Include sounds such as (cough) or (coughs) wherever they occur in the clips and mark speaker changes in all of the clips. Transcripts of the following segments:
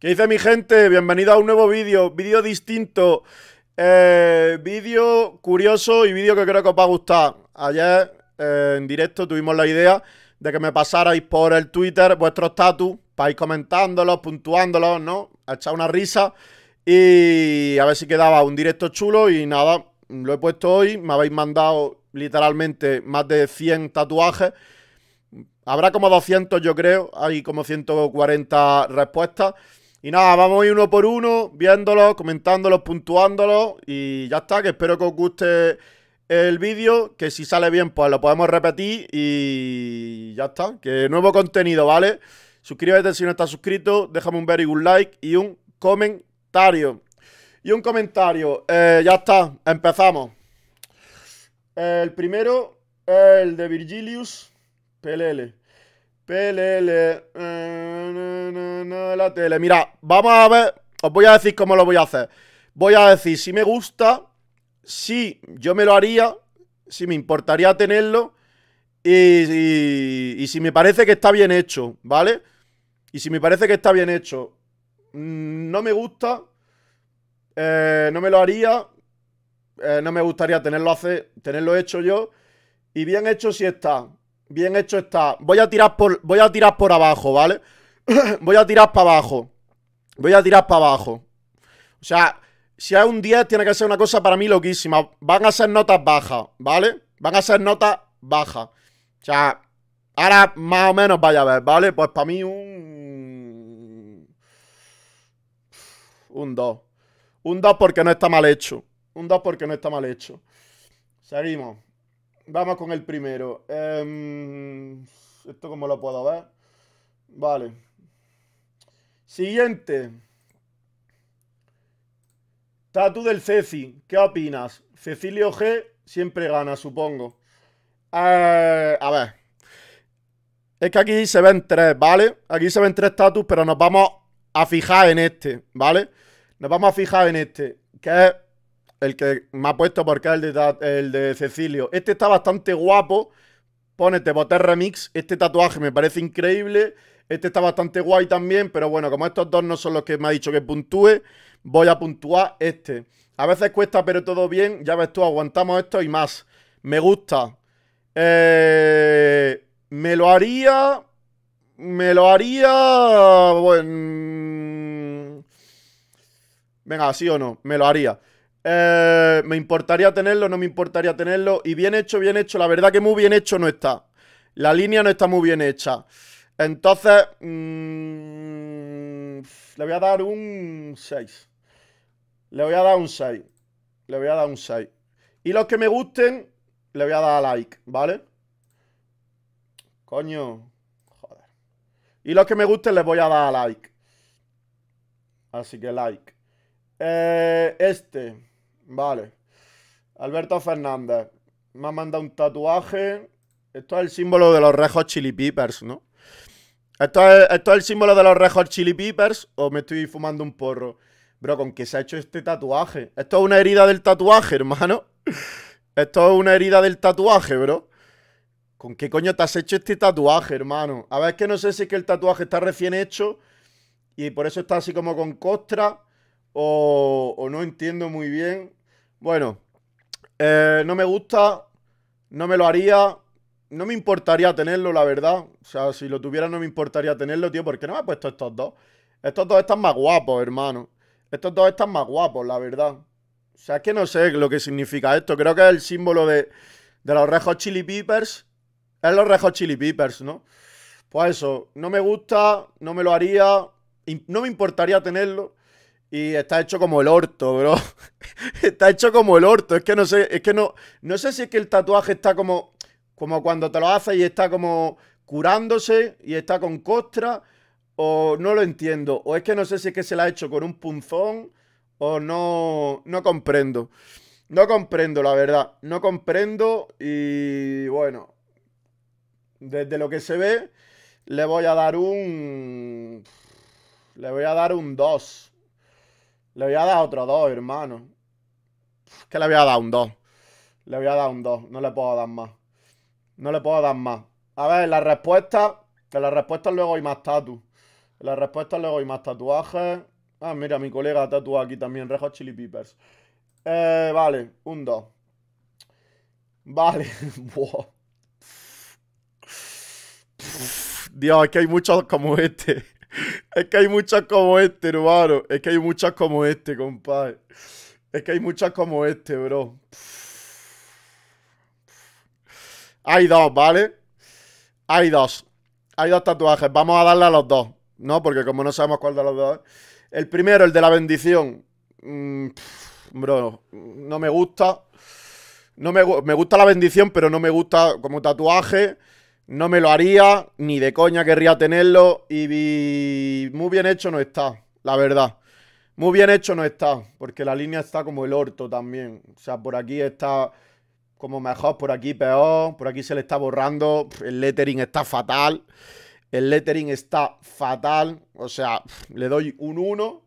Speaker 1: ¿Qué dice mi gente? Bienvenido a un nuevo vídeo, vídeo distinto, eh, vídeo curioso y vídeo que creo que os va a gustar. Ayer eh, en directo tuvimos la idea de que me pasarais por el Twitter vuestros status para ir comentándolos, puntuándolos, ¿no? A echar una risa y a ver si quedaba un directo chulo y nada, lo he puesto hoy, me habéis mandado literalmente más de 100 tatuajes. Habrá como 200 yo creo, hay como 140 respuestas. Y nada, vamos a ir uno por uno, viéndolos, comentándolos, puntuándolos. Y ya está, que espero que os guste el vídeo. Que si sale bien, pues lo podemos repetir. Y ya está, que nuevo contenido, ¿vale? Suscríbete si no estás suscrito. Déjame un very un like y un comentario. Y un comentario. Eh, ya está, empezamos. El primero, el de Virgilius PLL. Pelele. Eh, la tele. Mira, vamos a ver. Os voy a decir cómo lo voy a hacer. Voy a decir si me gusta, si yo me lo haría, si me importaría tenerlo y, si me parece que está bien hecho, ¿vale? Y si me parece que está bien hecho, mm, no me gusta, eh, no me lo haría, eh, no me gustaría tenerlo, hace, tenerlo hecho yo. Y bien hecho si está. Bien hecho está. Voy a tirar por, voy a tirar por abajo, ¿vale? (clears throat) voy a tirar para abajo. Voy a tirar para abajo. O sea, si hay un 10 tiene que ser una cosa para mí loquísima. Van a ser notas bajas, ¿vale? Van a ser notas bajas. O sea, ahora más o menos vaya a ver, ¿vale? Pues para mí un... Un 2. Un 2 porque no está mal hecho. Un 2 porque no está mal hecho. Seguimos. Vamos con el primero. Em, ¿Esto como lo puedo ver? Vale. Siguiente. Tatu del Ceci. ¿Qué opinas? Cecilio G siempre gana, supongo. Eh, a ver. Es que aquí se ven tres, ¿vale? Aquí se ven tres tatus, pero nos vamos a fijar en este, ¿vale? Nos vamos a fijar en este, que es el que me ha puesto por es el de, el de Cecilio. Este está bastante guapo. Pónete, boté remix. Este tatuaje me parece increíble. Este está bastante guay también, pero bueno, como estos dos no son los que me ha dicho que puntúe, voy a puntuar este. A veces cuesta, pero todo bien. Ya ves tú, aguantamos esto y más. Me gusta. Eh, me lo haría... Me lo haría... Bueno... Mm, venga, sí o no, me lo haría. Eh, me importaría tenerlo, no me importaría tenerlo. Y bien hecho, bien hecho. La verdad que muy bien hecho no está. La línea no está muy bien hecha. Entonces, mm, le voy a dar un 6. Le voy a dar un 6. Le voy a dar un 6. Y los que me gusten, le voy a dar a like, ¿vale? Coño. Joder. Y los que me gusten, les voy a dar a like. Así que like. Eh, este. Vale. Alberto Fernández. Me ha mandado un tatuaje. Esto es el símbolo de los rejos chili peppers, ¿no? Esto es, el símbolo de los rejos chili peppers o me estoy fumando un porro. Bro, ¿con qué se ha hecho este tatuaje? Esto es una herida del tatuaje, hermano. Esto es una herida del tatuaje, bro. ¿Con qué coño te has hecho este tatuaje, hermano? A ver, es que no sé si es que el tatuaje está recién hecho y por eso está así como con costra o no entiendo muy bien. Bueno, eh, no me gusta, no me lo haría, no me importaría tenerlo, la verdad. O sea, si lo tuviera no me importaría tenerlo, tío. ¿Por qué no me ha puesto estos dos? Estos dos están más guapos, hermano. Estos dos están más guapos, la verdad. O sea, es que no sé lo que significa esto. Creo que es el símbolo de, los rejos chili peppers. Es los rejos chili peppers, ¿no? Pues eso, no me gusta, no me lo haría, no me importaría tenerlo. Y está hecho como el orto, bro. (laughs) está hecho como el orto. Es que no sé, es que no. No sé si es que el tatuaje está como. Como cuando te lo haces y está como curándose y está con costra. O no lo entiendo. O es que no sé si es que se la ha hecho con un punzón. O no. No comprendo. No comprendo, la verdad. No comprendo. Y bueno. Desde lo que se ve. Le voy a dar un. Le voy a dar un 2. Le voy a dar otro 2, hermano. que le voy a dar? Un 2. Le voy a dar un 2. No le puedo dar más. No le puedo dar más. A ver, la respuesta. Que la respuesta luego hay más tatu. la respuesta luego hay más tatuajes. Ah, mira, mi colega tatúa aquí también. Rejo Chili Peppers. Eh, vale, un 2. Vale. (laughs) Dios, es que hay muchos como este. Es que hay muchas como este, hermano. Es que hay muchas como este, compadre. Es que hay muchas como este, bro. Hay dos, ¿vale? Hay dos. Hay dos tatuajes. Vamos a darle a los dos, ¿no? Porque como no sabemos cuál de los dos. El primero, el de la bendición. Mm, bro, no me gusta. No me gusta la bendición, pero no me gusta como tatuaje. No me lo haría, ni de coña querría tenerlo y muy bien hecho no está, la verdad. Muy bien hecho no está, porque la línea está como el orto también. O sea, por aquí está como mejor, por aquí peor, por aquí se le está borrando, el lettering está fatal. El lettering está fatal, o sea, le doy un 1.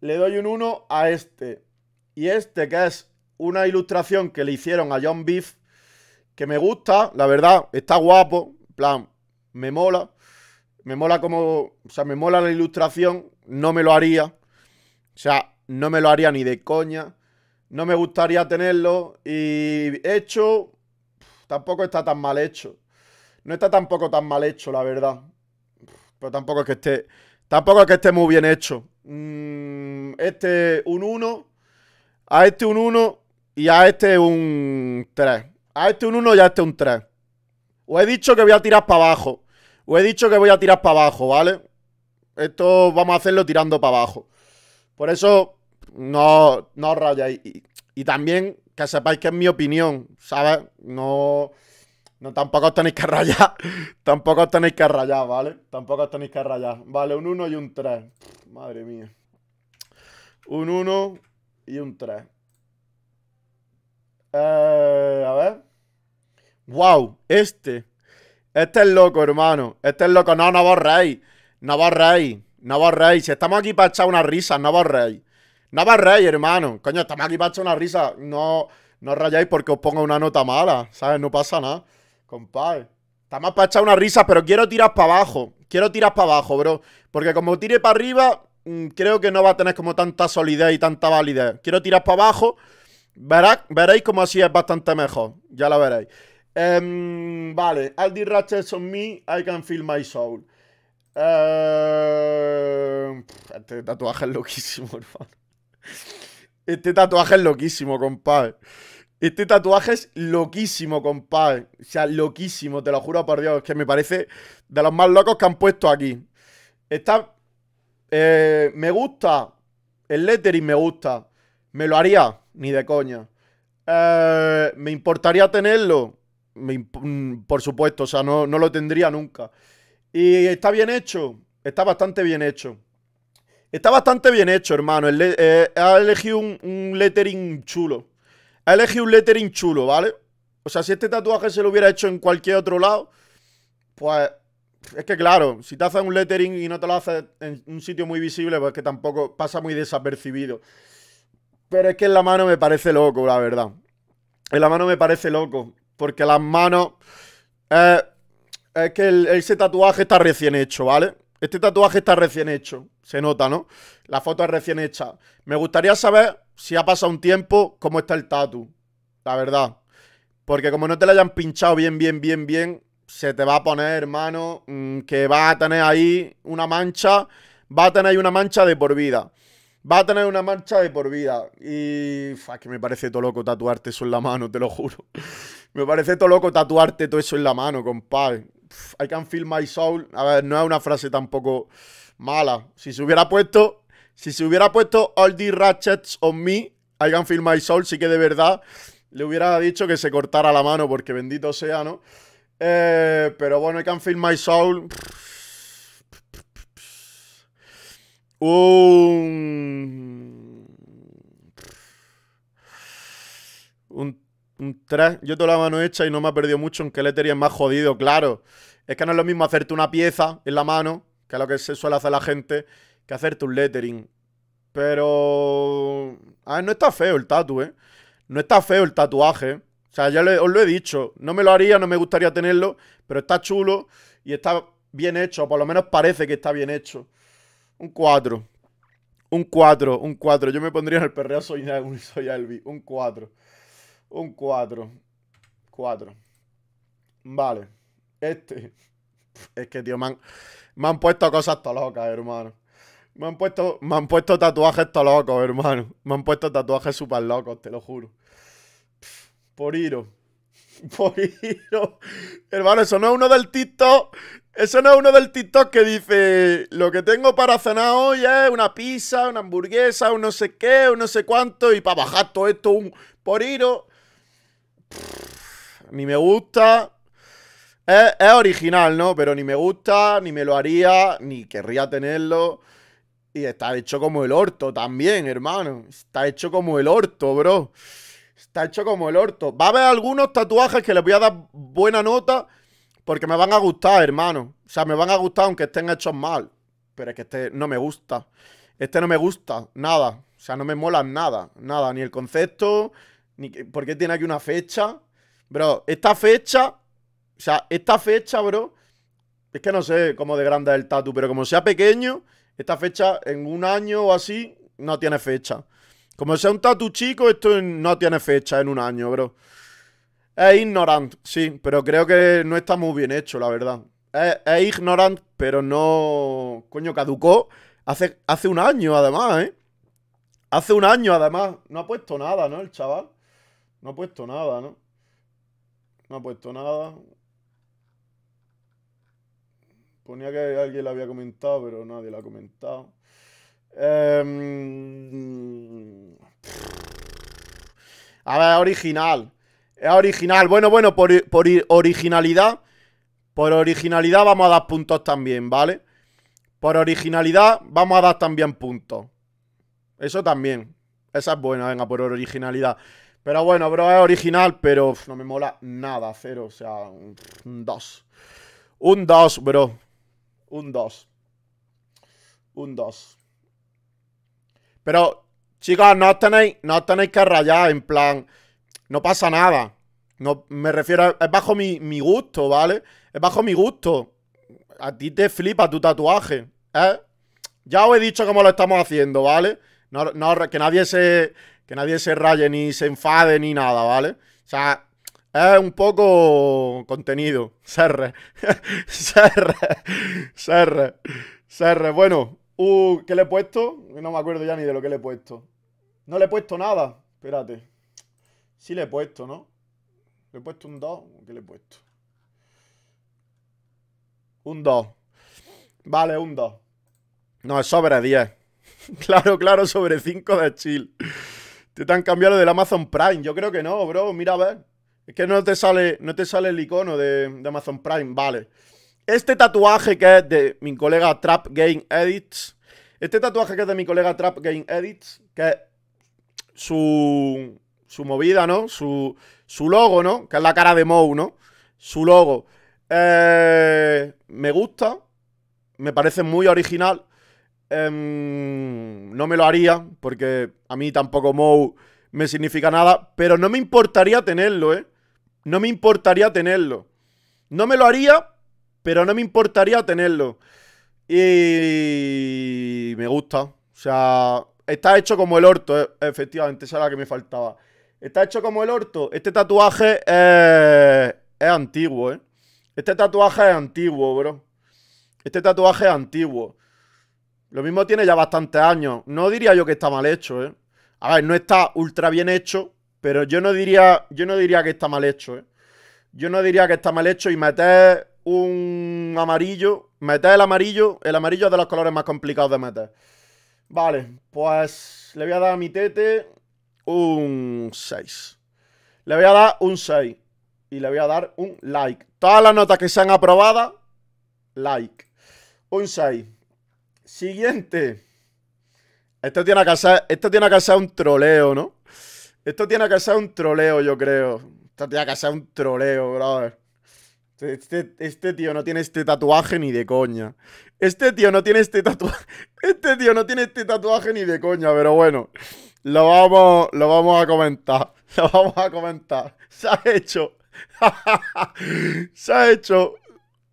Speaker 1: Le doy un 1 a este. Y este que es una ilustración que le hicieron a John Beef que me gusta, la verdad, está guapo, en plan, me mola, me mola como, o sea, me mola la ilustración, no me lo haría, o sea, no me lo haría ni de coña, no me gustaría tenerlo y hecho, tampoco está tan mal hecho, no está tampoco tan mal hecho, la verdad, pero tampoco es que esté, tampoco es que esté muy bien hecho. Mm, este un 1, a este un 1 y a este un 3. A este un 1 y a este un 3. Os he dicho que voy a tirar para abajo. Os he dicho que voy a tirar para abajo, ¿vale? Esto vamos a hacerlo tirando para abajo. Por eso, no, no os rayáis. Y, también que sepáis que es mi opinión, ¿sabes? No, no tampoco os tenéis que rayar. (laughs) tampoco os tenéis que rayar, ¿vale? Tampoco os tenéis que rayar. Vale, un 1 y un 3. Madre mía. Un 1 y un 3. Eh, a ver. Wow, este. Este es loco, hermano. Este es loco. No, no borréis. No borréis. No borréis. Si estamos aquí para echar una risa, no borréis. No borréis, hermano. Coño, estamos aquí para echar una risa. No, no rayáis porque os ponga una nota mala. ¿Sabes? No pasa nada. Compadre. Estamos para echar una risa, pero quiero tirar para abajo. Quiero tirar para abajo, bro. Porque como tire para arriba, mm, creo que no va a tener como tanta solidez y tanta validez. Quiero tirar para abajo. Verá, veréis cómo así es bastante mejor. Ya la veréis. Em, vale, Aldi ratchets on me, I can feel my soul. Em, este tatuaje es loquísimo, (laughs) hermano. Este tatuaje es loquísimo, compadre. Este tatuaje es loquísimo, compadre. O sea, loquísimo, te lo juro por Dios. Que me parece de los más locos que han puesto aquí. Está. Eh, me gusta. El lettering me gusta. Me lo haría ni de coña. Eh, ¿Me importaría tenerlo? Mm, por supuesto, o sea, no, lo tendría nunca. Y está bien hecho, está bastante bien hecho. Está bastante bien hecho, hermano. Eh, ha elegido un, lettering chulo. Ha elegido un lettering chulo, ¿vale? O sea, si este tatuaje se lo hubiera hecho en cualquier otro lado, pues es que claro, si te haces un lettering y no te lo haces en un sitio muy visible, pues que tampoco pasa muy desapercibido. Pero es que en la mano me parece loco, la verdad. En la mano me parece loco. Porque las manos... Eh, es que el, ese tatuaje está recién hecho, ¿vale? Este tatuaje está recién hecho. Se nota, ¿no? La foto es recién hecha. Me gustaría saber si ha pasado un tiempo cómo está el tatu. La verdad. Porque como no te lo hayan pinchado bien, bien, bien, bien, se te va a poner, hermano, mm, que va a tener ahí una mancha. Va a tener ahí una mancha de por vida. Va a tener una marcha de por vida. Y. es que me parece todo loco tatuarte eso en la mano, te lo juro. (laughs) me parece todo loco tatuarte todo eso en la mano, compadre. I can feel my soul. A ver, no es una frase tampoco mala. Si se hubiera puesto. Si se hubiera puesto All the Ratchets on me, I can feel my soul, sí que de verdad le hubiera dicho que se cortara la mano, porque bendito sea, ¿no? Eh, pero bueno, I can feel my soul. un. Un, Yo tengo la mano hecha y no me ha perdido mucho, aunque el lettering es más jodido, claro. Es que no es lo mismo hacerte una pieza en la mano, que es lo que se suele hacer la gente, que hacerte un lettering. Pero. Ah, no está feo el tatu, ¿eh? No está feo el tatuaje. O sea, ya os lo he dicho. No me lo haría, no me gustaría tenerlo, pero está chulo y está bien hecho, o por lo menos parece que está bien hecho. Un 4. Un 4, un 4. Yo me pondría en el perreo soy, soy Albi. Un 4. Un 4. 4. Vale. Este. (laughs) Es que, tío, me han, puesto cosas tolocas, hermano. Me han puesto, me puesto tatuajes tolocos, locos, hermano. Me han puesto tatuajes super locos, te lo juro. Por iro. (laughs) Por iro. Hermano, eso no es uno del TikTok. Eso no es uno del TikTok que dice, lo que tengo para cenar hoy es una pizza, una hamburguesa, un no sé qué, un no sé cuánto, y para bajar todo esto un poriro. ni me gusta. Es, es, original, ¿no? Pero ni me gusta, ni me lo haría, ni querría tenerlo. Y está hecho como el orto también, hermano. Está hecho como el orto, bro. Está hecho como el orto. Va a haber algunos tatuajes que les voy a dar buena nota porque me van a gustar, hermano. O sea, me van a gustar aunque estén hechos mal. Pero es que este no me gusta. Este no me gusta, nada. O sea, no me mola nada, nada. Ni el concepto, ni por qué tiene aquí una fecha. Bro, esta fecha, o sea, esta fecha, bro, es que no sé cómo de grande es el tatu, pero como sea pequeño, esta fecha en un año o así no tiene fecha. Como sea un tatu chico, esto no tiene fecha en un año, bro. Es ignorant, sí, pero creo que no está muy bien hecho, la verdad. Es, ignorant, pero no... Coño, caducó hace, hace un año, además, ¿eh? Hace un año, además. No ha puesto nada, ¿no? El chaval. No ha puesto nada, ¿no? No ha puesto nada. Ponía que alguien lo había comentado, pero nadie la ha comentado. Em, A ver, original. Es original. Bueno, bueno, por, originalidad. Por originalidad vamos a dar puntos también, ¿vale? Por originalidad vamos a dar también puntos. Eso también. Esa es buena, venga, por originalidad. Pero bueno, bro, es original, pero no me mola nada, cero. O sea, un dos Un dos, bro. Un dos Un dos Pero, chicos, no tenéis, no os tenéis que rayar, en plan, no pasa nada. No, me refiero, a, es bajo mi, gusto, ¿vale? Es bajo mi gusto. A ti te flipa tu tatuaje, ¿eh? Ya os he dicho cómo lo estamos haciendo, ¿vale? No, que nadie se... Que nadie se raye ni se enfade ni nada, ¿vale? O sea, es un poco contenido. (laughs) Serre. serre. Serre. Serre. Bueno, uh, ¿qué le he puesto? No me acuerdo ya ni de lo que le he puesto. No le he puesto nada. Espérate. Sí le he puesto, ¿no? Le he puesto un 2. ¿Qué le he puesto? Un 2. Vale, un 2. No, es sobre 10. (laughs) claro, claro, sobre 5 de chill. ¿Te, han cambiado del Amazon Prime. Yo creo que no, bro. Mira, a ver. Es que no te sale, no te sale el icono de, de Amazon Prime. Vale. Este tatuaje que es de mi colega Trap Game Edits. Este tatuaje que es de mi colega Trap Game Edits, que es su, su movida, ¿no? Su, logo, ¿no? Que es la cara de Mou, ¿no? Su logo. Eh, me gusta, me parece muy original. Em, no me lo haría, porque a mí tampoco Mou me significa nada, pero no me importaría tenerlo, ¿eh? No me importaría tenerlo. No me lo haría, pero no me importaría tenerlo. Y me gusta. O sea, está hecho como el orto, e-, efectivamente, esa es la que me faltaba. Está hecho como el orto. Este tatuaje es, antiguo, ¿eh? Este tatuaje es antiguo, bro. Este tatuaje es antiguo. Lo mismo tiene ya bastantes años. No diría yo que está mal hecho, ¿eh? A ver, no está ultra bien hecho, pero yo no diría, yo no diría que está mal hecho, ¿eh? Yo no diría que está mal hecho y meter un amarillo, meter el amarillo, el amarillo es de los colores más complicados de meter. Vale, pues le voy a dar a mi tete un 6. Le voy a dar un 6 y le voy a dar un like. Todas las notas que sean aprobadas, like. Un 6. Siguiente. Esto tiene que ser, esto tiene que un troleo, ¿no? Esto tiene que ser un troleo, yo creo. Esto tiene que ser un troleo, brother. Este, este, este, tío no tiene este tatuaje ni de coña. Este tío no tiene este tatuaje. (laughs) Este tío no tiene este tatuaje ni de coña, pero bueno. Lo vamos, lo vamos a comentar. (laughs) Lo vamos a comentar. Se ha hecho. (laughs) se ha hecho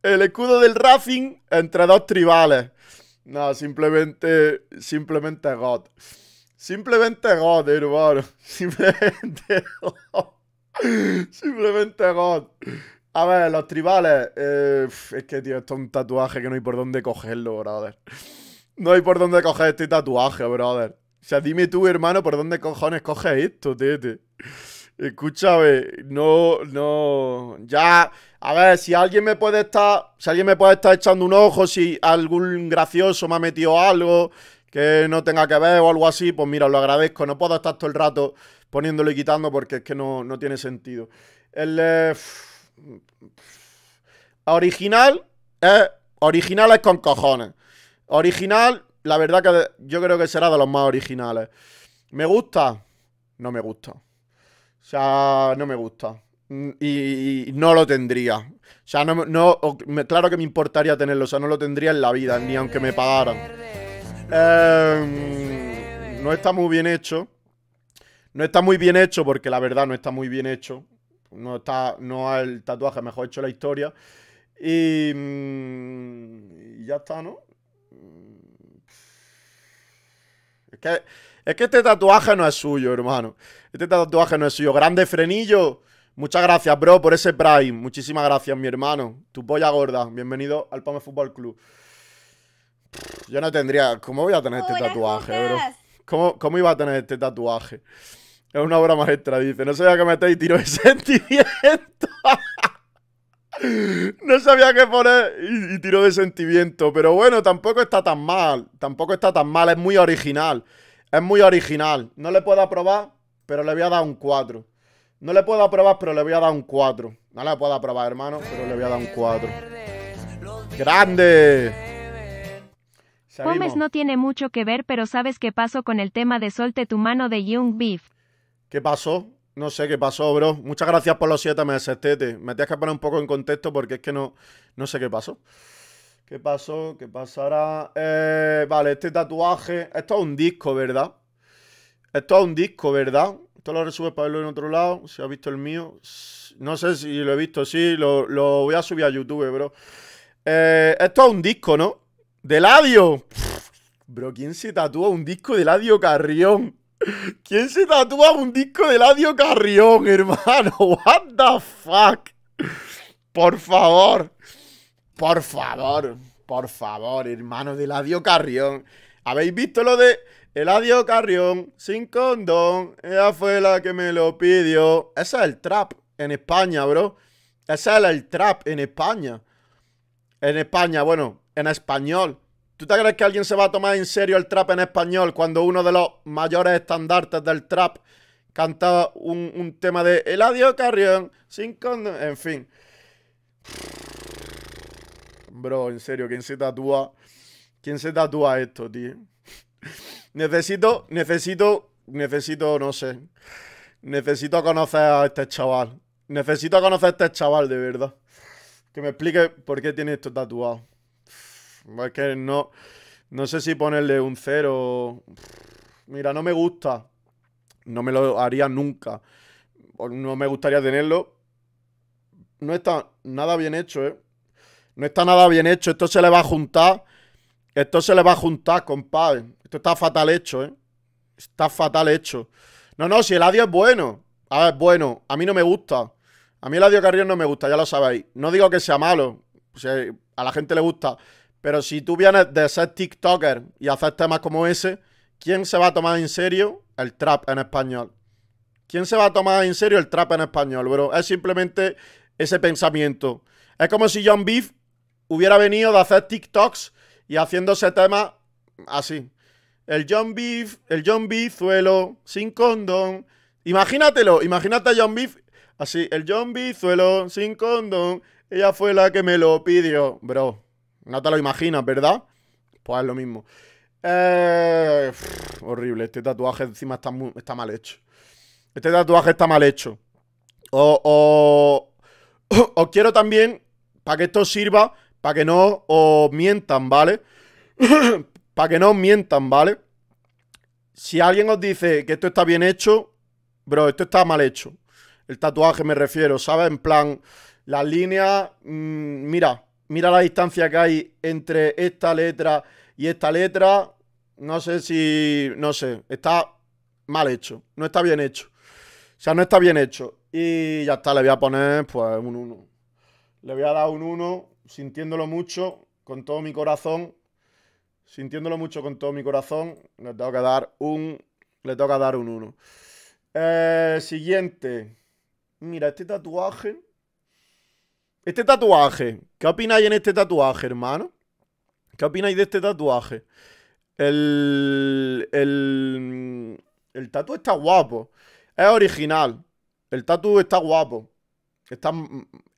Speaker 1: el escudo del Racing entre dos tribales. No, simplemente. Simplemente God. Simplemente God, eh, hermano. (laughs) Simplemente God. Simplemente God. A ver, los tribales. Eh, es que, tío, esto es un tatuaje que no hay por dónde cogerlo, brother. No hay por dónde coger este tatuaje, brother. O sea, dime tú, hermano, por dónde cojones coges esto, tete. Escúchame, no, no. Ya, a ver, si alguien me puede estar. Si alguien me puede estar echando un ojo, si algún gracioso me ha metido algo que no tenga que ver o algo así, pues mira, lo agradezco. No puedo estar todo el rato poniéndolo y quitando porque es que no, tiene sentido. El. Eh, original. Eh, original es con cojones. Original, la verdad que yo creo que será de los más originales. ¿Me gusta? No me gusta. O sea, no me gusta. Mm, y, no lo tendría. O sea, no, me, claro que me importaría tenerlo. O sea, no lo tendría en la vida, ni aunque me pagaran. Em, no está muy bien hecho. No está muy bien hecho porque la verdad no está muy bien hecho. No está, no el tatuaje mejor hecho la historia. Y, mm, y ya está, ¿no? Es que, es que este tatuaje no es suyo, hermano. Este tatuaje no es suyo. Grande frenillo. Muchas gracias, bro, por ese Prime. Muchísimas gracias, mi hermano. Tu polla gorda. Bienvenido al Pame Fútbol Club. Yo no tendría. ¿Cómo voy a tener este tatuaje, bro? ¿Cómo, iba a tener este tatuaje? Es una obra maestra, dice. No sé a qué me metéis tiro de (laughs) sentimiento no sabía qué poner y, tiró de sentimiento. Pero bueno, tampoco está tan mal. Tampoco está tan mal. Es muy original. Es muy original. No le puedo aprobar, pero le voy a dar un 4. No le puedo aprobar, pero le voy a dar un 4. No le puedo aprobar, hermano, pero le voy a dar un 4. ¡Grande! Gómez no tiene mucho que ver, pero ¿sabes qué pasó con el tema de Solte tu mano de Young Beef? ¿Qué pasó? No sé qué pasó, bro. Muchas gracias por los siete meses, Tete. Me tienes que poner un poco en contexto porque es que no, no sé qué pasó. ¿Qué pasó? ¿Qué pasará? Eh, vale, este tatuaje. Esto es un disco, ¿verdad? Esto es un disco, ¿verdad? Esto lo resubes para verlo en otro lado. Si has visto el mío. No sé si lo he visto, sí. Lo, voy a subir a YouTube, bro. Eh, esto es un disco, ¿no? ¡De ladio! bro, ¿quién se tatúa un disco de ladio Carrión? ¿Quién se tatúa un disco de Ladio Carrión, hermano? (laughs) What the fuck? Por favor. Por favor. Por favor, hermano de Ladio Carrión. ¿Habéis visto lo de Eladio Carrión sin condón? Ella fue la que me lo pidió. Ese es el trap en España, bro. Ese es el trap en España. En España, bueno, en español. ¿Tú te crees que alguien se va a tomar en serio el trap en español cuando uno de los mayores estandartes del trap cantaba un, tema de Eladio Carrión sin En fin. Bro, en serio, ¿quién se tatúa? ¿Quién se tatúa esto, tío? necesito, necesito, necesito, no sé. Necesito conocer a este chaval. Necesito conocer a este chaval, de verdad. Que me explique por qué tiene esto tatuado. Es que no. No sé si ponerle un cero. Mira, no me gusta. No me lo haría nunca. No me gustaría tenerlo. No está nada bien hecho, ¿eh? No está nada bien hecho. Esto se le va a juntar. Esto se le va a juntar, compadre. Esto está fatal hecho, ¿eh? Está fatal hecho. No, no, si el adiós es bueno. A ver, bueno, a mí no me gusta. A mí el adiós Carrión no me gusta, ya lo sabéis. No digo que sea malo. a la gente le gusta. Pero si tú vienes de ser TikToker y haces temas como ese, ¿quién se va a tomar en serio el trap en español? ¿Quién se va a tomar en serio el trap en español, bro? Es simplemente ese pensamiento. Es como si John Beef hubiera venido de hacer TikToks y haciéndose tema así. El John Beef, el John suelo, sin condón. Imagínatelo, imagínate a John Beef así. El John suelo, sin condón. Ella fue la que me lo pidió, bro. No te lo imaginas, ¿verdad? Pues es lo mismo. Eh, horrible. Este tatuaje encima está, está mal hecho. Este tatuaje está mal hecho. (coughs) Os quiero también, para que esto sirva, para que no os mientan, ¿vale? (coughs) para que no os mientan, ¿vale? Si alguien os dice que esto está bien hecho, bro, esto está mal hecho. El tatuaje me refiero, ¿sabes? En plan, las líneas, mm, mira, Mira la distancia que hay entre esta letra y esta letra. No sé si... No sé. Está mal hecho. No está bien hecho. O sea, no está bien hecho. Y ya está, le voy a poner pues un 1. Le voy a dar un 1, sintiéndolo mucho, con todo mi corazón. Sintiéndolo mucho con todo mi corazón, le tengo que dar un. Le tengo que dar un 1. Eh, siguiente. Mira, este tatuaje este tatuaje, ¿qué opináis en este tatuaje, hermano? ¿Qué opináis de este tatuaje? El, el, el tatu está guapo. Es original. El tatu está guapo. Está,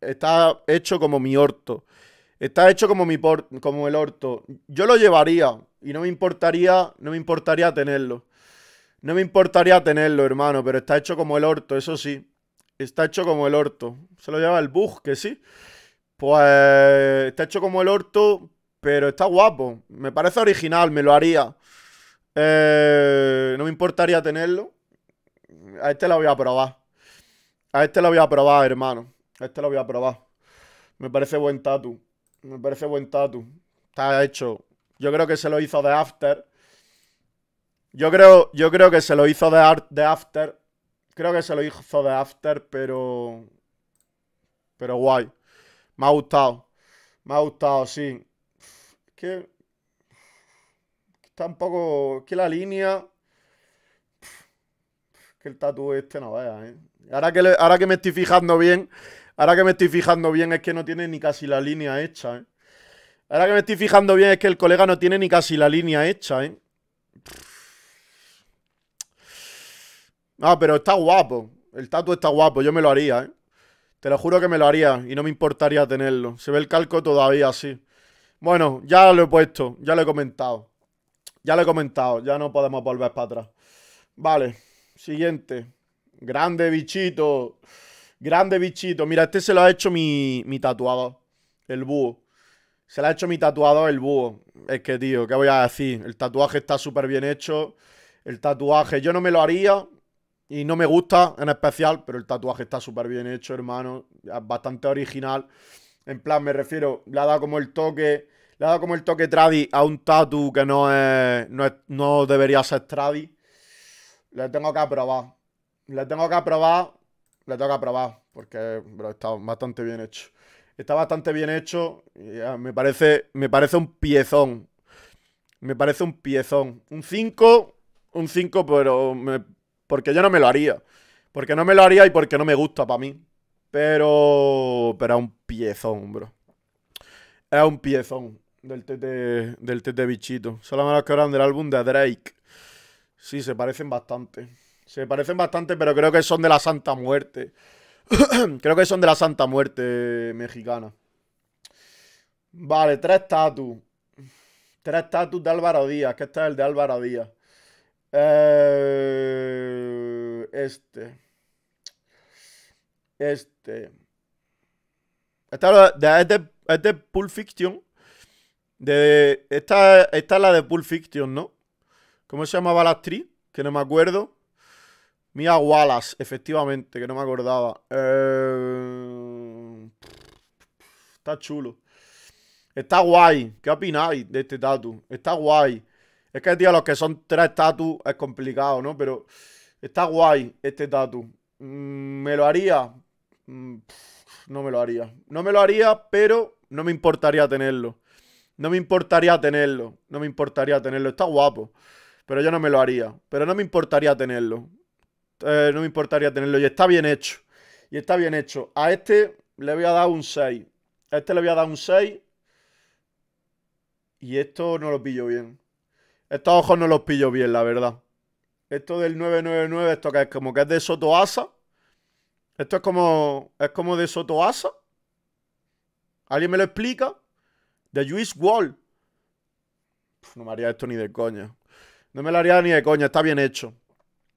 Speaker 1: está hecho como mi orto. Está hecho como, mi como el orto. Yo lo llevaría y no me importaría, no me importaría tenerlo. No me importaría tenerlo, hermano, pero está hecho como el orto, eso sí está hecho como el orto. Se lo lleva el bug, que sí. Pues está hecho como el orto, pero está guapo. Me parece original, me lo haría. Eh, no me importaría tenerlo. A este lo voy a probar. A este lo voy a probar, hermano. A este lo voy a probar. Me parece buen tatu. Me parece buen tatu. Está hecho. Yo creo que se lo hizo de After. Yo creo, yo creo que se lo hizo de, de After Creo que se lo hizo de After, pero. Pero guay. Me ha gustado. Me ha gustado, sí. que. Está que la línea. que el tatu este no vea, ¿eh? Ahora que, ahora que me estoy fijando bien. Ahora que me estoy fijando bien es que no tiene ni casi la línea hecha, ¿eh? Ahora que me estoy fijando bien es que el colega no tiene ni casi la línea hecha, ¿eh? No, pero está guapo. El tatu está guapo, yo me lo haría, ¿eh? Te lo juro que me lo haría y no me importaría tenerlo. Se ve el calco todavía así. Bueno, ya lo he puesto, ya lo he comentado. Ya lo he comentado, ya no podemos volver para atrás. Vale, siguiente. Grande bichito. Grande bichito. Mira, este se lo ha hecho mi, mi tatuador, el búho. Se lo ha hecho mi tatuador, el búho. Es que, tío, ¿qué voy a decir? El tatuaje está súper bien hecho. El tatuaje, yo no me lo haría, y no me gusta en especial, pero el tatuaje está súper bien hecho, hermano. bastante original. En plan, me refiero, le ha dado como el toque. Le ha dado como el toque tradi a un tatu que no es, no, debería ser tradi. Le tengo que aprobar. Le tengo que aprobar. Le tengo que aprobar. Porque, bro, está bastante bien hecho. Está bastante bien hecho. Eh, me parece. Me parece un piezón. Me parece un piezón. Un 5. Un 5, pero me porque yo no me lo haría. Porque no me lo haría y porque no me gusta para mí. Pero. Pero es un piezón, bro. Es un piezón del tete, del tete bichito. Son las manos que hablan del álbum de Drake. Sí, se parecen bastante. Se parecen bastante, pero creo que son de la Santa Muerte. (clears throat) creo que son de la Santa Muerte mexicana. Vale, tres tatu. Tres estatus de Álvaro Díaz, que este es el de Álvaro Díaz. Eh, este. Este. Esta es de, de Pulp Fiction. De, esta, esta es la de Pulp Fiction, ¿no? ¿Cómo se llamaba la actriz? Que no me acuerdo. mía Wallace, efectivamente, que no me acordaba. Eh, está chulo. Está guay. ¿Qué opináis de este tatu? Está guay. Es que, tío, los que son tres tatu es complicado, ¿no? Pero está guay este tatu. Mm, ¿Me lo haría? Mm, no me lo haría. No me lo haría, pero no me importaría tenerlo. No me importaría tenerlo. No me importaría tenerlo. Está guapo. Pero yo no me lo haría. Pero no me importaría tenerlo. Eh, no me importaría tenerlo. Y está bien hecho. Y está bien hecho. A este le voy a dar un 6. A este le voy a dar un 6. Y esto no lo pillo bien. Estos ojos no los pillo bien, la verdad. Esto del 999, esto que es como que es de Sotoasa. Esto es como. Es como de Sotoasa. ¿Alguien me lo explica? De Luis Wall. no me haría esto ni de coña. No me lo haría ni de coña, está bien hecho.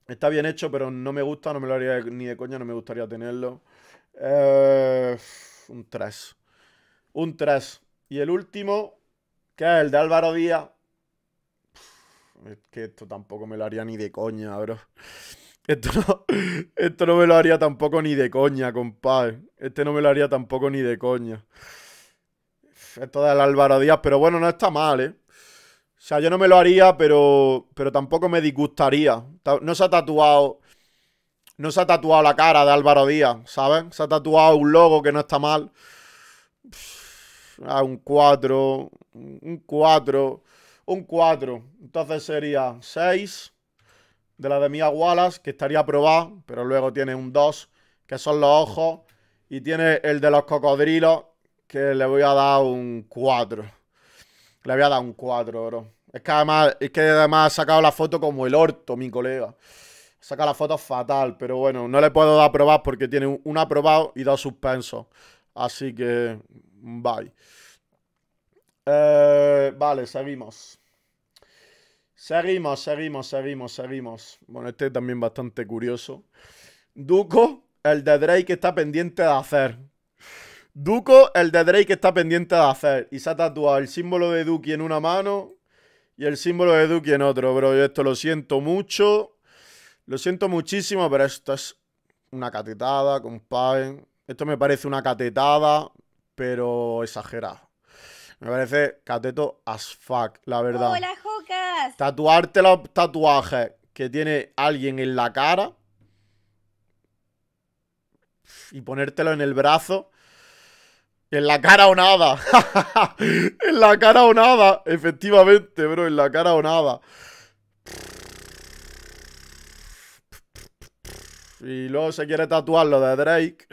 Speaker 1: Está bien hecho, pero no me gusta, no me lo haría ni de coña, no me gustaría tenerlo. Eh, un 3. Un 3. Y el último, que es el de Álvaro Díaz. Es que esto tampoco me lo haría ni de coña, bro. Esto no, (laughs) esto no me lo haría tampoco ni de coña, compadre. Este no me lo haría tampoco ni de coña. Esto del Álvaro Díaz, pero bueno, no está mal, ¿eh? O sea, yo no me lo haría, pero, pero tampoco me disgustaría. No se ha tatuado. No se ha tatuado la cara de Álvaro Díaz, ¿sabes? Se ha tatuado un logo que no está mal. A un 4. Un 4 un 4. Entonces sería 6 de la de Mia Wallace, que estaría aprobada, pero luego tiene un 2, que son los ojos. Y tiene el de los cocodrilos, que le voy a dar un 4. Le voy a dar un 4, bro. Es que además, es que además ha sacado la foto como el orto, mi colega. Saca la foto fatal, pero bueno, no le puedo dar probar porque tiene un aprobado y dos suspensos. Así que, bye. Eh, vale, seguimos. Seguimos, seguimos, seguimos, seguimos. Bueno, este es también bastante curioso. Duco, el de Drake está pendiente de hacer. Duco, el de Drake está pendiente de hacer. Y se ha tatuado el símbolo de Duki en una mano y el símbolo de Duki en otro, bro. Yo esto lo siento mucho. Lo siento muchísimo, pero esto es una catetada, compadre. Esto me parece una catetada, pero exagerada. Me parece cateto as fuck, la verdad. ¡Hola, Jocas! Tatuarte los tatuajes que tiene alguien en la cara y ponértelo en el brazo. En la cara o nada. (laughs) en la cara o nada. Efectivamente, bro. En la cara o nada. Y luego se quiere tatuar lo de Drake.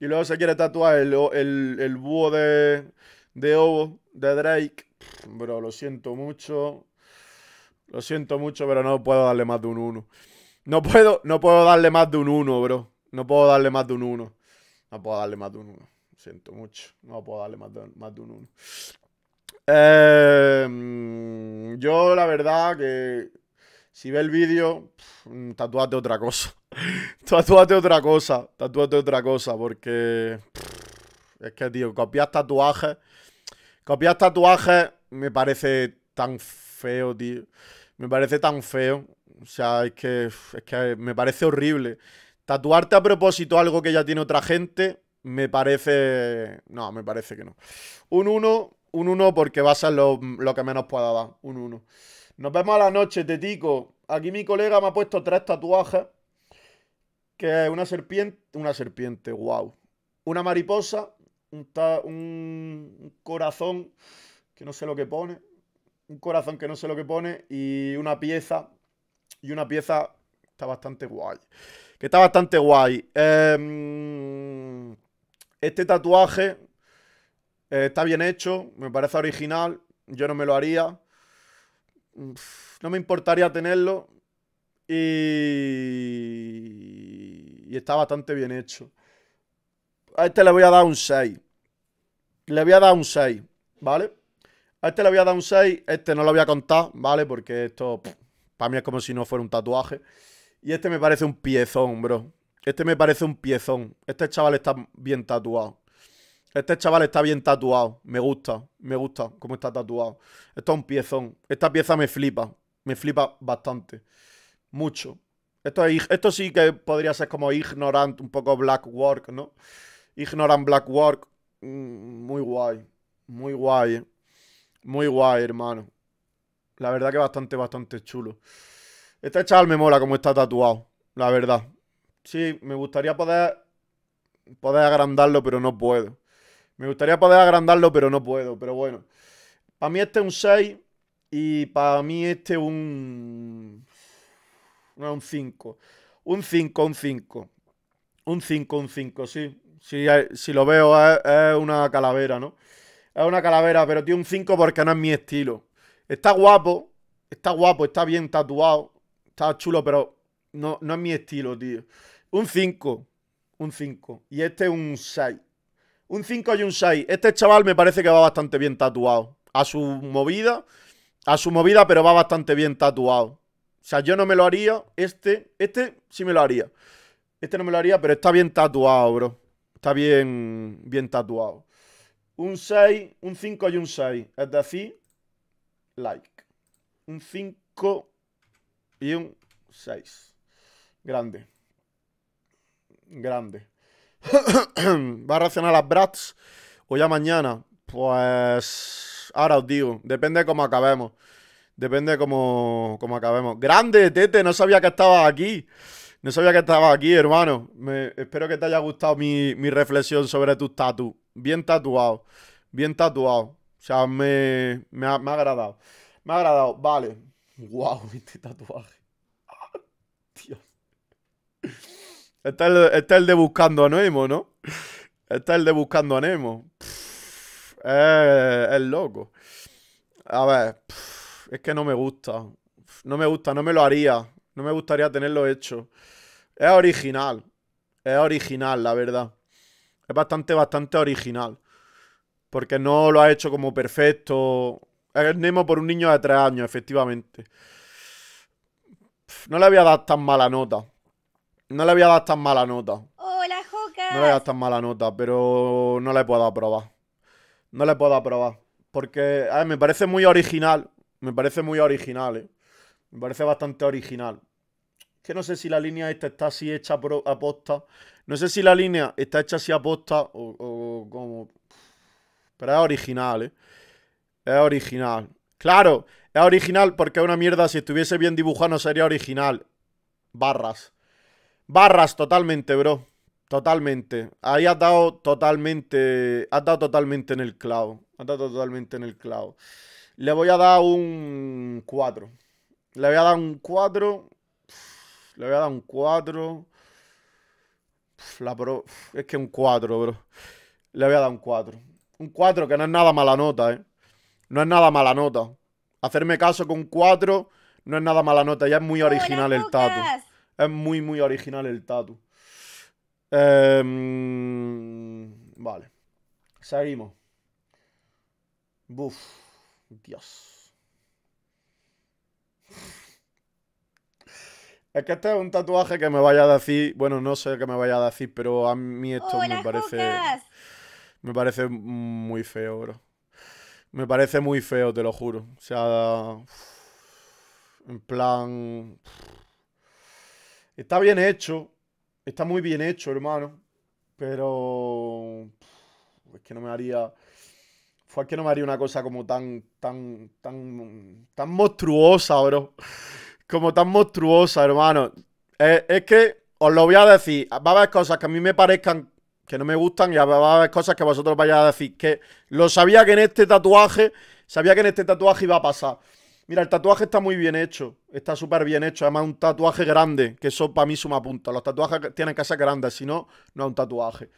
Speaker 1: Y luego se quiere tatuar el búho de de Ovo, de Drake. Bro, lo siento mucho. Lo siento mucho, pero no puedo darle más de un 1. No puedo, no puedo darle más de un 1, bro. No puedo darle más de un 1. No puedo darle más de un 1. Lo siento mucho. No puedo darle más de, más de un 1. Eh, em, yo, la verdad, que si ve el vídeo, tatúate otra cosa. (laughs) tatúate otra cosa. Tatúate otra cosa, porque. es que, tío, copias tatuajes. Copiar tatuajes me parece tan feo, tío. Me parece tan feo. O sea, es que, es que me parece horrible. Tatuarte a propósito algo que ya tiene otra gente, me parece... No, me parece que no. Un 1, un 1 porque va a ser lo, que menos pueda dar. Un 1. Nos vemos a la noche, Tetico. Aquí mi colega me ha puesto tres tatuajes. Que es una serpiente... Una serpiente, wow. Una mariposa un, corazón que no sé lo que pone, un corazón que no sé lo que pone y una pieza, y una pieza está bastante guay, que está bastante guay. Em, este tatuaje eh, está bien hecho, me parece original, yo no me lo haría, no me importaría tenerlo y está bastante bien hecho. A este le voy a dar un 6. Le voy a dar un 6, ¿vale? A este le voy a dar un 6. Este no lo voy a contar, ¿vale? Porque esto para mí es como si no fuera un tatuaje. Y este me parece un piezón, bro. Este me parece un piezón. Este chaval está bien tatuado. Este chaval está bien tatuado. Me gusta, me gusta cómo está tatuado. Esto es un piezón. Esta pieza me flipa. Me flipa bastante. Mucho. Esto, esto sí que podría ser como ignorant, un poco black work, ¿no? Ignoran Black Work. Mm, muy guay. Muy guay, eh. Muy guay, hermano. La verdad que bastante, bastante chulo. Este chaval me mola como está tatuado. La verdad. Sí, me gustaría poder... Poder agrandarlo, pero no puedo. Me gustaría poder agrandarlo, pero no puedo. Pero bueno. Para mí este es un 6. Y para mí este un... un 5. Un 5, un 5. Un 5, un 5, sí. Si, lo veo, es, una calavera, ¿no? Es una calavera, pero tiene un 5 porque no es mi estilo. Está guapo, está guapo, está bien tatuado, está chulo, pero no, no es mi estilo, tío. Un 5, un 5. Y este es un 6. Un 5 y un 6. Este chaval me parece que va bastante bien tatuado. A su movida, a su movida, pero va bastante bien tatuado. O sea, yo no me lo haría. Este, este sí me lo haría. Este no me lo haría, pero está bien tatuado, bro está bien, tatuado. Un 6, un 5 y un 6. Es decir, like. Un 5 y un 6. Grande. Grande. (coughs) ¿Va a reaccionar las Brats o ya mañana? Pues ahora os digo, depende cómo acabemos. Depende de cómo, cómo acabemos. Grande, Tete, no sabía que estabas aquí. No sabía que estaba aquí, hermano. espero que te haya gustado mi, reflexión sobre tus tatu. Bien tatuado. Bien tatuado. O sea, me, ha, agradado. Me ha agradado. Vale. Wow, (laughs) este tatuaje. Ah, Dios. Este, este es, el, de Buscando a Nemo, ¿no? Este es el de Buscando a Nemo. es, loco. A ver, es que no me gusta. no me gusta, no me lo haría. No me gustaría tenerlo hecho. Es original. Es original, la verdad. Es bastante, bastante original. Porque no lo ha hecho como perfecto. Es Nemo por un niño de 3 años, efectivamente. No le había dado tan mala nota. No le había dado tan mala nota. Hola, Joca. No le había dado tan mala nota, pero no le puedo aprobar. No le puedo aprobar. Porque a ver, me parece muy original. Me parece muy original, eh. Me parece bastante original. que no sé si la línea esta está así hecha aposta No sé si la línea está hecha así a posta o, como... Pero es original, ¿eh? Es original. Claro, es original porque es una mierda. Si estuviese bien dibujado no sería original. Barras. Barras totalmente, bro. Totalmente. Ahí ha dado totalmente. ha dado totalmente en el clavo. Has dado totalmente en el clavo. Le voy a dar un 4. Le voy a dar un 4. Le voy a dar un 4. La Es que un 4, bro. Le voy a dar un 4. Un 4 que no es nada mala nota, ¿eh? No es nada mala nota. Hacerme caso con 4 no es nada mala nota. Ya es muy original el tatu. Es muy, muy original el tatu. Em, vale. Seguimos. Buf. Dios. Es que este es un tatuaje que me vaya a decir, bueno, no sé qué me vaya a decir, pero a mí esto me parece... Me parece muy feo, bro. Me parece muy feo, te lo juro. O sea, en plan... Está bien hecho. Está muy bien hecho, hermano. Pero... Es que no me haría fue que no me haría una cosa como tan, tan, tan, tan monstruosa, bro. Como tan monstruosa, hermano. Eh, es que os lo voy a decir. Va a haber cosas que a mí me parezcan que no me gustan y va a haber cosas que vosotros vayáis a decir. Que lo sabía que en este tatuaje, sabía que en este tatuaje iba a pasar. Mira, el tatuaje está muy bien hecho. Está súper bien hecho. Además, un tatuaje grande, que eso para mí suma punta. Los tatuajes tienen que ser grandes, si no, no es un tatuaje.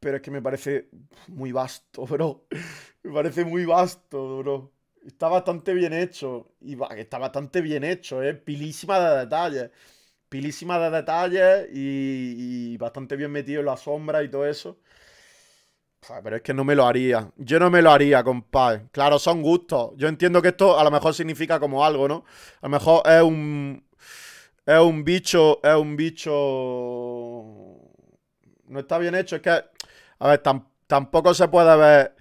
Speaker 1: Pero es que me parece muy vasto, bro. (laughs) Me parece muy vasto, bro. Está bastante bien hecho. Y va, está bastante bien hecho, ¿eh? Pilísima de detalles. Pilísima de detalles y, y bastante bien metido en la sombra y todo eso. Pero es que no me lo haría. Yo no me lo haría, compadre. Claro, son gustos. Yo entiendo que esto a lo mejor significa como algo, ¿no? A lo mejor es un. Es un bicho. Es un bicho. No está bien hecho. Es que a ver, tampoco se puede ver.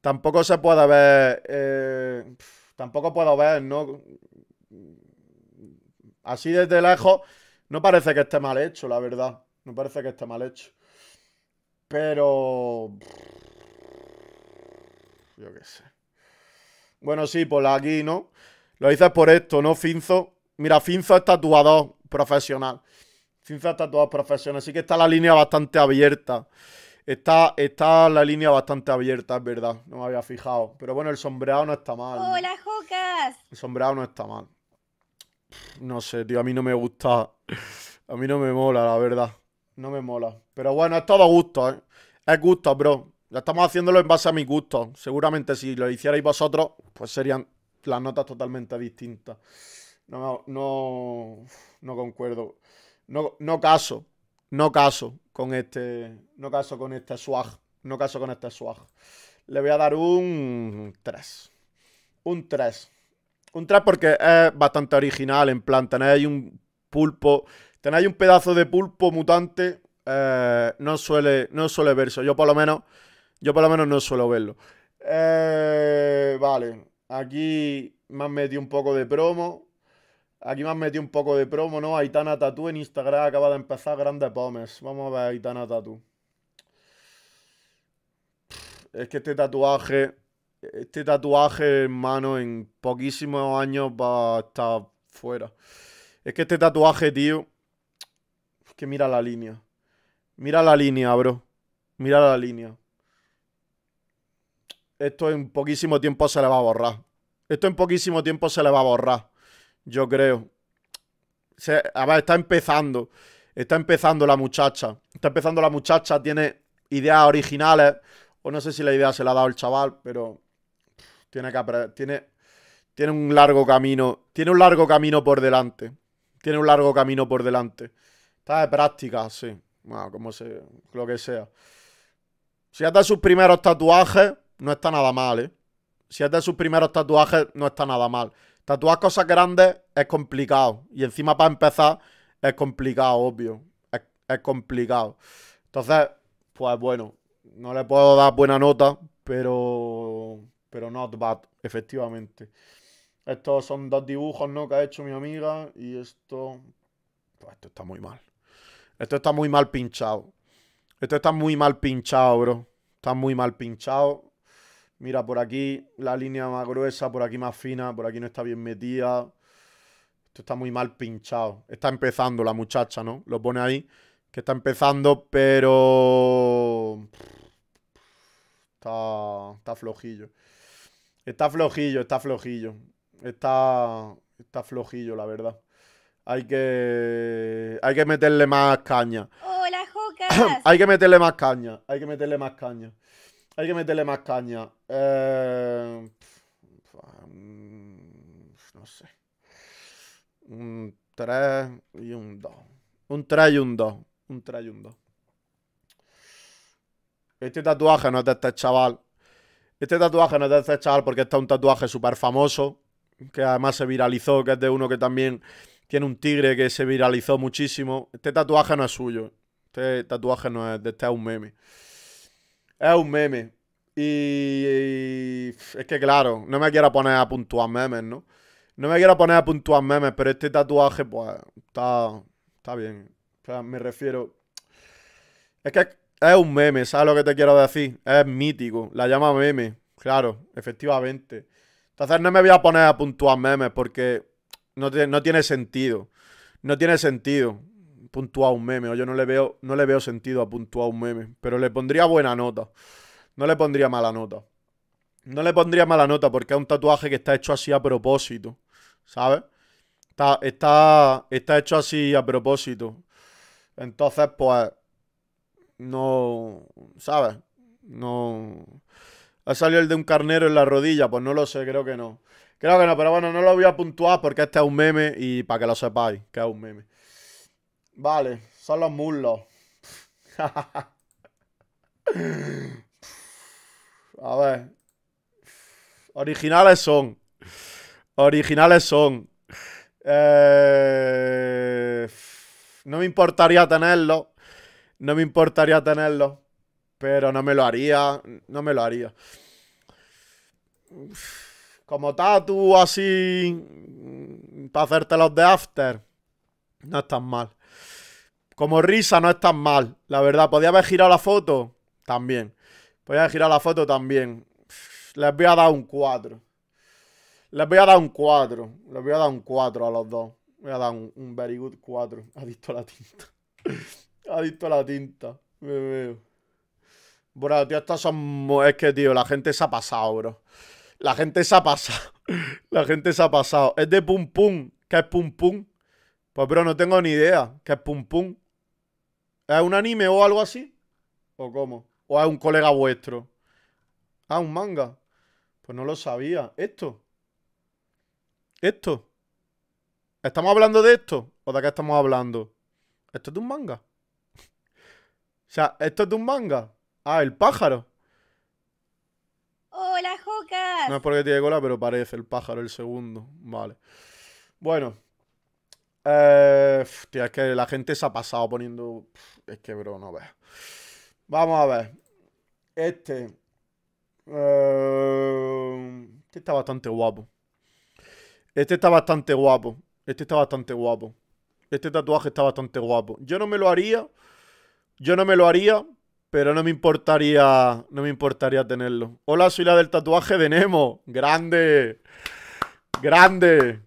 Speaker 1: Tampoco se puede ver. Eh, tampoco puedo ver, ¿no? Así desde lejos. No parece que esté mal hecho, la verdad. No parece que esté mal hecho. Pero. Yo qué sé. Bueno, sí, por aquí, ¿no? Lo dices por esto, ¿no, Finzo? Mira, Finzo es tatuador profesional. Finzo es tatuador profesional. Así que está la línea bastante abierta. Está, está la línea bastante abierta, es verdad. No me había fijado. Pero bueno, el sombreado no está mal. ¡Hola, Jocas! El sombreado no está mal. No sé, tío, a mí no me gusta. A mí no me mola, la verdad. No me mola. Pero bueno, es todo gusto, ¿eh? Es gusto, bro. Ya estamos haciéndolo en base a mi gusto. Seguramente si lo hicierais vosotros, pues serían las notas totalmente distintas. No, no, no concuerdo. No, no caso. No caso con este. No caso con este swag. No caso con este swag. Le voy a dar un 3. Un 3. Un 3 porque es bastante original. En plan, tenéis un pulpo. Tenéis un pedazo de pulpo mutante. Eh, no, suele, no suele verse. Yo por lo menos. Yo por lo menos no suelo verlo. Eh, vale. Aquí me han metido un poco de promo. Aquí me han metido un poco de promo, ¿no? Aitana Tatú en Instagram acaba de empezar Grande Pomes. Vamos a ver Aitana Tatú. Es que este tatuaje, este tatuaje, hermano, en poquísimos años va a estar fuera. Es que este tatuaje, tío, es que mira la línea. Mira la línea, bro. Mira la línea. Esto en poquísimo tiempo se le va a borrar. Esto en poquísimo tiempo se le va a borrar yo creo. Se, a ver, está empezando. Está empezando la muchacha. Está empezando la muchacha, tiene ideas originales. O no sé si la idea se la ha dado el chaval, pero tiene que aprender. Tiene, tiene un largo camino. Tiene un largo camino por delante. Tiene un largo camino por delante. Está de práctica, sí. Bueno, como se, lo que sea. Si de sus primeros tatuajes, no está nada mal, ¿eh? Si hace sus primeros tatuajes, no está nada mal. Tatuar cosas grandes es complicado. Y encima para empezar es complicado, obvio. Es, complicado. Entonces, pues bueno, no le puedo dar buena nota, pero, pero not bad, efectivamente. Estos son dos dibujos, ¿no? Que ha hecho mi amiga. Y esto. Pues esto está muy mal. Esto está muy mal pinchado. Esto está muy mal pinchado, bro. Está muy mal pinchado. Mira, por aquí la línea más gruesa, por aquí más fina, por aquí no está bien metida. Esto está muy mal pinchado. Está empezando la muchacha, ¿no? Lo pone ahí, que está empezando, pero... Está, flojillo. Está flojillo, está flojillo. Está, está flojillo, la verdad. Hay que, hay que meterle más caña. Hola, Jocas. (coughs) hay que meterle más caña, hay que meterle más caña. Hay que meterle más caña. Eh, no sé. Un 3 y un 2. Un 3 y un 2. Un 3 y un 2. Este tatuaje no es de este chaval. Este tatuaje no es de este chaval porque está un tatuaje súper famoso. Que además se viralizó, que es de uno que también tiene un tigre que se viralizó muchísimo. Este tatuaje no es suyo. Este tatuaje no es de este, a un meme. Es un meme. Y, es que claro, no me quiero poner a puntuar memes, ¿no? No me quiero poner a puntuar memes, pero este tatuaje, pues, está, está bien. O sea, me refiero... Es que es un meme, ¿sabes lo que te quiero decir? Es mítico, la llama meme, claro, efectivamente. Entonces no me voy a poner a puntuar memes porque no, no tiene sentido. No tiene sentido puntuar un meme, o yo no le veo, no le veo sentido a puntuar un meme, pero le pondría buena nota. No le pondría mala nota. No le pondría mala nota porque es un tatuaje que está hecho así a propósito, ¿sabes? Está, está, está hecho así a propósito. Entonces, pues, no, ¿sabes? No... ¿Ha salido el de un carnero en la rodilla? Pues no lo sé, creo que no. Creo que no, pero bueno, no lo voy a puntuar porque este es un meme y para que lo sepáis, que es un meme. Vale, son los muslos. A ver. Originales son. Originales son. Eh, no me importaría tenerlo. No me importaría tenerlo. Pero no me lo haría. No me lo haría. Como tatu así. Mm, Para hacerte los de after. No es tan mal. Como risa no es tan mal, la verdad. Podía haber girado la foto también. Podía haber girado la foto también. Les voy a dar un 4. Les voy a dar un 4. Les voy a dar un 4 a los dos. Voy a dar un, very good 4. Ha (laughs) a la tinta. Ha a la tinta. Me veo. Bro, tío, estas son... Es que, tío, la gente se ha pasado, bro. La gente se ha pasado. (laughs) la gente se ha pasado. Es de Pum Pum. ¿Qué es Pum Pum? Pues, bro, no tengo ni idea. ¿Qué es Pum Pum? ¿Es un anime o algo así? ¿O cómo? ¿O es un colega vuestro? Ah, un manga? Pues no lo sabía. ¿Esto? ¿Esto? ¿Estamos hablando de esto? ¿O de qué estamos hablando? ¿Esto es de un manga? (laughs) o sea, ¿esto es de un manga? Ah, el pájaro. ¡Hola, Jocas! No es porque tiene cola, pero parece el pájaro, el segundo. Vale. Bueno. Eh, es que la gente se ha pasado poniendo. Es que, bro, no veas. Vamos a ver. Este. Eh, este está bastante guapo. Este está bastante guapo. Este está bastante guapo. Este tatuaje está bastante guapo. Yo no me lo haría. Yo no me lo haría. Pero no me importaría. No me importaría tenerlo. Hola, soy la del tatuaje de Nemo. Grande. Grande.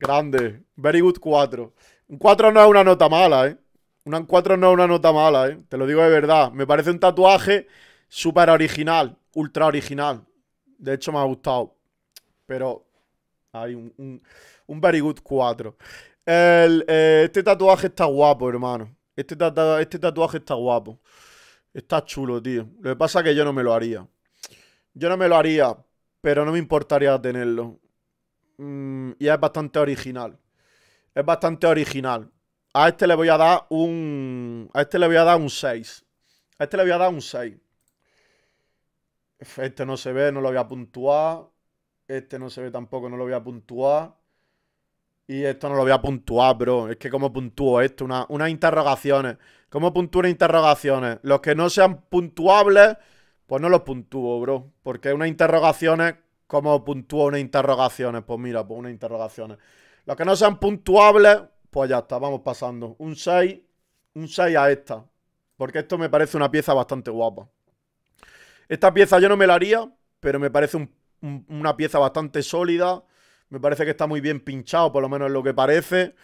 Speaker 1: Grande. Very good 4. Un 4 no es una nota mala, ¿eh? Un 4 no es una nota mala, ¿eh? Te lo digo de verdad. Me parece un tatuaje súper original, ultra original. De hecho, me ha gustado. Pero hay un, un, Very Good 4. Eh, este tatuaje está guapo, hermano. Este, este tatuaje está guapo. Está chulo, tío. Lo que pasa es que yo no me lo haría. Yo no me lo haría, pero no me importaría tenerlo. Mm, y es bastante original. Es bastante original. A este le voy a dar un... A este le voy a dar un 6. A este le voy a dar un 6. Este no se ve, no lo voy a puntuar. Este no se ve tampoco, no lo voy a puntuar. Y esto no lo voy a puntuar, bro. Es que cómo puntúo esto, unas interrogaciones. ¿Cómo puntúo unas interrogaciones? Los que no sean puntuables, pues no los puntúo, bro. Porque unas interrogaciones, ¿cómo puntúo unas interrogaciones? Pues mira, pues unas interrogaciones. Los que no sean puntuables, pues ya está, vamos pasando. Un 6, un 6 a esta. Porque esto me parece una pieza bastante guapa. Esta pieza yo no me la haría, pero me parece una pieza bastante sólida. Me parece que está muy bien pinchado, por lo menos es lo que parece.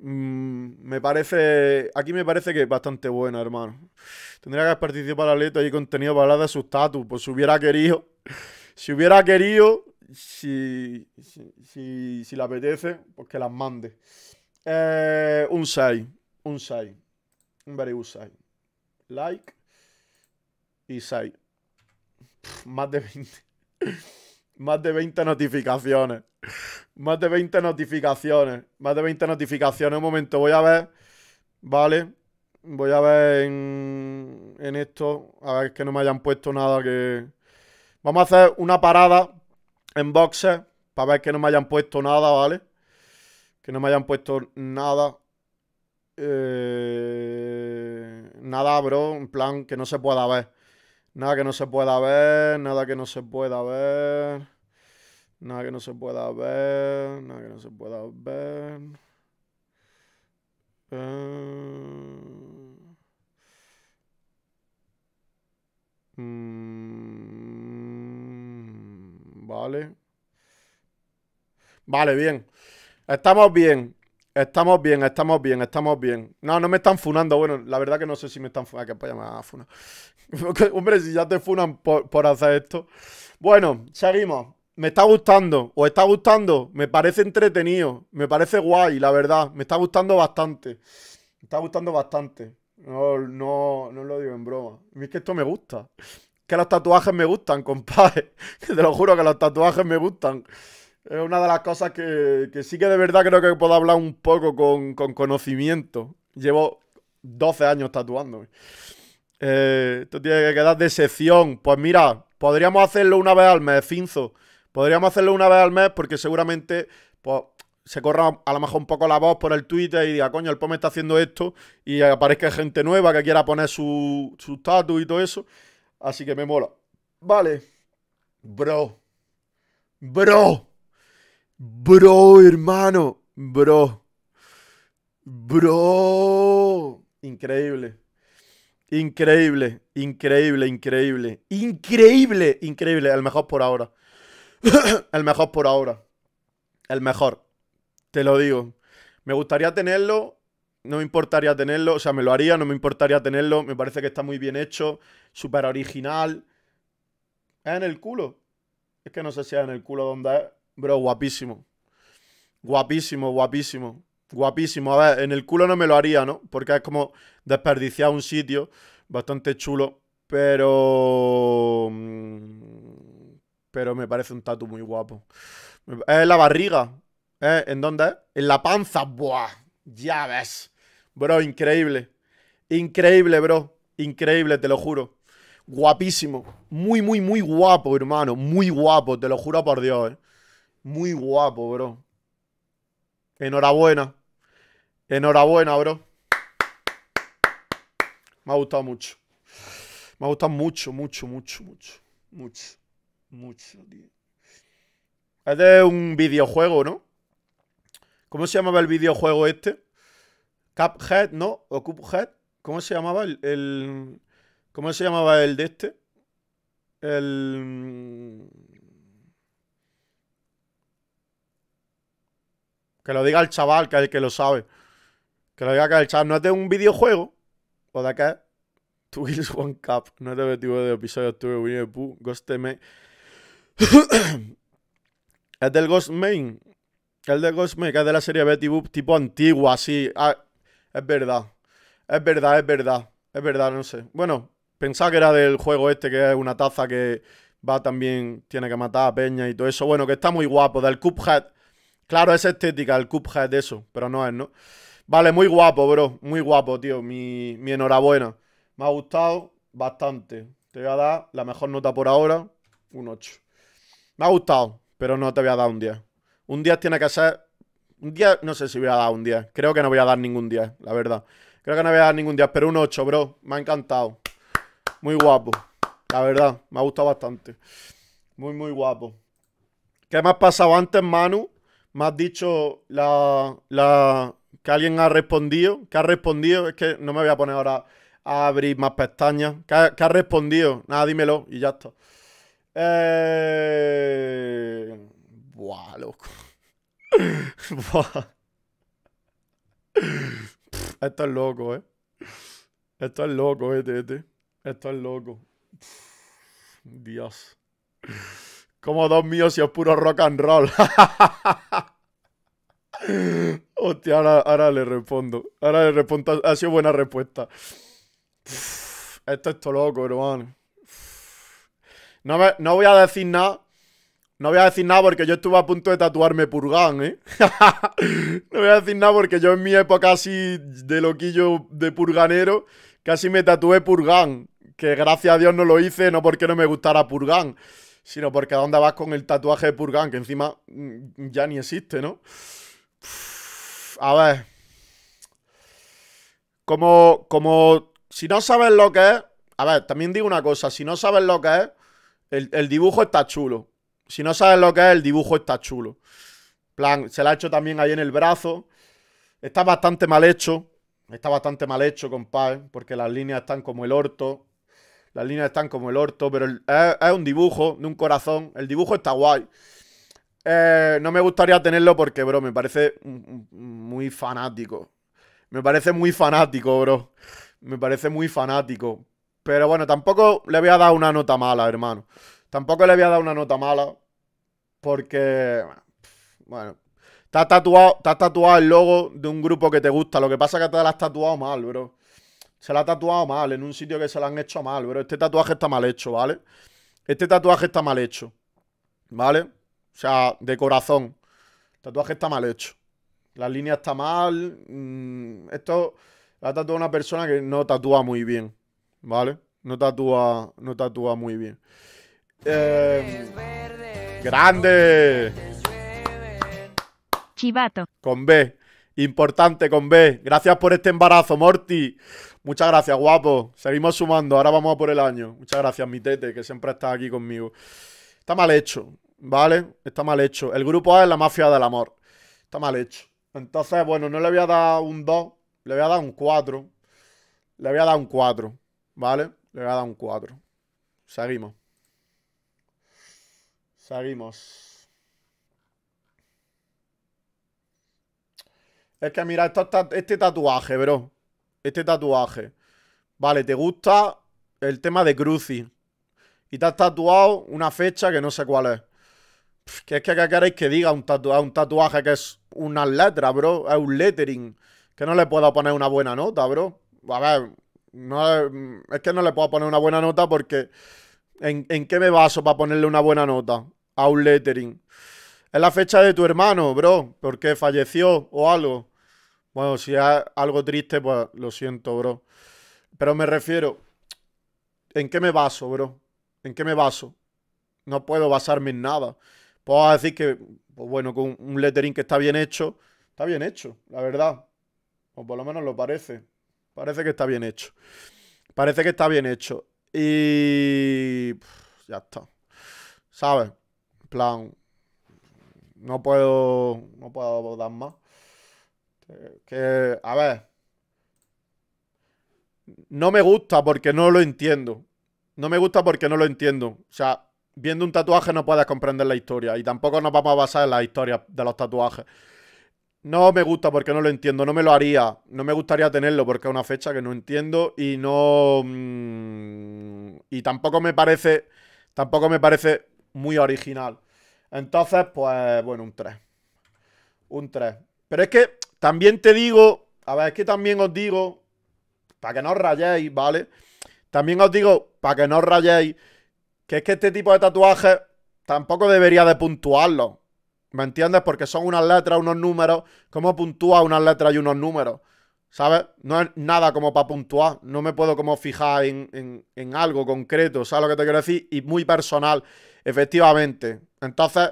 Speaker 1: Mm, me parece. Aquí me parece que es bastante buena, hermano. Tendría que haber participado la letra y contenido para hablar de su estatus. Pues si hubiera querido. (laughs) Si hubiera querido, si, si, apetece, pues que las mande. Eh, un 6. Un 6. Un very 6. Like. Y 6. más de 20. (laughs) más de 20 notificaciones. Más de 20 notificaciones. Más de 20 notificaciones. Un momento, voy a ver. Vale. Voy a ver en, en esto. A ver que no me hayan puesto nada que... Vamos a hacer una parada en boxes para ver que no me hayan puesto nada, ¿vale? Que no me hayan puesto nada. Eh, nada, bro, en plan que no se pueda ver. Nada que no se pueda ver, nada que no se pueda ver. Nada que no se pueda ver, nada que no se pueda ver. Eh, mm. Vale. Vale, bien. Estamos bien. Estamos bien, estamos bien, estamos bien. No, no me están funando. Bueno, la verdad que no sé si me están funando. Ah, (laughs) Hombre, si ya te funan por, hacer esto. Bueno, seguimos. Me está gustando. o está gustando? Me parece entretenido. Me parece guay, la verdad. Me está gustando bastante. Me está gustando bastante. No, no, no lo digo en broma. Es que esto me gusta que los tatuajes me gustan, compadre. (laughs) Te lo juro que los tatuajes me gustan. Es una de las cosas que, sí que de verdad creo que puedo hablar un poco con, conocimiento. Llevo 12 años tatuándome. Eh, esto tiene que quedar de sección. Pues mira, podríamos hacerlo una vez al mes, Finzo. Podríamos hacerlo una vez al mes porque seguramente pues, se corra a lo mejor un poco la voz por el Twitter y diga, coño, el POM está haciendo esto y aparezca gente nueva que quiera poner su, su tatu y todo eso. Así que me mola. Vale. Bro. Bro. Bro, hermano. Bro. Bro. Increíble. Increíble, increíble, increíble. Increíble, increíble. El mejor por ahora. (coughs) el mejor por ahora. El mejor. Te lo digo. Me gustaría tenerlo no me importaría tenerlo, o sea, me lo haría, no me importaría tenerlo, me parece que está muy bien hecho, súper original. Es en el culo. Es que no sé si es en el culo donde es. Bro, guapísimo. Guapísimo, guapísimo. Guapísimo. A ver, en el culo no me lo haría, ¿no? Porque es como desperdiciar un sitio bastante chulo. Pero. Mm, pero me parece un tatu muy guapo. Es la barriga. ¿Eh? ¿En dónde? es? En la panza. Buah. Ya ves. Bro, increíble. Increíble, bro. Increíble, te lo juro. Guapísimo. Muy, muy, muy guapo, hermano. Muy guapo, te lo juro por Dios. ¿eh? Muy guapo, bro. Enhorabuena. Enhorabuena, bro. Me ha gustado mucho. Me ha gustado mucho, mucho, mucho, mucho. Mucho. Mucho, tío. Es de un videojuego, ¿no? ¿Cómo se llamaba el videojuego este? Cuphead, ¿no? O Cuphead. ¿Cómo se llamaba el, el, ¿Cómo se llamaba el de este? El... Mm, que lo diga el chaval, que es el que lo sabe. Que lo diga que el chaval no es de un videojuego. ¿O de acá? Two (laughs) One Cup. No es de objetivo de episodio de Winnie the Pooh. Ghost Main. es del Ghost Main. El de Ghost Main, que es de la serie Betty Boop, tipo antigua, así. Ah, es verdad. Es verdad, es verdad. Es verdad, no sé. Bueno, pensaba que era del juego este, que es una taza que va también, tiene que matar a Peña y todo eso. Bueno, que está muy guapo, del Cuphead. Claro, es estética, el Cuphead eso, pero no es, ¿no? Vale, muy guapo, bro. Muy guapo, tío. Mi, mi enhorabuena. Me ha gustado bastante. Te voy a dar la mejor nota por ahora, un 8. Me ha gustado, pero no te voy a dar un 10. Un 10 tiene que ser un día, no sé si voy a dar un 10. Creo que no voy a dar ningún 10, la verdad. Creo que no voy a dar ningún 10, pero un 8, bro. Me ha encantado. Muy guapo. La verdad, me ha gustado bastante. Muy, muy guapo. ¿Qué me ha pasado antes, Manu? Me has dicho la, que alguien ha respondido. que ha respondido? Es que no me voy a poner ahora a abrir más pestañas. que ha, qué ha respondido? Nada, dímelo y ya está. Eh... Buah, loco. Esto es loco, eh. Esto es loco, eh, Esto es loco. Dios. Como dos míos y es puro rock and roll. (laughs) Hostia, ahora, le respondo. Ahora le respondo. Ha sido buena respuesta. Esto es todo loco, hermano. no voy a decir nada no voy a decir nada porque yo estuve a punto de tatuarme Purgan, ¿eh? (laughs) no voy a decir nada porque yo en mi época así de loquillo de purganero casi me tatué Purgan. Que gracias a Dios no lo hice, no porque no me gustara Purgan, sino porque ¿a dónde vas con el tatuaje de Purgan? Que encima mm, ya ni existe, ¿no? A ver. Como, como, si no sabes lo que es... A ver, también digo una cosa, si no sabes lo que es, el dibujo está chulo. Si no sabes lo que es, el dibujo está chulo. plan, se la ha hecho también ahí en el brazo. Está bastante mal hecho. Está bastante mal hecho, compadre. Porque las líneas están como el orto. Las líneas están como el orto. Pero es, un dibujo de un corazón. El dibujo está guay. Eh, no me gustaría tenerlo porque, bro, me parece muy fanático. Me parece muy fanático, bro. Me parece muy fanático. Pero bueno, tampoco le voy a dar una nota mala, hermano. Tampoco le había dado una nota mala. Porque. Bueno. Te has, tatuado, el logo de un grupo que te gusta. Lo que pasa es que te la has tatuado mal, bro. Se la ha tatuado mal, en un sitio que se la han hecho mal, bro. Este tatuaje está mal hecho, ¿vale? Este tatuaje está mal hecho. ¿Vale? O sea, de corazón. El tatuaje está mal hecho. La línea está mal. Mm, esto la ha tatuado una persona que no tatúa muy bien. ¿Vale? No tatúa, no tatúa muy bien. Em, grande. Chivato. Con B. Importante con B. Gracias por este embarazo, Morty. Muchas gracias, guapo. Seguimos sumando. Ahora vamos a por el año. Muchas gracias, mi tete, que siempre está aquí conmigo. Está mal hecho, ¿vale? Está mal hecho. El grupo A es la mafia del amor. Está mal hecho. Entonces, bueno, no le voy a dar un 2. Le voy a dar un 4. Le voy a dar un 4, ¿vale? Le voy a dar un 4. Seguimos. Seguimos. Es que mira, este tatuaje, bro. Este tatuaje. Vale, te gusta el tema de Cruci. Y te has tatuado una fecha que no sé cuál es. que es que, queréis que diga un, un tatuaje que es una letra, bro. Es un lettering. Que no le puedo poner una buena nota, bro. A ver, no, es que no le puedo poner una buena nota porque... ¿En, ¿En, qué me baso para ponerle una buena nota? a un lettering. Es la fecha de tu hermano, bro, porque falleció o algo. Bueno, si es algo triste, pues lo siento, bro. Pero me refiero, ¿en qué me baso, bro? ¿En qué me baso? No puedo basarme en nada. Puedo decir que, pues bueno, con un lettering que está bien hecho, está bien hecho, la verdad. O por lo menos lo parece. Parece que está bien hecho. Parece que está bien hecho. Y... Ya está. ¿Sabes? plan, no puedo, no puedo dar más. Que, a ver, no me gusta porque no lo entiendo. No me gusta porque no lo entiendo. O sea, viendo un tatuaje no puedes comprender la historia. Y tampoco nos vamos a basar en la historia de los tatuajes. No me gusta porque no lo entiendo. No me lo haría. No me gustaría tenerlo porque es una fecha que no entiendo. Y no. Mm, y tampoco me parece. Tampoco me parece muy original. Entonces, pues, bueno, un 3. Un 3. Pero es que también te digo, a ver, es que también os digo, para que no os rayéis, ¿vale? También os digo, para que no os rayéis, que es que este tipo de tatuajes tampoco debería de puntuarlo. ¿Me entiendes? Porque son unas letras, unos números. ¿Cómo puntúa unas letras y unos números? ¿sabes? No es nada como para puntuar, no me puedo como fijar en, algo concreto, ¿sabes lo que te quiero decir? Y muy personal, efectivamente. Entonces,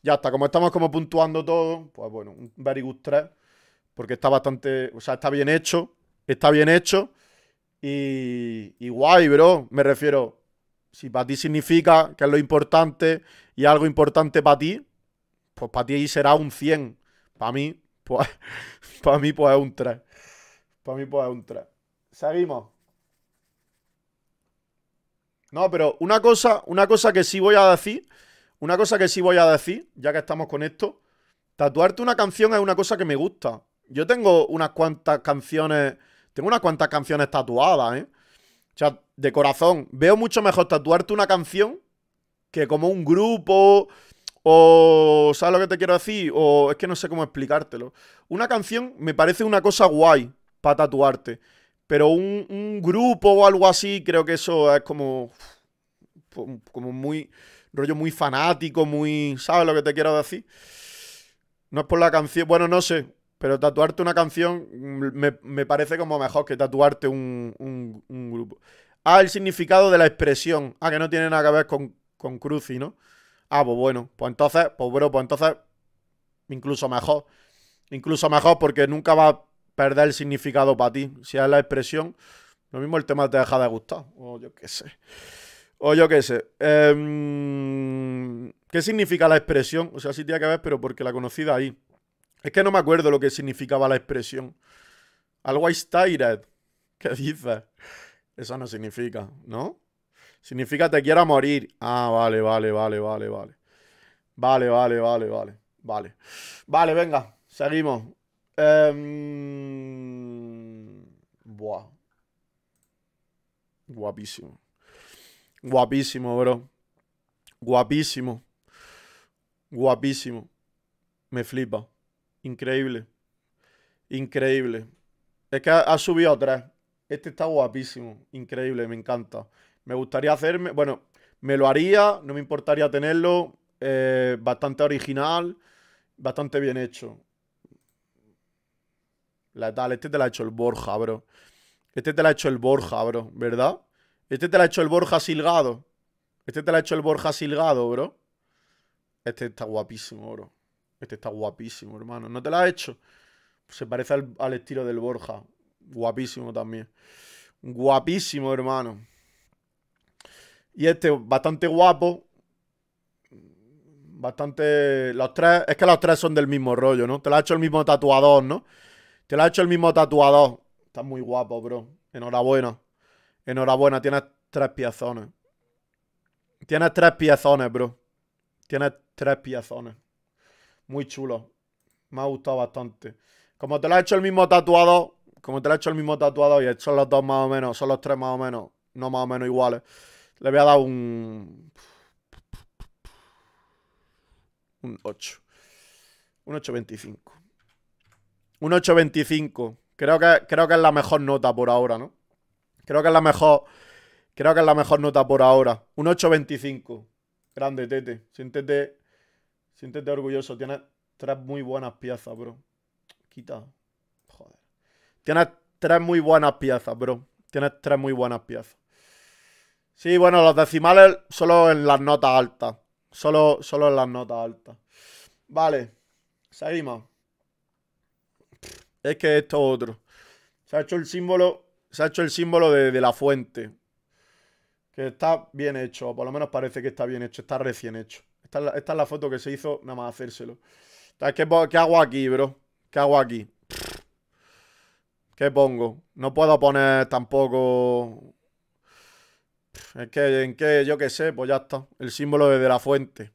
Speaker 1: ya está, como estamos como puntuando todo, pues bueno, un Very Good 3, porque está bastante, o sea, está bien hecho, está bien hecho y, guay, bro, me refiero, si para ti significa que es lo importante y algo importante para ti, pues para ti ahí será un 100, para mí, pues, (laughs) para mí pues es un 3. Para mí puede un 3. Seguimos. No, pero una cosa, una cosa que sí voy a decir, una cosa que sí voy a decir, ya que estamos con esto, tatuarte una canción es una cosa que me gusta. Yo tengo unas cuantas canciones, tengo unas cuantas canciones tatuadas, ¿eh? O sea, de corazón, veo mucho mejor tatuarte una canción que como un grupo o ¿sabes lo que te quiero decir? O es que no sé cómo explicártelo. Una canción me parece una cosa guay, para tatuarte. Pero un, grupo o algo así, creo que eso es como. Como muy. Rollo muy fanático, muy. ¿Sabes lo que te quiero decir? No es por la canción. Bueno, no sé. Pero tatuarte una canción me, parece como mejor que tatuarte un, grupo. Ah, el significado de la expresión. Ah, que no tiene nada que ver con, con y ¿no? Ah, pues bueno. Pues entonces, pues bueno, pues entonces. Incluso mejor. Incluso mejor porque nunca va perder el significado para ti. Si es la expresión, lo mismo el tema te deja de gustar. O yo qué sé. O yo qué sé. Em, ¿Qué significa la expresión? O sea, sí tiene que ver, pero porque la conocida ahí. Es que no me acuerdo lo que significaba la expresión. Algo tired. ¿Qué dices? Eso no significa, ¿no? Significa te quiera morir. Ah, vale, vale, vale, vale, vale. Vale, vale, vale, vale. Vale. Vale, venga, seguimos. Em, guapísimo. Guapísimo, bro. Guapísimo. Guapísimo. Me flipa. Increíble. Increíble. Es que ha, subido otra tres. Este está guapísimo. Increíble, me encanta. Me gustaría hacerme. Bueno, me lo haría. No me importaría tenerlo. Eh, bastante original. Bastante bien hecho. La tal, este te la ha hecho el Borja, bro. Este te la ha hecho el Borja, bro, ¿verdad? Este te la ha hecho el Borja Silgado. Este te la ha hecho el Borja Silgado, bro. Este está guapísimo, bro. Este está guapísimo, hermano. ¿No te la ha hecho? Pues se parece al, al estilo del Borja. Guapísimo también. Guapísimo, hermano. Y este, bastante guapo. Bastante. Los tres. Es que los tres son del mismo rollo, ¿no? Te la ha hecho el mismo tatuador, ¿no? Te lo ha hecho el mismo tatuador. está muy guapo, bro. Enhorabuena. Enhorabuena, tienes tres piezones. Tienes tres piezones, bro. Tienes tres piezones. Muy chulo. Me ha gustado bastante. Como te lo ha hecho el mismo tatuador. como te lo ha hecho el mismo tatuador. y son los dos más o menos, son los tres más o menos, no más o menos iguales. Le voy a dar un. Un 8. Un 8.25. Un 8.25. Creo que, creo que es la mejor nota por ahora, ¿no? Creo que es la mejor. Creo que es la mejor nota por ahora. Un 8.25. Grande, Tete. Siéntete. Siéntete orgulloso. Tienes tres muy buenas piezas, bro. Quita. Joder. Tienes tres muy buenas piezas, bro. Tienes tres muy buenas piezas. Sí, bueno, los decimales solo en las notas altas. Solo, solo en las notas altas. Vale. Seguimos es que esto otro. Se ha hecho el símbolo, se ha hecho el símbolo de, la fuente. Que está bien hecho, o por lo menos parece que está bien hecho, está recién hecho. Esta es la, foto que se hizo nada más hacérselo. ¿Qué, ¿Qué hago aquí, bro? ¿Qué hago aquí? ¿Qué pongo? No puedo poner tampoco... Es que, en qué yo qué sé, pues ya está. El símbolo de, la fuente.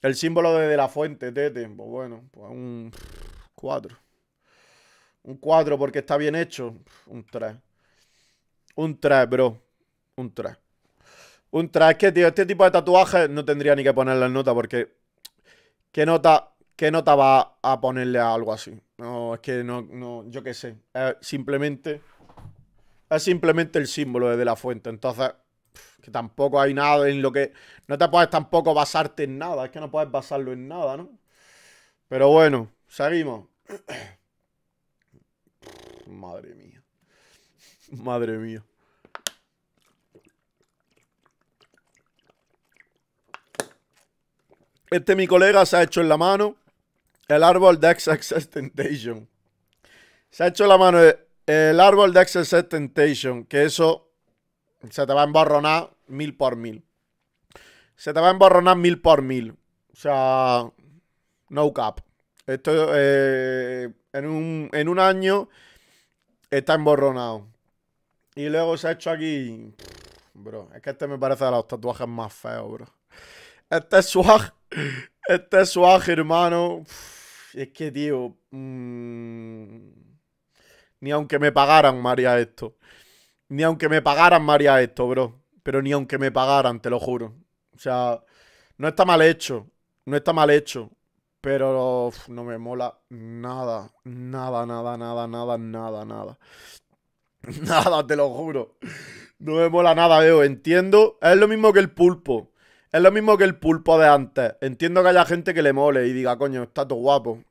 Speaker 1: El símbolo de, la fuente, Tete. Pues bueno, pues un 4. Un 4 porque está bien hecho. Un 3. Un 3, bro. Un 3. Un 3. Es que, tío, este tipo de tatuajes no tendría ni que ponerle en nota porque... ¿Qué nota, qué nota va a ponerle a algo así? No, es que no, no yo qué sé. Es simplemente... Es simplemente el símbolo de la fuente. Entonces, que tampoco hay nada en lo que... No te puedes tampoco basarte en nada. Es que no puedes basarlo en nada, ¿no? Pero bueno, seguimos. Madre mía. (laughs) Madre mía. Este mi colega se ha hecho en la mano el árbol de Excess Temptation. Se ha hecho en la mano el, árbol de Excess Temptation, que eso se te va a embarronar mil por mil. Se te va a embarronar mil por mil. O sea, no cap. Esto eh, en, un, en un año está emborronado. Y luego se ha hecho aquí. Bro, es que este me parece de los tatuajes más feos, bro. Este es Este es hermano. Es que, tío. Mm, ni aunque me pagaran, María, esto. Ni aunque me pagaran, María, esto, bro. Pero ni aunque me pagaran, te lo juro. O sea, no está mal hecho. No está mal hecho. Pero no me mola nada, nada, nada, nada, nada, nada, nada. (laughs) Nada, te lo juro. No me mola nada, veo. Entiendo. Es lo mismo que el pulpo. Es lo mismo que el pulpo de antes. Entiendo que haya gente que le mole y diga, coño, está todo guapo.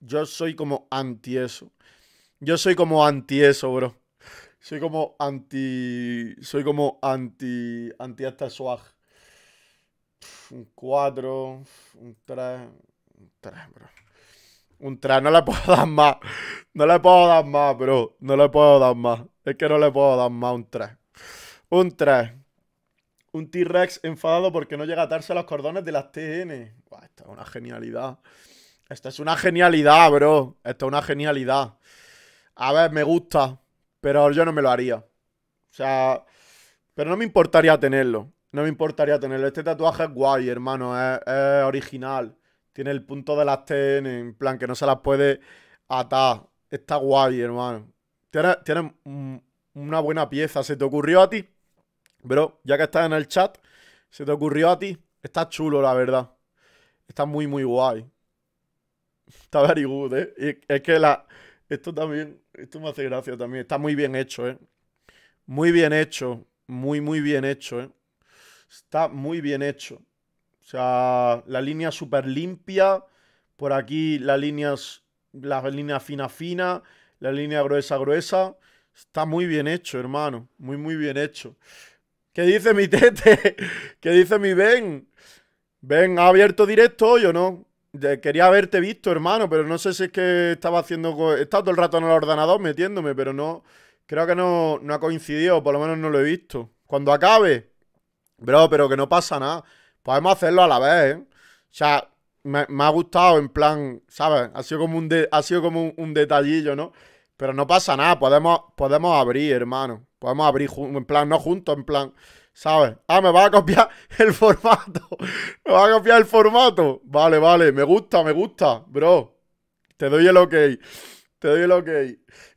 Speaker 1: Yo soy como anti eso. Yo soy como anti eso, bro. Soy como anti. Soy como anti. Anti este swag. Un 4, un 3. Un 3, bro. Un 3, no le puedo (laughs) dar más. No le puedo dar más, bro. No le puedo dar más. Es que no le puedo dar más un 3. Un 3. Un T-Rex enfadado porque no llega a atarse a los cordones de las TN. Buah, esta es una genialidad. Esta es una genialidad, bro. Esta es una genialidad. A ver, me gusta. Pero yo no me lo haría. O sea. Pero no me importaría tenerlo. No me importaría tenerlo. Este tatuaje es guay, hermano. Es, es original. Tiene el punto de las TN, en plan que no se las puede atar. Está guay, hermano. Tiene, una buena pieza. ¿Se te ocurrió a ti? Bro, ya que estás en el chat, ¿se te ocurrió a ti? Está chulo, la verdad. Está muy, muy guay. Está very good, ¿eh? es que la... Esto también... Esto me hace gracia también. Está muy bien hecho, ¿eh? Muy bien hecho. Muy, muy bien hecho, ¿eh? Está muy bien hecho sea, la línea súper limpia. Por aquí la líneas la línea fina fina, la línea gruesa gruesa. Está muy bien hecho, hermano. Muy, muy bien hecho. ¿Qué dice mi (laughs) tete? ¿Qué dice mi Ben? Ben, ¿ha abierto directo hoy o no? Quería haberte visto, hermano, pero no sé si es que estaba haciendo... estado todo el rato en el ordenador metiéndome, pero no... Creo que no, no ha coincidido, por lo menos no lo he visto. Cuando acabe. Bro, pero que no pasa nada podemos hacerlo a la vez, ¿eh? O sea, me, ha gustado en plan, ¿sabes? Ha sido como un, ha sido como un, detallillo, ¿no? Pero no pasa nada, podemos, podemos abrir, hermano. Podemos abrir, en plan, no juntos, en plan, ¿sabes? Ah, me va a copiar (laughs) el formato. (laughs) me va a copiar el formato. Vale, vale, me gusta, me gusta, bro. Te doy el ok. Te doy el ok.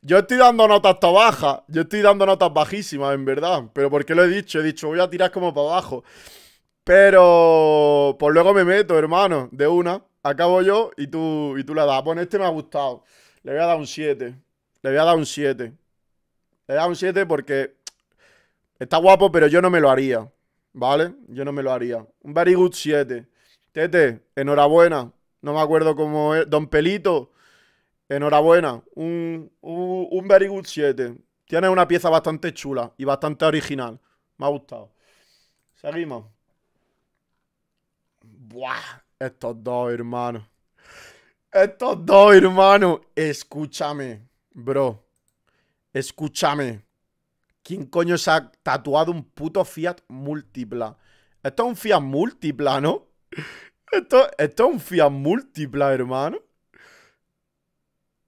Speaker 1: Yo estoy dando notas to bajas. Yo estoy dando notas bajísimas, en verdad. Pero por qué lo he dicho? He dicho, voy a tirar como para abajo. Pero pues luego me meto, hermano, de una. Acabo yo y tú, y tú la das. Bueno, este me ha gustado. Le voy a dar un 7. Le voy a dar un 7. Le voy a dar un 7 porque está guapo, pero yo no me lo haría. ¿Vale? Yo no me lo haría. Un very good 7. Tete, enhorabuena. No me acuerdo cómo es. Don Pelito, enhorabuena. Un, un, very good 7. Tiene una pieza bastante chula y bastante original. Me ha gustado. Seguimos estos dos hermano. Estos dos hermanos. Escúchame, bro. Escúchame. ¿Quién coño se ha tatuado un puto Fiat múltipla? Esto es un Fiat múltipla, ¿no? Esto, esto, es un Fiat múltipla, hermano.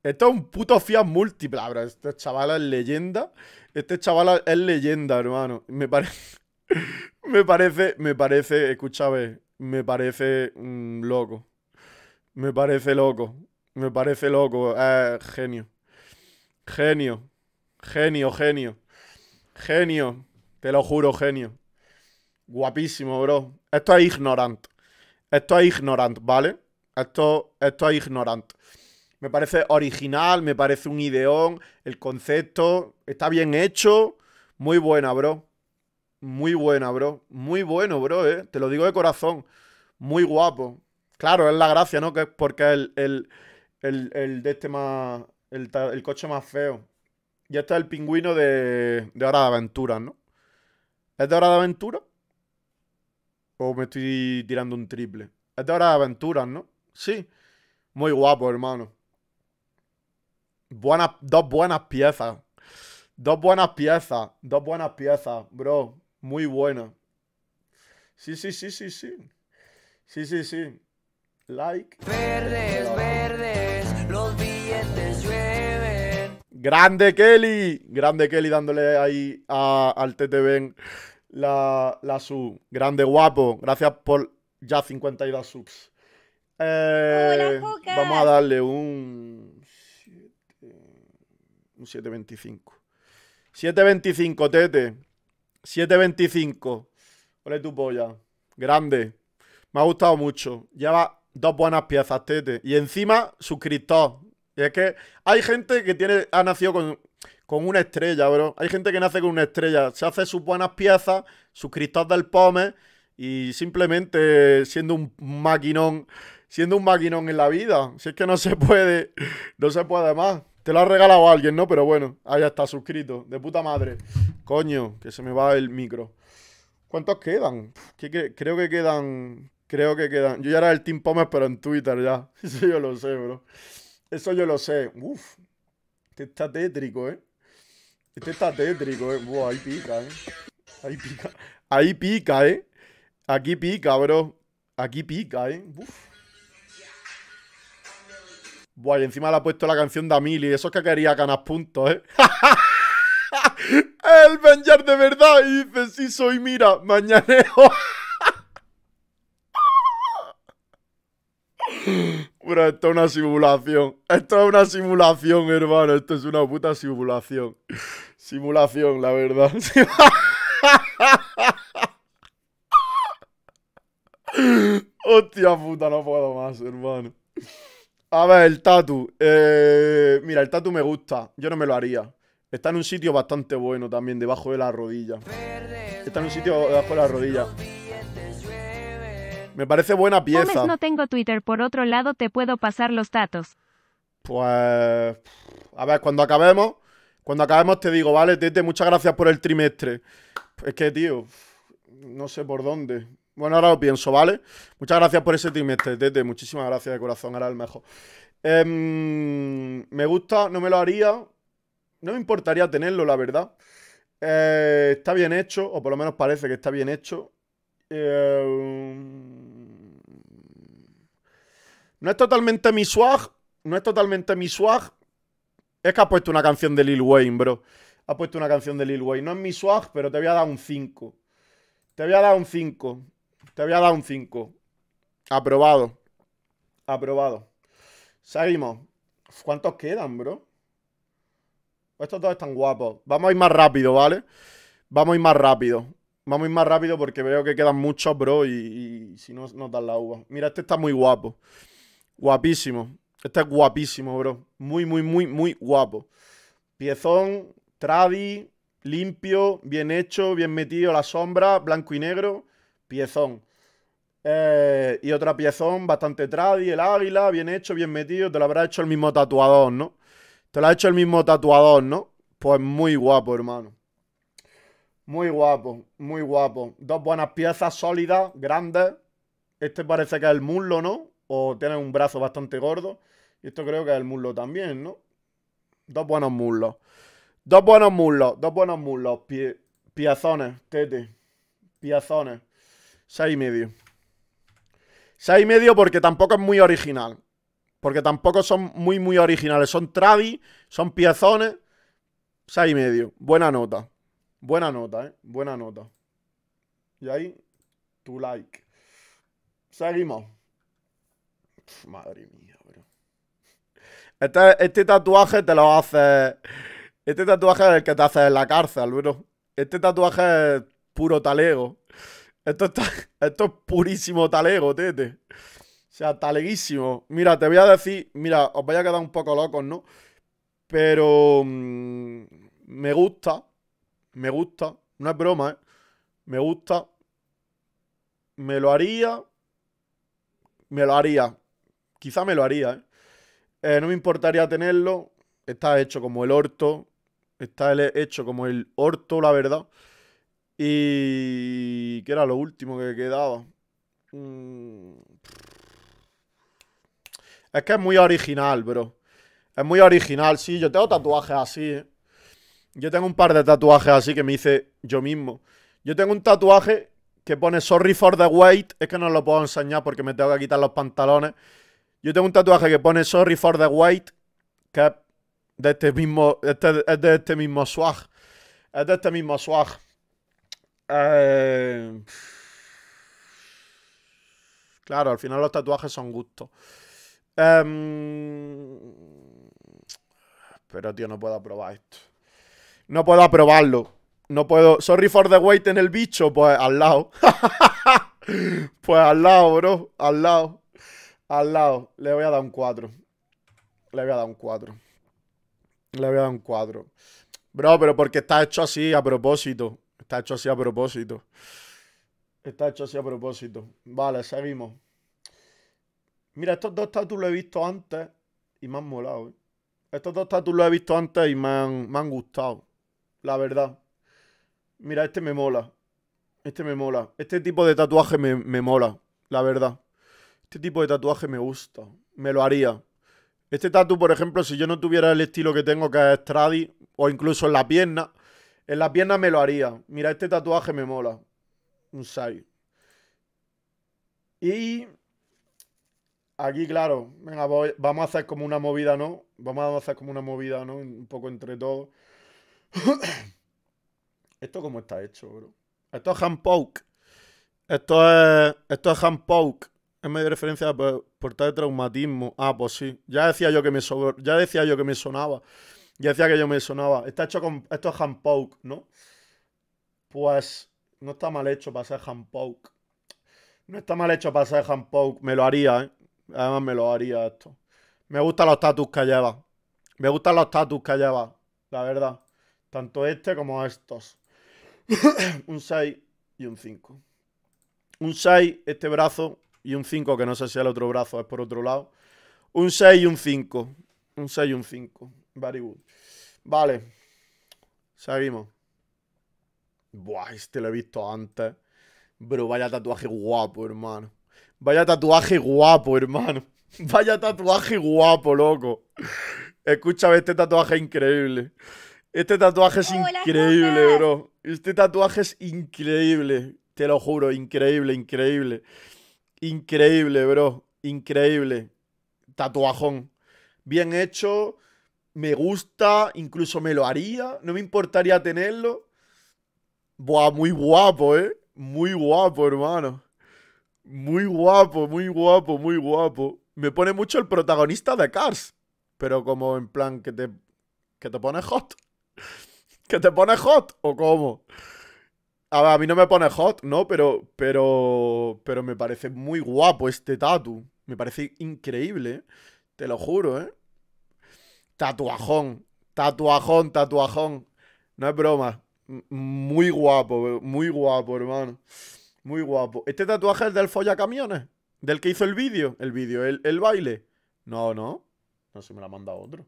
Speaker 1: Esto es un puto Fiat múltipla, bro. Este chaval es leyenda. Este chaval es leyenda, hermano. Me parece. (laughs) me parece. Me parece. Escúchame me parece mm, loco. Me parece loco. Me parece loco. Ah, genio. Genio. Genio, genio. Genio. Te lo juro, genio. Guapísimo, bro. Esto es ignorante. Esto es ignorante, ¿vale? Esto, esto es ignorante. Me parece original, me parece un ideón. El concepto está bien hecho. Muy buena, bro. Muy buena, bro. Muy bueno, bro, eh. Te lo digo de corazón. Muy guapo. Claro, es la gracia, ¿no? Que es porque es el, el, de este más. El, coche más feo. Y este es el pingüino de, de Hora de Aventuras, ¿no? ¿Es de Hora de Aventura? ¿O me estoy tirando un triple? Es de Hora de Aventuras, ¿no? Sí. Muy guapo, hermano. Buenas, dos buenas piezas. Dos buenas piezas. Dos buenas piezas, bro. Muy buena. Sí, sí, sí, sí, sí. Sí, sí, sí. Like. Verdes, verdes, los billetes llueven. Grande Kelly. Grande Kelly dándole ahí al TTV la, la sub. Grande guapo. Gracias por ya 52 subs. Eh, vamos a darle un un 7.25. 7.25, Tete. 7.25. Ole tu polla. Grande. Me ha gustado mucho. Lleva dos buenas piezas, tete. Y encima, suscriptor. Y es que hay gente que tiene, ha nacido con, con una estrella, bro. Hay gente que nace con una estrella. Se hace sus buenas piezas, suscriptor del POME. Y simplemente siendo un maquinón, siendo un maquinón en la vida. Si es que no se puede, no se puede más. Te lo ha regalado alguien, ¿no? Pero bueno, allá está suscrito. De puta madre. Coño, que se me va el micro. ¿Cuántos quedan? creo que quedan. Creo que quedan. Yo ya era el Team Pomes, pero en Twitter ya. (laughs) Eso yo lo sé, bro. Eso yo lo sé. Uf. Este está tétrico, ¿eh? Este está tétrico, ¿eh? Buah, ahí pica, ¿eh? Ahí pica. Ahí pica, ¿eh? Aquí pica, bro. Aquí pica, ¿eh? Uf. Buah, y encima le ha puesto la canción de Amili. Eso es que quería ganar puntos, ¿eh? (laughs) el Benjar de verdad. Y dice, sí soy, mira, mañaneo. (laughs) Bueno, esto es una simulación. Esto es una simulación, hermano. Esto es una puta simulación. Simulación, la verdad. (laughs) Hostia puta, no puedo más, hermano. A ver, el tatu. Eh, mira, el tatu me gusta. Yo no me lo haría. Está en un sitio bastante bueno también, debajo de la rodilla. Está en un sitio debajo de la rodilla. Me parece buena pieza. no tengo Twitter, por otro lado te puedo pasar los datos. Pues... A ver, cuando acabemos... Cuando acabemos te digo, vale, Tete, muchas gracias por el trimestre. Es que, tío, no sé por dónde. Bueno, ahora lo pienso, ¿vale? Muchas gracias por ese team este, Tete. Muchísimas gracias de corazón, era el mejor. Em, me gusta, no me lo haría. No me importaría tenerlo, la verdad. Eh, está bien hecho, o por lo menos parece que está bien hecho. Em, no es totalmente mi swag. No es totalmente mi swag. Es que ha puesto una canción de Lil Wayne, bro. Ha puesto una canción de Lil Wayne. No es mi swag, pero te voy a dar un 5. Te voy a dar un 5. Te voy a un 5. Aprobado. Aprobado. Seguimos. ¿Cuántos quedan, bro? Estos dos están guapos. Vamos a ir más rápido, ¿vale? Vamos a ir más rápido. Vamos a ir más rápido porque veo que quedan muchos, bro, y, si no nos dan la uva. Mira, este está muy guapo. Guapísimo. Este es guapísimo, bro. Muy, muy, muy, muy guapo. Piezón, tradi, limpio, bien hecho, bien metido, la sombra, blanco y negro, piezón. Eh, y otra piezón bastante tradi, el águila, bien hecho, bien metido. Te lo habrá hecho el mismo tatuador, ¿no? Te lo ha hecho el mismo tatuador, ¿no? Pues muy guapo, hermano. Muy guapo, muy guapo. Dos buenas piezas sólidas, grandes. Este parece que es el muslo, ¿no? O tiene un brazo bastante gordo. Y esto creo que es el muslo también, ¿no? Dos buenos muslos. Dos buenos muslos, dos buenos muslos. piazones, tete. Piazones. Seis y medio. 6 y medio porque tampoco es muy original. Porque tampoco son muy, muy originales. Son travis, son piezones. 6 y medio. Buena nota. Buena nota, ¿eh? Buena nota. Y ahí, tu like. Seguimos. madre mía, bro. Este, este, tatuaje te lo hace. Este tatuaje es el que te hace en la cárcel, bro. Este tatuaje es puro talego. Esto, está, esto es purísimo talego, tete. O sea, taleguísimo. Mira, te voy a decir, mira, os vais a quedar un poco locos, ¿no? Pero mm, me gusta, me gusta, no es broma, ¿eh? Me gusta, me lo haría, me lo haría, quizá me lo haría, Eh, eh no me importaría tenerlo, está hecho como el orto, está hecho como el orto, la verdad. Y que era lo último que quedaba. Mm. Es que es muy original, bro. Es muy original, sí. Yo tengo tatuajes así, eh. Yo tengo un par de tatuajes así que me hice yo mismo. Yo tengo un tatuaje que pone Sorry for the wait. Es que no lo puedo enseñar porque me tengo que quitar los pantalones. Yo tengo un tatuaje que pone Sorry for the wait. Que es de este mismo. Este, es de este mismo swag. Es de este mismo swag. Eh, claro, al final los tatuajes son gustos. Em, pero, tío, no puedo aprobar esto. No puedo aprobarlo. No puedo. Sorry for the wait en el bicho. Pues al lado. (laughs) pues al lado, bro. Al lado. Al lado. Le voy a dar un 4. Le voy a dar un 4. Le voy a dar un 4. Bro, pero porque está hecho así a propósito. Está hecho así a propósito. Está hecho así a propósito. Vale, seguimos. Mira, estos dos tatus los he visto antes y me han molado. ¿eh? Estos dos tatus los he visto antes y me han, me gustado. La verdad. Mira, este me mola. Este me mola. Este tipo de tatuaje me, mola, la verdad. Este tipo de tatuaje me gusta. Me lo haría. Este tatu, por ejemplo, si yo no tuviera el estilo que tengo, que es Stradi o incluso en la pierna, en las piernas me lo haría. Mira, este tatuaje me mola. Un Sai. Y aquí, claro, venga, vamos a hacer como una movida, ¿no? Vamos a hacer como una movida, ¿no? Un poco entre todos. (coughs) ¿Esto cómo está hecho, bro? Esto es hand Esto es, esto es hand poke. Es medio referencia a pues, portar de traumatismo. Ah, pues sí. Ya decía yo que me, ya decía yo que me sonaba. Y decía que yo me sonaba. Está hecho con. Esto es hand ¿no? Pues. No está mal hecho para ser hand No está mal hecho para ser hand Me lo haría, ¿eh? Además me lo haría esto. Me gustan los tatus que lleva. Me gustan los tatus que lleva. La verdad. Tanto este como estos. (coughs) un 6 y un 5. Un 6, este brazo. Y un 5, que no sé si el otro brazo es por otro lado. Un 6 y un 5. Un 6 y un 5. Very good. Vale. Seguimos. Buah, este lo he visto antes. Bro, vaya tatuaje guapo, hermano. Vaya tatuaje guapo, hermano. (laughs) Vaya tatuaje guapo, loco. Escúchame, este tatuaje es increíble. Este tatuaje es increíble, bro. Este tatuaje es increíble. Te lo juro, increíble, increíble. Increíble, bro. Increíble. Tatuajón. Bien hecho me gusta, incluso me lo haría, no me importaría tenerlo. Buah, muy guapo, ¿eh? Muy guapo, hermano. Muy guapo, muy guapo, muy guapo. Me pone mucho el protagonista de Cars. Pero como en plan que te, que te pone hot. (laughs) ¿Que te pone hot o cómo? A, ver, a mí no me pone hot, ¿no? Pero, pero, pero me parece muy guapo este tatu. Me parece increíble, ¿eh? Te lo juro, ¿eh? tatuajón, tatuajón, tatuajón. No es broma. Muy guapo, muy guapo, hermano. Muy guapo. ¿Este tatuaje es del camiones? ¿Del que hizo el vídeo? ¿El vídeo? ¿El, baile? No, no. No sé, me lo ha mandado otro.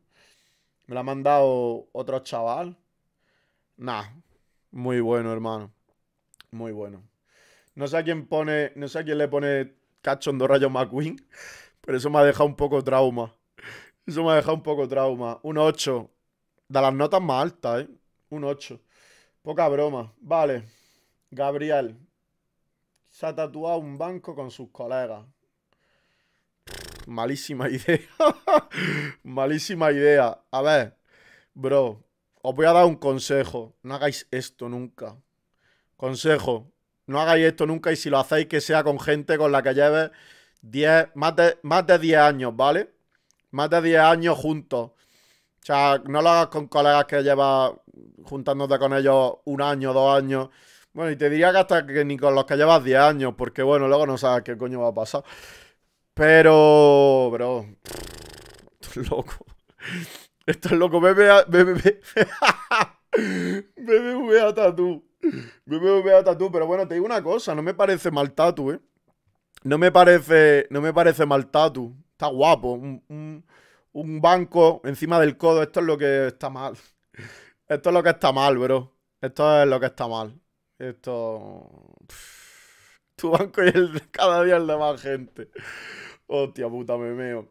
Speaker 1: Me lo ha mandado otro chaval. Nah. Muy bueno, hermano. Muy bueno. No sé a quién pone. No sé a quién le pone cachondo Rayo McQueen. Pero eso me ha dejado un poco trauma. Eso me ha dejado un poco trauma. Un 8. De las notas más altas, ¿eh? Un 8. Poca broma. Vale. Gabriel. Se ha tatuado un banco con sus colegas. malísima (laughs) idea. malísima idea. A ver, bro. Os voy a dar un consejo. No hagáis esto nunca. Consejo. No hagáis esto nunca y si lo hacéis que sea con gente con la que lleves 10, más, de, más de 10 años, ¿vale? Más de 10 años juntos. O sea, no lo hagas con colegas que llevas juntándote con ellos un año, dos años. Bueno, y te diría que hasta que ni con los que llevas 10 años, porque bueno, luego no sabes qué coño va a pasar. Pero, bro, esto es loco. Esto es loco. BBVA, veo bebé, Tatu. BBVA Tatu, pero bueno, te digo una cosa, no me parece mal Tatu, ¿eh? No me parece, no me parece mal Tatu está guapo. Un, banco encima del codo. Esto es lo que está mal. (laughs) Esto es lo que está mal, bro. Esto es lo que está mal. Esto. (laughs) tu banco y el, cada día el de más gente. Hostia puta, me meo.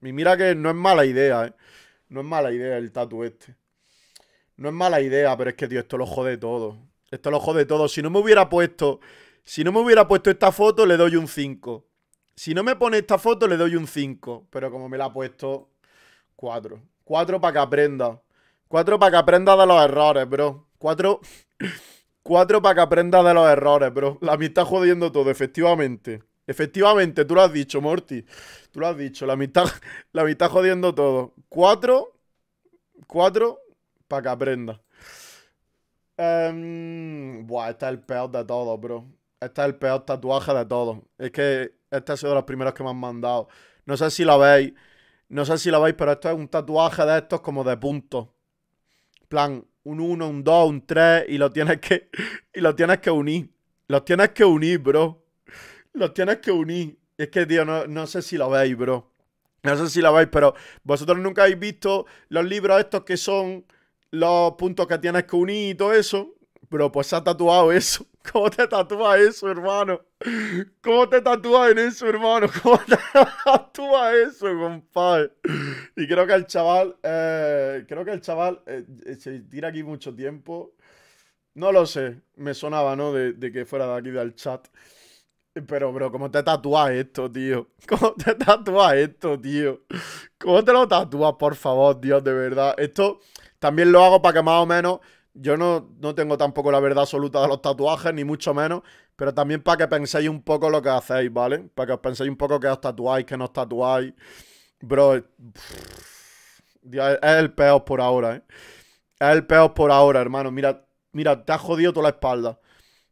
Speaker 1: Y mira que no es mala idea, ¿eh? No es mala idea el tatu este. No es mala idea, pero es que, tío, esto lo jode todo. Esto lo jode todo. Si no me hubiera puesto... Si no me hubiera puesto esta foto, le doy un 5. Si no me pone esta foto, le doy un 5. Pero como me la ha puesto, 4. 4 para que aprenda. 4 para que aprenda de los errores, bro. 4. 4 para que aprenda de los errores, bro. La mitad jodiendo todo, efectivamente. Efectivamente, tú lo has dicho, Morty. Tú lo has dicho, la mitad (laughs) la jodiendo todo. 4. 4 para que aprenda. Em, buah, este es el peor de todo, bro. Este es el peor tatuaje de todo, Es que este ha sido de los primeros que me han mandado. No sé si lo veis. No sé si lo veis, pero esto es un tatuaje de estos como de puntos. plan, un 1, un 2, un 3 y lo tienes que y lo tienes que unir. Los tienes que unir, bro. Los tienes que unir. Es que, tío, no, no sé si lo veis, bro. No sé si lo veis, pero vosotros nunca habéis visto los libros estos que son los puntos que tienes que unir y todo eso. Pero pues se ha tatuado eso. ¿Cómo te tatúa eso, hermano? ¿Cómo te tatúa en eso, hermano? (laughs) ¿Cómo te tatúa eso, compadre? Y creo que el chaval, eh, creo que el chaval eh, eh, se tira aquí mucho tiempo. No lo sé, me sonaba, ¿no? De, de que fuera de aquí del chat. Pero, bro, ¿cómo te tatúas esto, tío? (laughs) ¿Cómo te tatúas esto, tío? ¿Cómo te lo tatúas, por favor, Dios, de verdad? Esto también lo hago para que más o menos yo no, no tengo tampoco la verdad absoluta de los tatuajes, ni mucho menos, pero también para que penséis un poco lo que hacéis, ¿vale? Para que os penséis un poco que os tatuáis, Que no os tatuáis. Bro, es el peor por ahora, ¿eh? Es el peor por ahora, hermano. Mira, mira, te has jodido toda la espalda.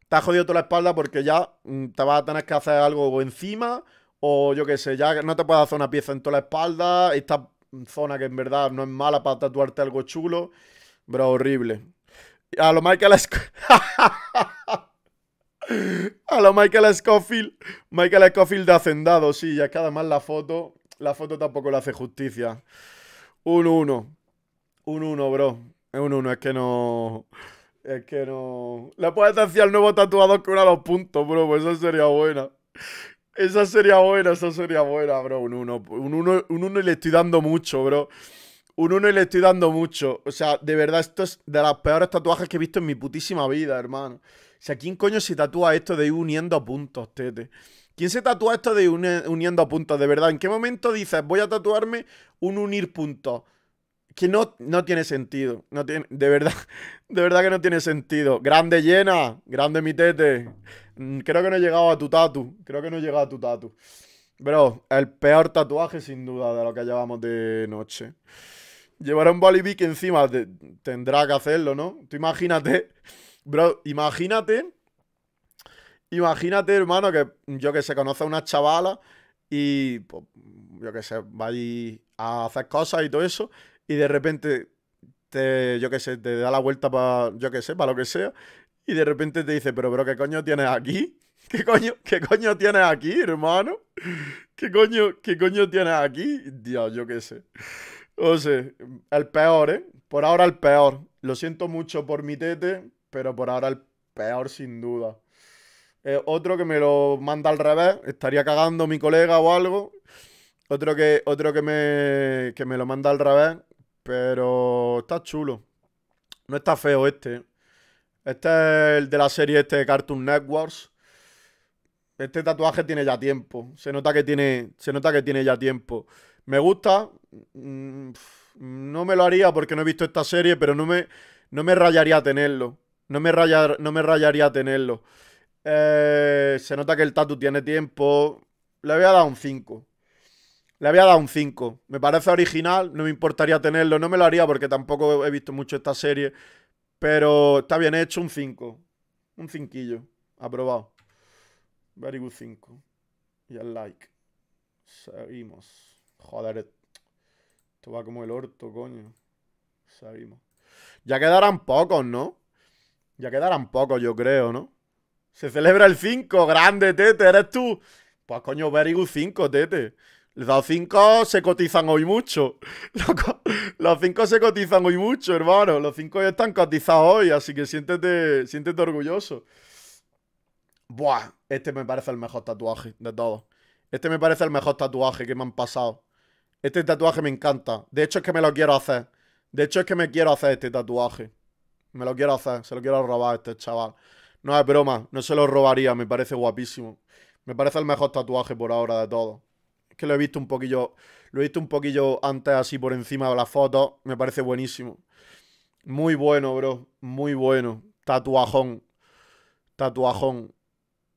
Speaker 1: Te has jodido toda la espalda porque ya mm, te vas a tener que hacer algo encima o yo qué sé, ya no te puedes hacer una pieza en toda la espalda. Esta zona que en verdad no es mala para tatuarte algo chulo. Bro, horrible. A lo Michael Scofield. (laughs) a lo Michael Scofield. Michael Scofield de Hacendado, sí. Ya es que además la foto. La foto tampoco le hace justicia. 1-1. 1-1, bro. Es un 1, es que no. Es que no. Le puedes decir al nuevo tatuador que una a los puntos, bro. Pues esa sería buena. Esa sería buena, esa sería buena, bro. Un 1. Un 1 un y le estoy dando mucho, bro. Un 1 y le estoy dando mucho. O sea, de verdad, esto es de las peores tatuajes que he visto en mi putísima vida, hermano. O sea, ¿quién coño se tatúa esto de ir uniendo puntos, tete? ¿Quién se tatúa esto de ir uniendo puntos, de verdad? ¿En qué momento dices, voy a tatuarme un unir puntos? Que no, no tiene sentido. No tiene, de verdad, (laughs) de verdad que no tiene sentido. Grande llena, grande mi tete. Mm, creo que no he llegado a tu tatu. Creo que no he llegado a tu tatu. Bro, el peor tatuaje sin duda de lo que llevamos de noche. Llevará un Bolivic encima tendrá que hacerlo, ¿no? Tú imagínate, bro, imagínate, imagínate, hermano, que yo que sé, conoce a una chavala y, pues, yo que sé, va a hacer cosas y todo eso, y de repente te, yo que sé, te da la vuelta para, yo que sé, para lo que sea, y de repente te dice, pero, bro, ¿qué coño tienes aquí? ¿Qué coño, ¿Qué coño tienes aquí, hermano? ¿Qué coño, ¿Qué coño tienes aquí? Dios, yo qué sé. No sé, el peor, ¿eh? Por ahora el peor. Lo siento mucho por mi tete, pero por ahora el peor sin duda. Eh, otro que me lo manda al revés, estaría cagando mi colega o algo. Otro que, otro que, me, que me lo manda al revés, pero está chulo. No está feo este. ¿eh? Este es el de la serie este de Cartoon Networks. Este tatuaje tiene ya tiempo. Se nota que tiene, se nota que tiene ya tiempo. Me gusta. Mm, no me lo haría porque no he visto esta serie, pero no me, no me rayaría tenerlo. No me, no me rayaría tenerlo. Eh, se nota que el Tatu tiene tiempo. Le había dado un 5. Le había dado un 5. Me parece original, no me importaría tenerlo. No me lo haría porque tampoco he visto mucho esta serie. Pero está bien hecho, un 5. Un cinquillo. Aprobado. Very good 5. Y al like. Seguimos. Joder, esto va como el orto, coño. Sabimos. Ya quedarán pocos, ¿no? Ya quedarán pocos, yo creo, ¿no? Se celebra el 5, grande, Tete, eres tú. Pues coño, Verigu 5, Tete. Los 5 se cotizan hoy mucho. (laughs) Los 5 se cotizan hoy mucho, hermano. Los 5 están cotizados hoy, así que siéntete, siéntete orgulloso. Buah, este me parece el mejor tatuaje de todos. Este me parece el mejor tatuaje que me han pasado. Este tatuaje me encanta. De hecho, es que me lo quiero hacer. De hecho, es que me quiero hacer este tatuaje. Me lo quiero hacer. Se lo quiero robar a este chaval. No es broma. No se lo robaría. Me parece guapísimo. Me parece el mejor tatuaje por ahora de todo. Es que lo he visto un poquillo... Lo he visto un poquillo antes así por encima de las fotos. Me parece buenísimo. Muy bueno, bro. Muy bueno. Tatuajón. Tatuajón.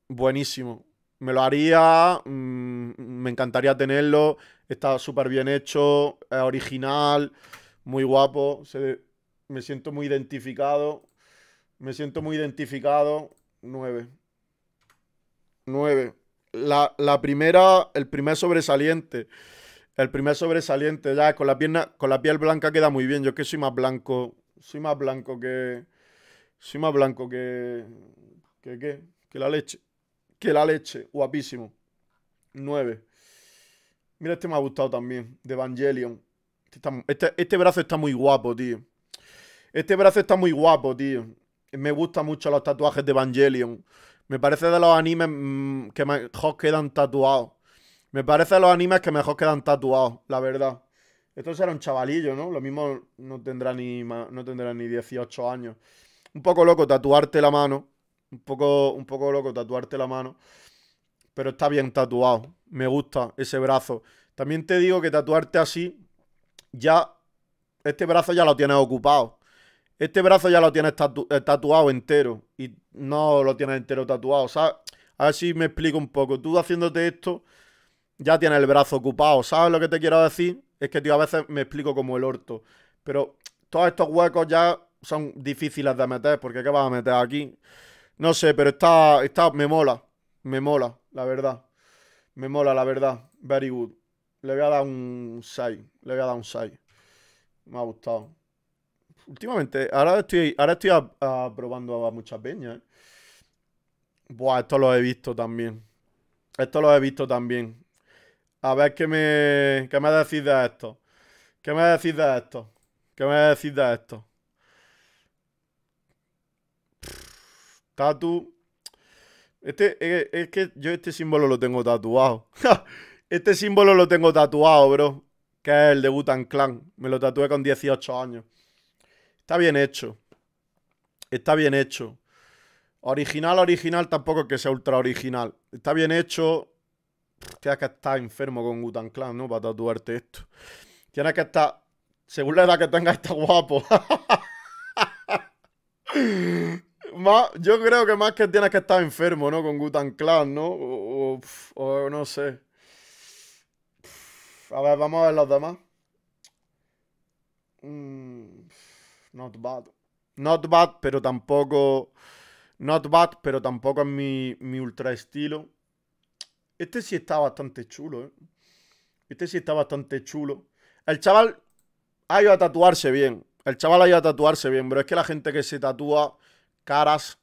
Speaker 1: Buenísimo. Me lo haría. Mm, me encantaría tenerlo. Está súper bien hecho, eh, original, muy guapo. me siento muy identificado. Me siento muy identificado. Nueve. Nueve. La, primera, el primer sobresaliente. El primer sobresaliente, ya, con la, pierna, con la piel blanca queda muy bien. Yo que soy más blanco. Soy más blanco que. Soy más blanco que. ¿Que qué? Que la leche. Que la leche. Guapísimo. Nueve. Mira, este me ha gustado también, de Evangelion. Este, este, este, brazo está muy guapo, tío. Este brazo está muy guapo, tío. Me gustan mucho los tatuajes de Evangelion. Me parece de los animes mm, que mejor quedan tatuados. Me parece de los animes que mejor quedan tatuados, la verdad. Esto será un chavalillo, ¿no? Lo mismo no tendrá ni, no tendrá ni 18 años. Un poco loco tatuarte la mano. Un poco, un poco loco tatuarte la mano. Pero está bien tatuado. Me gusta ese brazo. También te digo que tatuarte así, ya. Este brazo ya lo tienes ocupado. Este brazo ya lo tienes eh, tatuado entero. Y no lo tienes entero tatuado, ¿sabes? A ver si me explico un poco. Tú haciéndote esto, ya tienes el brazo ocupado. ¿Sabes lo que te quiero decir? Es que, tío, a veces me explico como el orto. Pero todos estos huecos ya son difíciles de meter. Porque ¿qué vas a meter aquí? No sé, pero está, está, me mola. Me mola, la verdad. Me mola, la verdad. Very good. Le voy a dar un 6. Le voy a dar un 6. Me ha gustado. Últimamente, ahora estoy, ahora estoy probando a muchas peñas. ¿eh? Buah, esto lo he visto también. Esto lo he visto también. A ver qué me, qué me decís de esto. ¿Qué me decís de esto? ¿Qué me decís de esto? Tatu. Este, eh, es, que yo este símbolo lo tengo tatuado. (laughs) este símbolo lo tengo tatuado, bro. Que es el de Butan Clan. Me lo tatué con 18 años. Está bien hecho. Está bien hecho. Original, original, tampoco es que sea ultra original. Está bien hecho. Tienes que estar enfermo con Gutan Clan, ¿no? Para tatuarte esto. Tienes que estar. Según la edad que tengas, está guapo. (laughs) yo creo que más que tienes que estar enfermo, ¿no? Con Gutan Clan, ¿no? O, no sé. A ver, vamos a ver los demás. Mm, not bad. Not bad, pero tampoco. Not bad, pero tampoco es mi, mi ultra estilo. Este sí está bastante chulo, ¿eh? Este sí está bastante chulo. El chaval ha ido a tatuarse bien. El chaval ha ido a tatuarse bien, pero es que la gente que se tatúa caras.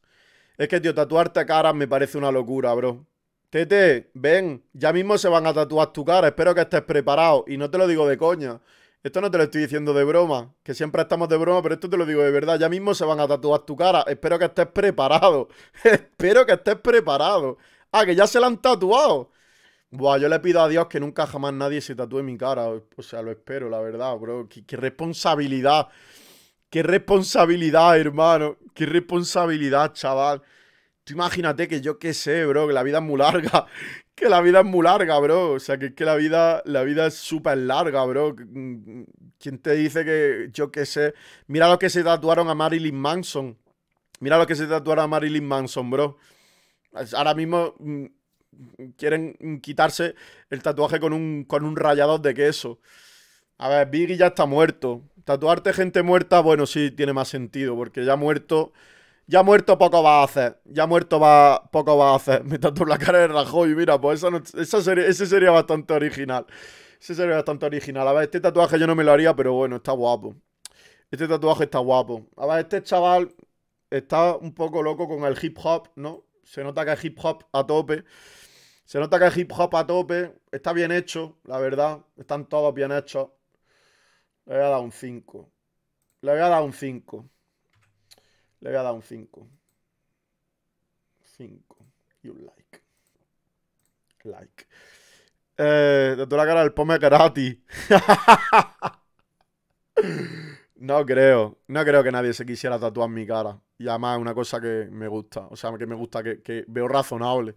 Speaker 1: Es que, tío, tatuarte caras me parece una locura, bro. Tete, ven, ya mismo se van a tatuar tu cara, espero que estés preparado. Y no te lo digo de coña. Esto no te lo estoy diciendo de broma, que siempre estamos de broma, pero esto te lo digo de verdad. Ya mismo se van a tatuar tu cara. Espero que estés preparado. (laughs) espero que estés preparado. Ah, que ya se la han tatuado. Buah, yo le pido a Dios que nunca jamás nadie se tatúe mi cara. O sea, lo espero, la verdad, bro. Qué, qué responsabilidad. Qué responsabilidad, hermano. Qué responsabilidad, chaval. Tú imagínate que yo qué sé, bro, que la vida es muy larga. (laughs) Que la vida es muy larga, bro. O sea, que es que la vida, la vida es súper larga, bro. Mm, mm, ¿Quién te dice que yo qué sé? Mira lo que se tatuaron a Marilyn Manson. Mira lo que se tatuaron a Marilyn Manson, bro. Ahora mismo mm, quieren quitarse el tatuaje con un, con un rayador de queso. A ver, Biggie ya está muerto. Tatuarte gente muerta, bueno, sí tiene más sentido, porque ya muerto. Ya muerto poco va a hacer. Ya muerto va, poco va a hacer. (laughs) Me tatuó la cara de Rajoy, mira, pues eso sería, ese sería bastante original. Ese sería bastante original. A ver, este tatuaje yo no me lo haría, pero bueno, está guapo. Este tatuaje está guapo. A ver, este chaval está un poco loco con el hip hop, ¿no? Se nota que es hip hop a tope. Se nota que es hip hop a tope. Está bien hecho, la verdad. Están todos bien hechos. Le voy a un 5. Le voy a un 5. Le voy a dar un 5. 5. Y un like. Like. Eh, la cara del pome Karate. (laughs) no creo. No creo que nadie se quisiera tatuar mi cara. Y además es una cosa que me gusta. O sea, que me gusta, que, que veo razonable.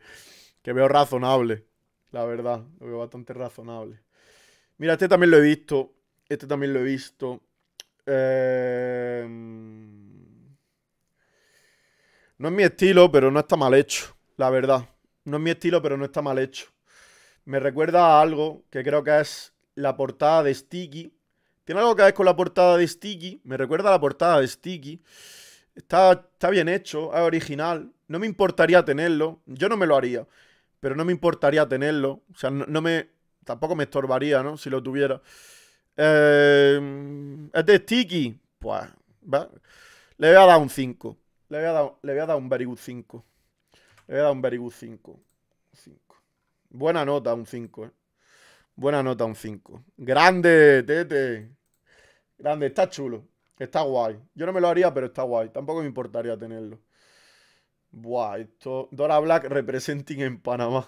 Speaker 1: Que veo razonable. La verdad, lo veo bastante razonable. Mira, este también lo he visto. Este también lo he visto. Em, no es mi estilo, pero no está mal hecho, la verdad. No es mi estilo, pero no está mal hecho. Me recuerda a algo que creo que es la portada de Sticky. Tiene algo que ver con la portada de Sticky. Me recuerda a la portada de Sticky. Está, está bien hecho, es original. No me importaría tenerlo. Yo no me lo haría. Pero no me importaría tenerlo. O sea, no me. Tampoco me estorbaría, ¿no? Si lo tuviera. Eh, es de Sticky. Pues, Le voy a dar un 5. Le voy a dar, le un Very Good 5. Le voy a dar un Very Good 5. 5. Buena nota, un 5. Eh. Buena nota, un 5. Grande, Tete. Grande, está chulo. Está guay. Yo no me lo haría, pero está guay. Tampoco me importaría tenerlo. Buah, esto. Dora Black representing en Panamá.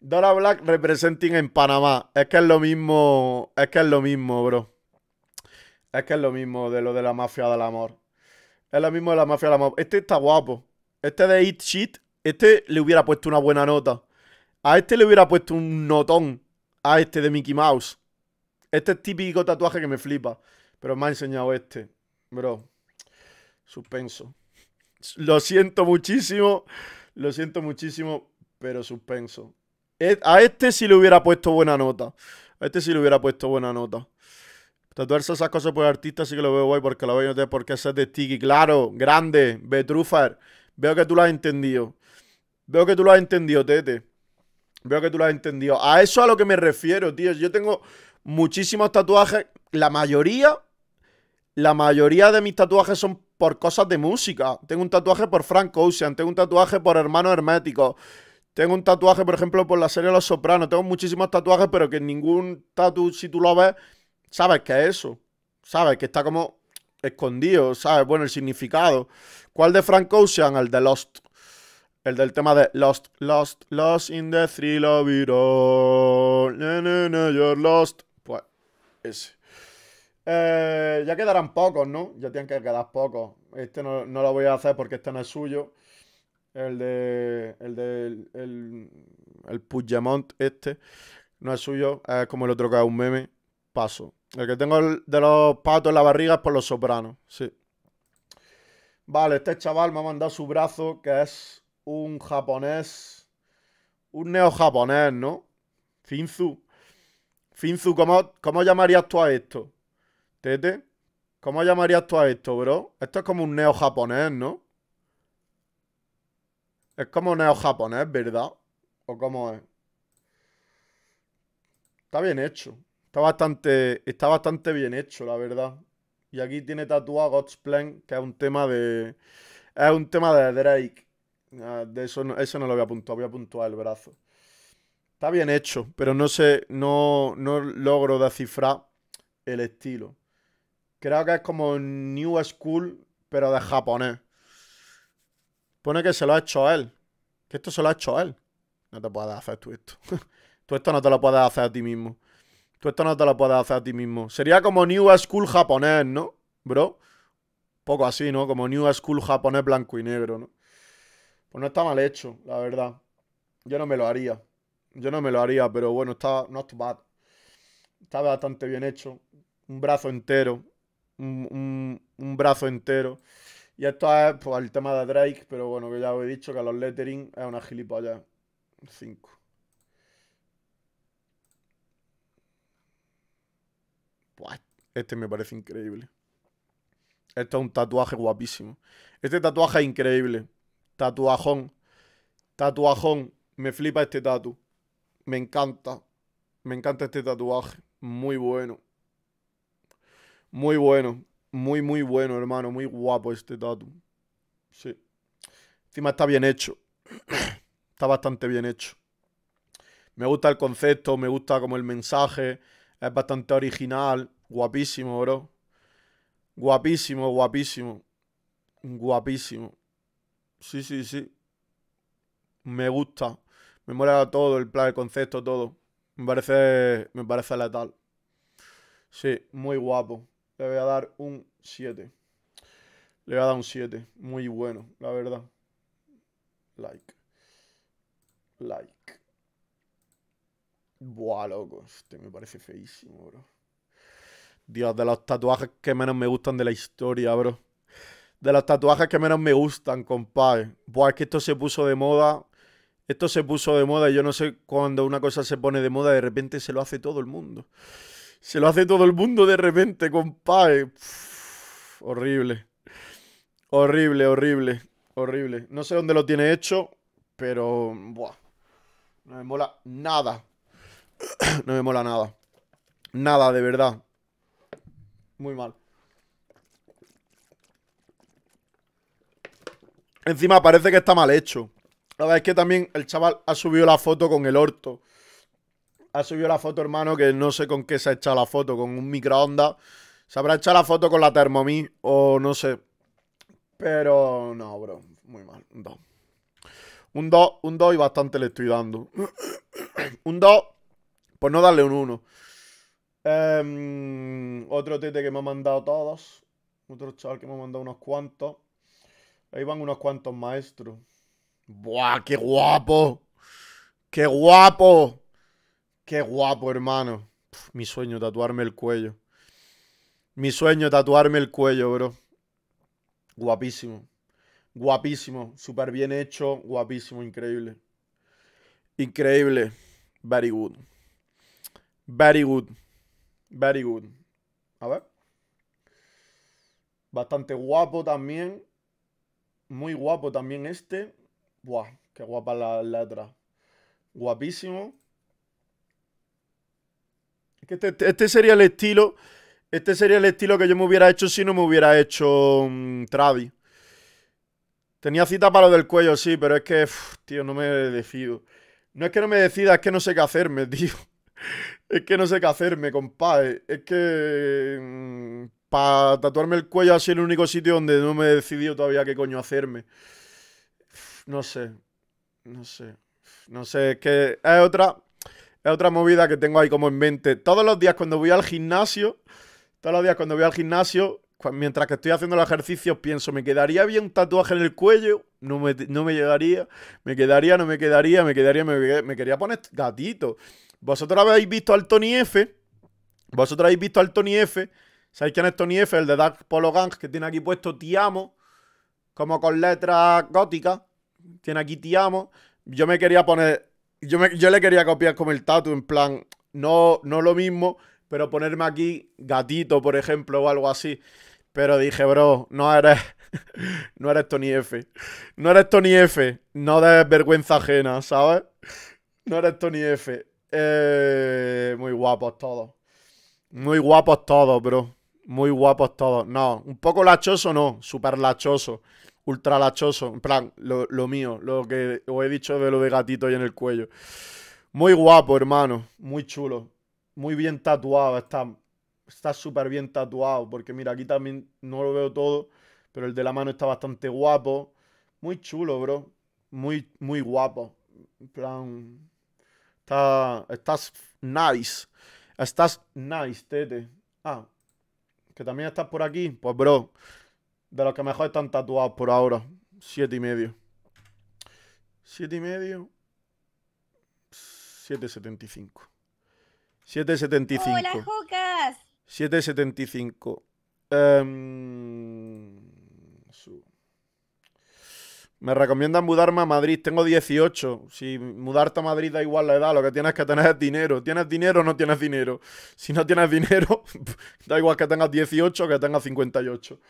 Speaker 1: Dora Black representing en Panamá. Es que es lo mismo, es que es lo mismo, bro. Es que es lo mismo de lo de la mafia del amor. Es lo mismo de la mafia del amor. Este está guapo. Este de Eat Shit, este le hubiera puesto una buena nota. A este le hubiera puesto un notón. A este de Mickey Mouse. Este es típico tatuaje que me flipa. Pero me ha enseñado este. Bro. Suspenso. Lo siento muchísimo. Lo siento muchísimo. Pero suspenso. A este sí le hubiera puesto buena nota. A este sí le hubiera puesto buena nota. Tatuarse esas cosas por artista sí que lo veo guay porque lo veo no te por qué de Tiki. Claro, grande, Betrufar. Veo que tú lo has entendido. Veo que tú lo has entendido, Tete. Veo que tú lo has entendido. A eso a lo que me refiero, tío. Yo tengo muchísimos tatuajes. La mayoría, la mayoría de mis tatuajes son por cosas de música. Tengo un tatuaje por Frank Ocean, tengo un tatuaje por Hermano Hermético, tengo un tatuaje, por ejemplo, por la serie Los Sopranos. Tengo muchísimos tatuajes, pero que ningún tatu, si tú lo ves, sabes que es eso. Sabes que está como escondido, ¿sabes? Bueno, el significado. ¿Cuál de Frank Ocean? El de Lost. El del tema de Lost, Lost, Lost in the thrill of it all. you're lost. Pues, ese. Eh, ya quedarán pocos, ¿no? Ya tienen que quedar pocos. Este no lo voy a hacer porque este no es suyo. El de. El de. El, el, este. No es suyo. Es como el otro que es un meme. Paso. El que tengo de los patos en la barriga es por los sopranos. Sí. Vale, este chaval me ha mandado su brazo, que es un japonés. Un neo-japonés, ¿no? Finzu. Finzu, ¿cómo llamarías tú a esto? Tete, ¿cómo llamarías tú a esto, bro? Esto es como un neo-japonés, ¿no? Es como neo-japonés, ¿verdad? ¿O cómo es? Está bien hecho. Está bastante, está bastante bien hecho, la verdad. Y aquí tiene tatuado God's Plan, que es un tema de... Es un tema de Drake. Ah, de eso, no, eso no lo voy a apuntar, voy a apuntar el brazo. Está bien hecho, pero no sé, no logro descifrar el estilo. Creo que es como New School, pero de japonés. Pone que se lo ha hecho a él. Que esto se lo ha hecho a él. No te puedes hacer tú esto. (laughs) tú esto no te lo puedes hacer a ti mismo. Tú esto no te lo puedes hacer a ti mismo. Sería como New School japonés, ¿no? Bro. Poco así, ¿no? Como New School japonés blanco y negro, ¿no? Pues no está mal hecho, la verdad. Yo no me lo haría. Yo no me lo haría, pero bueno, está not bad. Está bastante bien hecho. Un brazo entero. un brazo entero. Y esto es pues, el tema de Drake, pero bueno, que ya os he dicho que los lettering es una gilipollas. 5. Este me parece increíble. Este es un tatuaje guapísimo. Este tatuaje es increíble. Tatuajón. Tatuajón. Me flipa este tatu. Me encanta. Me encanta este tatuaje. Muy bueno. Muy bueno. Muy, muy bueno, hermano. Muy guapo este tatu. Sí. Encima está bien hecho. (coughs) está bastante bien hecho. Me gusta el concepto, me gusta como el mensaje. Es bastante original. Guapísimo, bro. Guapísimo, guapísimo. Guapísimo. Sí, sí, sí. Me gusta. Me mola todo, el plan, el concepto, todo. Me parece, me parece letal. Sí, muy guapo. Le voy a dar un 7. Le voy a dar un 7. Muy bueno, la verdad. Like. Like. Buah, loco. Este me parece feísimo, bro. Dios, de los tatuajes que menos me gustan de la historia, bro. De los tatuajes que menos me gustan, compadre. Buah, es que esto se puso de moda. Esto se puso de moda. Yo no sé cuando una cosa se pone de moda, de repente se lo hace todo el mundo. Se lo hace todo el mundo de repente, compadre. horrible. Horrible, horrible. Horrible. No sé dónde lo tiene hecho, pero. Buah. No me mola nada. (clears throat) no me mola nada. Nada, de verdad. Muy mal. Encima parece que está mal hecho. La verdad es que también el chaval ha subido la foto con el orto ha subido la foto, hermano, que no sé con qué se ha echado la foto, con un microondas. Se habrá echado la foto con la Thermomix o no sé. Pero no, bro, muy mal. Un 2. Un 2, un y bastante le estoy dando. (coughs) un 2, pues no darle un 1. Em, otro tete que me ha mandado todos. Otro chaval que me ha mandado unos cuantos. Ahí van unos cuantos maestros. ¡Buah, qué guapo! ¡Qué guapo! Qué guapo, hermano. mi sueño, tatuarme el cuello. Mi sueño, tatuarme el cuello, bro. Guapísimo. Guapísimo. Súper bien hecho. Guapísimo. Increíble. Increíble. Very good. Very good. Very good. A ver. Bastante guapo también. Muy guapo también este. Buah, qué guapa la letra. Guapísimo. Este, este, sería el estilo. Este sería el estilo que yo me hubiera hecho si no me hubiera hecho mm, Travi. Tenía cita para lo del cuello, sí, pero es que, tío, no me decido. No es que no me decida, es que no sé qué hacerme, (laughs) tío. Es que no sé qué hacerme, compadre. Es que. Mm, para tatuarme el cuello así sido el único sitio donde no me he decidido todavía qué coño hacerme. No sé. No sé. No sé. Es que es otra es otra movida que tengo ahí como en mente. Todos los días cuando voy al gimnasio, todos los días cuando voy al gimnasio, mientras que estoy haciendo los ejercicios, pienso, ¿me quedaría bien un tatuaje en el cuello? No me, me llegaría, me quedaría, no me quedaría, me quedaría, me, quería poner gatito. Vosotros habéis visto al Tony F. Vosotros habéis visto al Tony F. ¿Sabéis quién es Tony F? El de Dark Polo Gang, que tiene aquí puesto Tiamo, como con letras gótica. Tiene aquí Tiamo. Yo me quería poner yo, le quería copiar como el tatu, en plan, no, no lo mismo, pero ponerme aquí gatito, por ejemplo, o algo así. Pero dije, bro, no eres. (laughs) No eres Tony F. No eres Tony F. No de vergüenza ajena, ¿sabes? No eres Tony F. Eh, muy guapos todos. Muy guapos todos, bro. Muy guapos todos. No, un poco lachoso no, súper lachoso. Ultralachoso, En plan, lo, mío, lo que os he dicho de lo de gatito y en el cuello. Muy guapo, hermano. Muy chulo. Muy bien tatuado. Está está súper bien tatuado. Porque mira, aquí también no lo veo todo. Pero el de la mano está bastante guapo. Muy chulo, bro. Muy, muy guapo. En plan. Está, estás nice. Estás nice, tete. Ah, que también estás por aquí. Pues, bro. De los que mejor están tatuados por ahora. Siete y medio. Siete y medio. 7.75. 7.75. ¡Hola, Jocas! 7.75. cinco. Em, me recomiendan mudarme a Madrid. Tengo 18. Si mudarte a Madrid da igual la edad, lo que tienes que tener es dinero. ¿Tienes dinero o no tienes dinero? Si no tienes dinero, (laughs) da igual que tengas 18 o que tengas 58.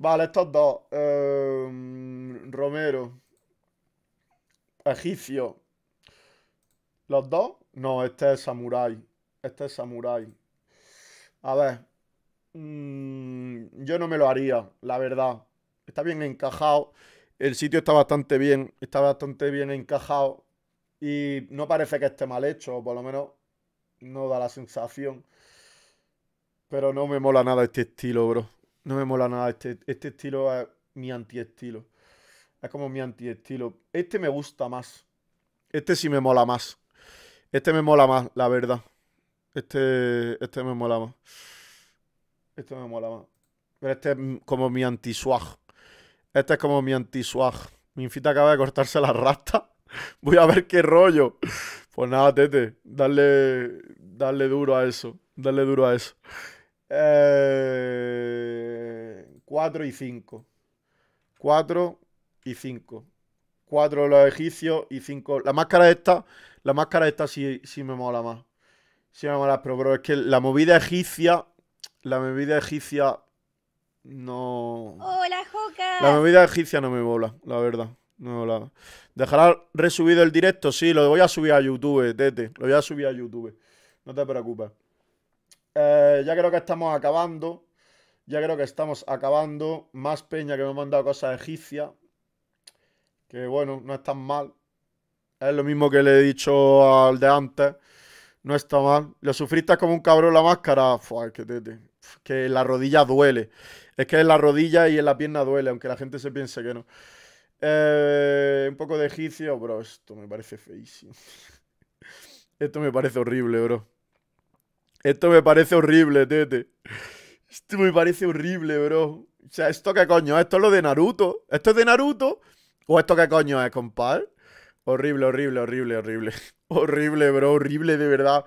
Speaker 1: Vale, estos dos. Em, Romero. Egipcio. ¿Los dos? No, este es Samurai. Este es Samurai. A ver. Mm, yo no me lo haría, la verdad. Está bien encajado. El sitio está bastante bien. Está bastante bien encajado. Y no parece que esté mal hecho. por lo menos no da la sensación. Pero no me mola nada este estilo, bro. No me mola nada este, este estilo, es ah, mi antiestilo. Es como mi antiestilo. Este me gusta más. Este sí me mola más. Este me mola más, la verdad. Este, este me mola más. Este me mola más. Pero este es como mi anti-swag. Este es como mi anti-swag. Mi infita acaba de cortarse la rasta. (laughs) Voy a ver qué rollo. Pues nada, Tete. Darle, darle duro a eso. Darle duro a eso. 4 eh, y 5. 4 y 5. 4 los egipcios y 5. La máscara esta, la máscara esta sí, me mola más. Sí me mola, pero, es que la movida egipcia, la movida egipcia no... ¡Hola, Joca! La movida egipcia no me mola, la verdad. No, mola ¿Dejará resubido el directo? Sí, lo voy a subir a YouTube, Tete. Lo voy a subir a YouTube. No te preocupes. Eh, ya creo que estamos acabando. Ya creo que estamos acabando. Más peña que me han mandado cosas egipcias. Que bueno, no es tan mal. Es lo mismo que le he dicho al de antes. No está mal. Lo sufriste como un cabrón la máscara. que, la rodilla duele. Es que en la rodilla y en la pierna duele, aunque la gente se piense que no. Eh, un poco de egipcio, bro. Esto me parece feísimo. (laughs) Esto me parece horrible, bro. Esto me parece horrible, tete. Esto me parece horrible, bro. O sea, ¿esto qué coño? ¿Esto es lo de Naruto? ¿Esto es de Naruto? ¿O esto qué coño es, compadre? Horrible, horrible, horrible, horrible. (laughs) Horrible, bro, horrible, de verdad.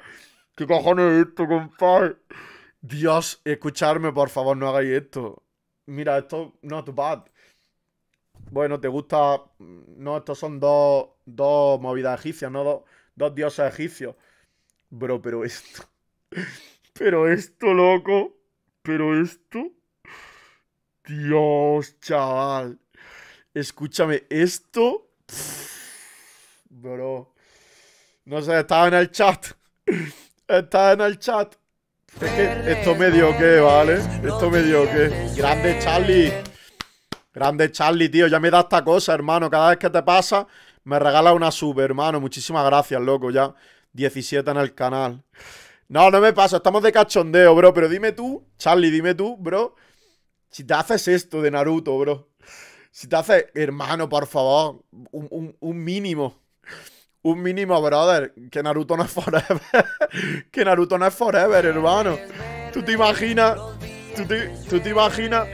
Speaker 1: ¿Qué cojones es esto, compadre? Dios, escuchadme, por favor, no hagáis esto. Mira, esto not bad. Bueno, te gusta. No, estos son dos, dos movidas egipcias, no dos dioses egipcios. Bro, pero esto. Pero esto, loco. Pero esto. Dios, chaval. Escúchame, esto. bro. No sé, estaba en el chat. Estaba en el chat. esto me dio que, ¿vale? Esto me dio que. Grande Charlie. Grande Charlie, tío. Ya me da esta cosa, hermano. Cada vez que te pasa, me regala una sub, hermano. Muchísimas gracias, loco. Ya 17 en el canal. No, no me paso, estamos de cachondeo, bro. Pero dime tú, Charlie, dime tú, bro. Si te haces esto de Naruto, bro. Si te haces, hermano, por favor, un, un, un mínimo. Un mínimo, brother. Que Naruto no es forever. (laughs) que Naruto no es forever, hermano. Tú te imaginas. Tú te, imaginas.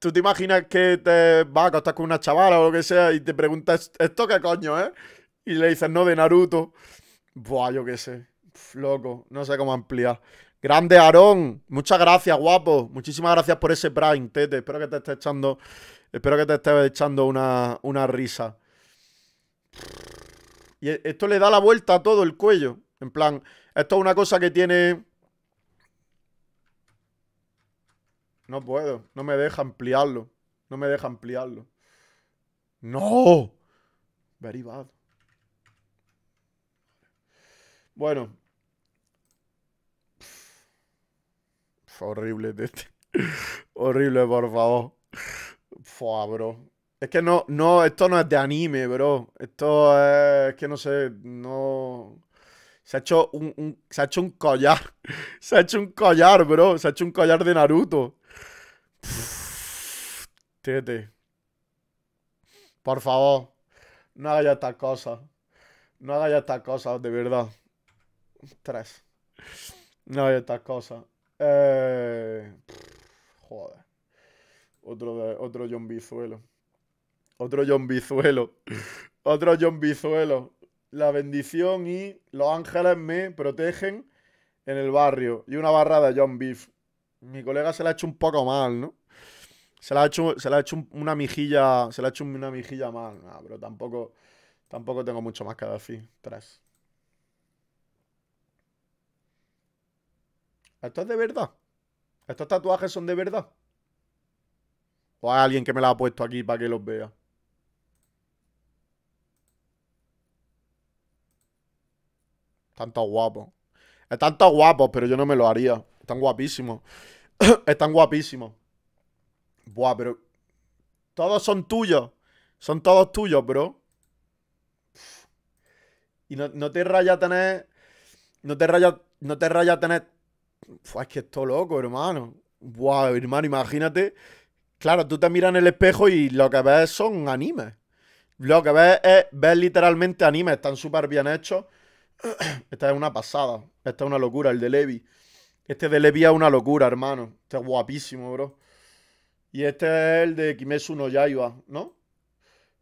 Speaker 1: Tú te imaginas que te vas a estás con una chavala o lo que sea y te preguntas, ¿esto qué coño, eh? Y le dices, no, de Naruto. Buah, yo qué sé loco, no sé cómo ampliar. Grande Aarón, muchas gracias, guapo. Muchísimas gracias por ese Prime, Tete. Espero que te esté echando. Espero que te esté echando una, una risa. Y e, esto le da la vuelta a todo el cuello. En plan, esto es una cosa que tiene. No puedo, no me deja ampliarlo. No me deja ampliarlo. ¡No! Very bad. Bueno, horrible, Tete. Este, (laughs) horrible, por favor. Fua, bro. Es que no, no, esto no es de anime, bro. Esto es, es que no sé, no... Se ha hecho un, se ha hecho un collar. (laughs) Se ha hecho un collar, bro. Se ha hecho un collar de Naruto. tete. Por favor. No haga ya estas cosas. No haga ya estas cosas, de verdad. Tres. No hagas ya estas cosas. Eh, joder. Otro, otro John Bizuelo. Otro John Bizuelo. (laughs) Otro John Bizuelo. La bendición y los ángeles me protegen en el barrio. Y una barra de John Beef. Mi colega se la ha hecho un poco mal, ¿no? Se la ha hecho, se la ha hecho una mijilla. Se la ha hecho una mijilla mal. pero tampoco. Tampoco tengo mucho más que decir. Tres. ¿Esto es de verdad? ¿Estos tatuajes son de verdad? ¿O hay alguien que me los ha puesto aquí para que los vea? Están todos guapos. Están tan guapos, pero yo no me lo haría. Están guapísimos. (coughs) Están guapísimos. Buah, pero... Todos son tuyos. Son todos tuyos, bro. Y no, te raya tener... No te rayas No te raya tener pues es que esto loco, hermano. Wow, hermano, imagínate. Claro, tú te miras en el espejo y lo que ves son animes. Lo que ves es, ves literalmente animes, están súper bien hechos. (clears throat) Esta es una pasada, esta es una locura, el de Levi. Este de Levi es una locura, hermano. Este es guapísimo, bro. Y este es el de Kimetsu no Yaiba, ¿no?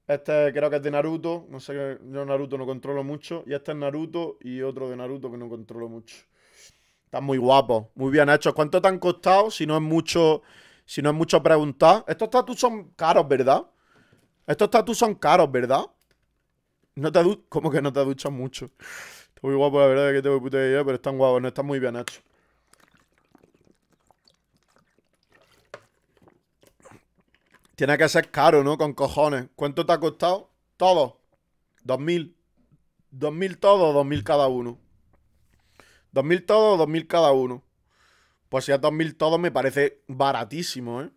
Speaker 1: Este creo que es de Naruto, no sé, yo Naruto no controlo mucho. Y este es Naruto y otro de Naruto que no controlo mucho. Están muy guapos. Muy bien hechos. ¿Cuánto te han costado? Si no es mucho, si no es mucho preguntar. Estos tatus son caros, ¿verdad? Estos tatus son caros, ¿verdad? No te ¿Cómo que no te duchas mucho? Está muy guapo, la verdad, que tengo puta idea, pero están guapos, no están muy bien hechos. Tiene que ser caro, ¿no? Con cojones. ¿Cuánto te ha costado? Todo. 2000. 2000 todo, mil cada uno. 2000 todos, 2000 cada uno. Pues si es 2000 todos me parece baratísimo, ¿eh?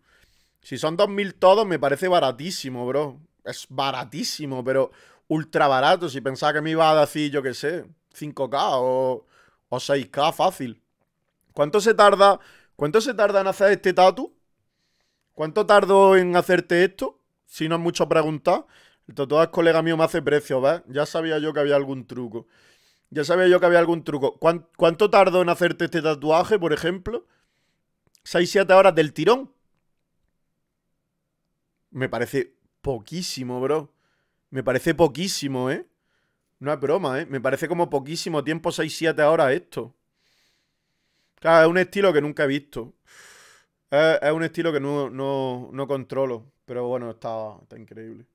Speaker 1: Si son 2000 todos me parece baratísimo, bro. Es baratísimo, pero ultra barato. Si pensaba que me iba a decir, yo qué sé, 5K o, 6K fácil. ¿Cuánto se tarda? ¿Cuánto se tarda en hacer este tatu? ¿Cuánto tardo en hacerte esto? Si no es mucho preguntar. El es colega mío me hace precio, ¿ves? Ya sabía yo que había algún truco. Ya sabía yo que había algún truco. ¿Cuánto, tardó en hacerte este tatuaje, por ejemplo? 6-7 horas del tirón. Me parece poquísimo, bro. Me parece poquísimo, ¿eh? No es broma, ¿eh? Me parece como poquísimo tiempo, 6-7 horas esto. Claro, es un estilo que nunca he visto. Es, un estilo que no, no, no, controlo. Pero bueno, está, está increíble.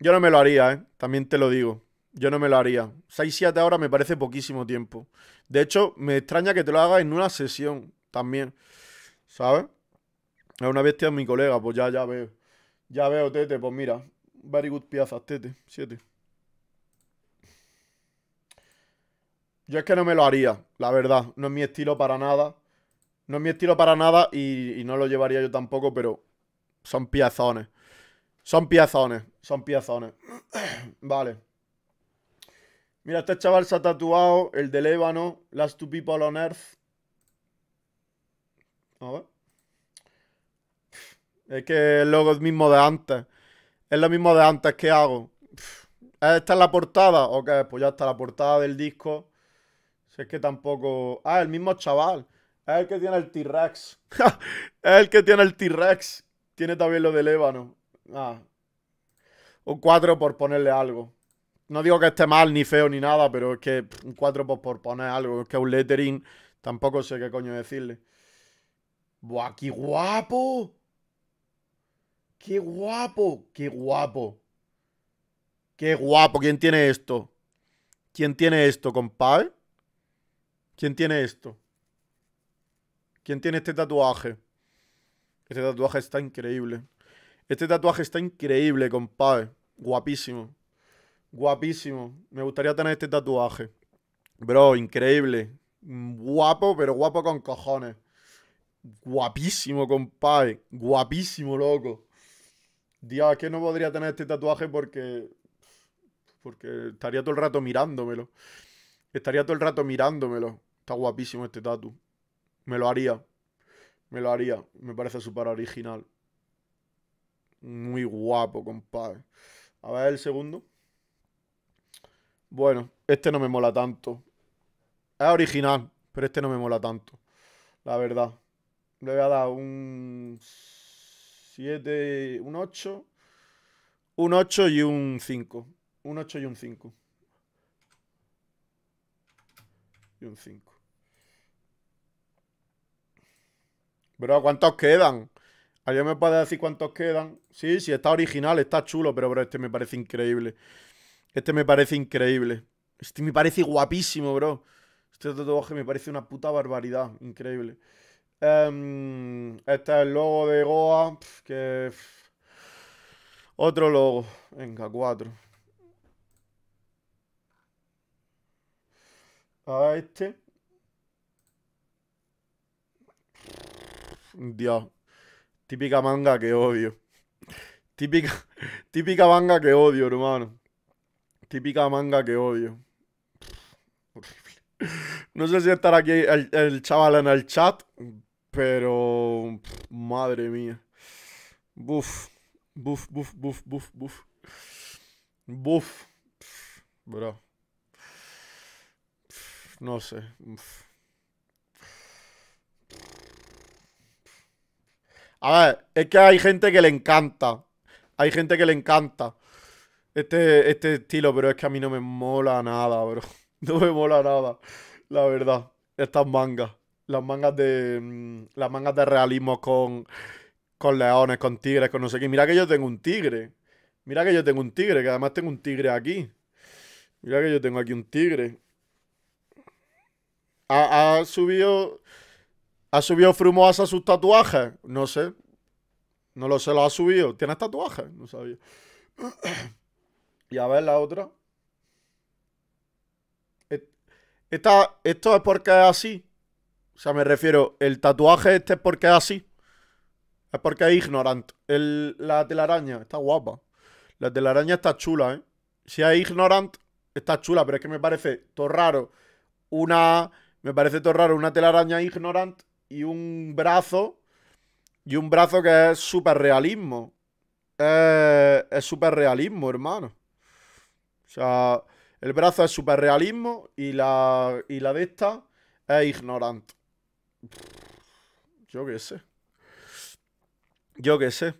Speaker 1: Yo no me lo haría, ¿eh? También te lo digo. Yo no me lo haría. 6-7 horas me parece poquísimo tiempo. De hecho, me extraña que te lo hagas en una sesión también. ¿Sabes? Es una bestia mi colega, pues ya, ya veo. Ya veo, Tete, pues mira. Very good piezas, Tete. 7. Yo es que no me lo haría, la verdad. No es mi estilo para nada. No es mi estilo para nada y, y no lo llevaría yo tampoco, pero son piezones. Son piezones, son piezones. (coughs) vale. Mira, este chaval se ha tatuado el del ébano Last Two People on Earth. A Es que el logo es mismo de antes. Es lo mismo de antes que hago. ¿Esta es la portada? Ok, pues ya está la portada del disco. Si es que tampoco... Ah, el mismo chaval. Es el que tiene el T-Rex. (laughs) es el que tiene el T-Rex. Tiene también lo del ébano Ah. O cuatro por ponerle algo no digo que esté mal, ni feo, ni nada, pero es que un 4 por poner algo, es que un lettering, tampoco sé qué coño decirle. ¡Buah, qué guapo! ¡Qué guapo! ¡Qué guapo! ¡Qué guapo! ¿Quién tiene esto? ¿Quién tiene esto, compadre? ¿Quién tiene esto? ¿Quién tiene este tatuaje? Este tatuaje está increíble. Este tatuaje está increíble, compadre. Guapísimo. Guapísimo. Me gustaría tener este tatuaje. Bro, increíble. Guapo, pero guapo con cojones. Guapísimo, compadre. Guapísimo, loco. Dios, es que no podría tener este tatuaje porque. Porque estaría todo el rato mirándomelo. Estaría todo el rato mirándomelo. Está guapísimo este tatu. Me lo haría. Me lo haría. Me parece súper original. Muy guapo, compadre. A ver el segundo. Bueno, este no me mola tanto. Es original, pero este no me mola tanto. La verdad. Le voy a dar un 7, un 8. Un 8 y un 5. Un 8 y un 5. Y un 5. Bro, ¿cuántos quedan? ¿Alguien me puede decir cuántos quedan? Sí, sí, está original, está chulo, pero bro, este me parece increíble. Este me parece increíble. Este me parece guapísimo, bro. Este tatuaje me parece una puta barbaridad. Increíble. Em, este es el logo de Goa. Que. Otro logo. Venga, cuatro. A este. Dios. Típica manga que odio. Típica, (laughs) típica manga que odio, hermano. Típica manga que odio. No sé si estará aquí el, chaval en el chat, pero. Madre mía. Buf. Buf, buf, buf, buf, buf. Buf. Bro. No sé. A ver, es que hay gente que le encanta. Hay gente que le encanta. Este, este, estilo, pero es que a mí no me mola nada, bro. (laughs) No me mola nada, la verdad. Estas mangas. Las mangas de. Mm, las mangas de realismo con. Con leones, con tigres, con no sé qué. Mira que yo tengo un tigre. Mira que yo tengo un tigre, que además tengo un tigre aquí. Mira que yo tengo aquí un tigre. ¿Ha, subido. ¿Ha subido a sus tatuajes? No sé. No lo sé, lo ha subido. ¿Tiene tatuajes? No sabía. (clears throat) Y a ver la otra. esto es porque es así. O sea, me refiero, el tatuaje este es porque es así. Es porque es ignorante. El, la telaraña está guapa. La telaraña está chula, ¿eh? Si es ignorante, está chula, pero es que me parece todo raro. Una. Me parece todo raro una telaraña ignorante y un brazo. Y un brazo que es súper realismo. Eh, es súper realismo, hermano. O sea, el brazo es superrealismo y la, y la de esta es ignorante. Yo qué sé. Yo qué sé.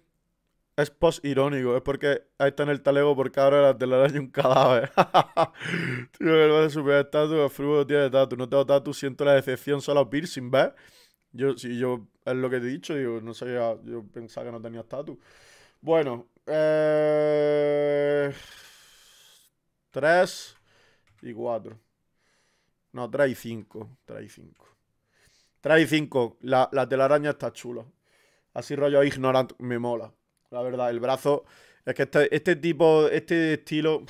Speaker 1: Es post irónico, es porque ahí está en el talego porque ahora la telaraña un cadáver. (laughs) tío, el super estatus. el fruto tiene estatus. No tengo tatu, siento la decepción solo piercing, ver Yo, si yo, es lo que te he dicho, digo, no sabía, yo pensaba que no tenía tatu. Bueno, eh... 3 y 4. No, 3 y 5. 3 y 5. 3 y 5. La, la telaraña está chula. Así rollo ignorant me mola. La verdad, el brazo... Es que este, este tipo, este estilo...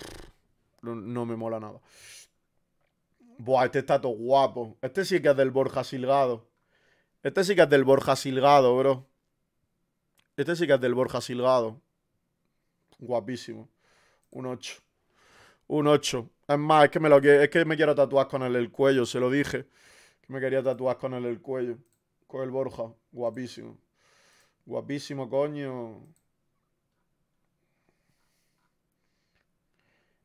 Speaker 1: no, no, me mola nada. Buah, este está todo guapo. Este sí que es del Borja Silgado. Este sí que es del Borja Silgado, bro. Este sí que es del Borja Silgado. Guapísimo. Un 8. Un 8. Es más, es que, me lo, es que me quiero tatuar con él el cuello, se lo dije. Que me quería tatuar con él el cuello. Con el Borja. Guapísimo. Guapísimo, coño.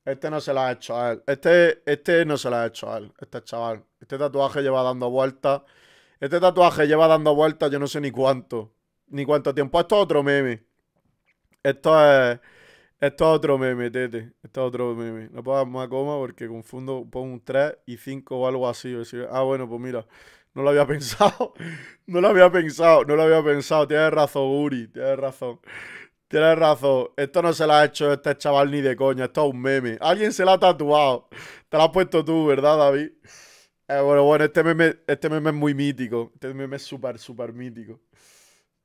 Speaker 1: Este no se lo ha hecho a él. Este, este no se lo ha hecho a él. Este chaval. Este tatuaje lleva dando vueltas. Este tatuaje lleva dando vueltas yo no sé ni cuánto. Ni cuánto tiempo. Esto es otro meme. Esto es... Esto es otro meme, Tete. Esto es otro meme. No puedo dar más coma porque confundo, pongo un 3 y 5 o algo así. ah, bueno, pues mira, no lo había (laughs) pensado. No lo había pensado, no lo había pensado. Tienes razón, Uri, tienes razón. Tienes razón. Esto no se lo ha hecho este chaval ni de coña. Esto es un meme. Alguien se lo ha tatuado. Te lo has puesto tú, ¿verdad, David? Eh, bueno, bueno, este meme, este meme es muy mítico. Este meme es súper, súper mítico.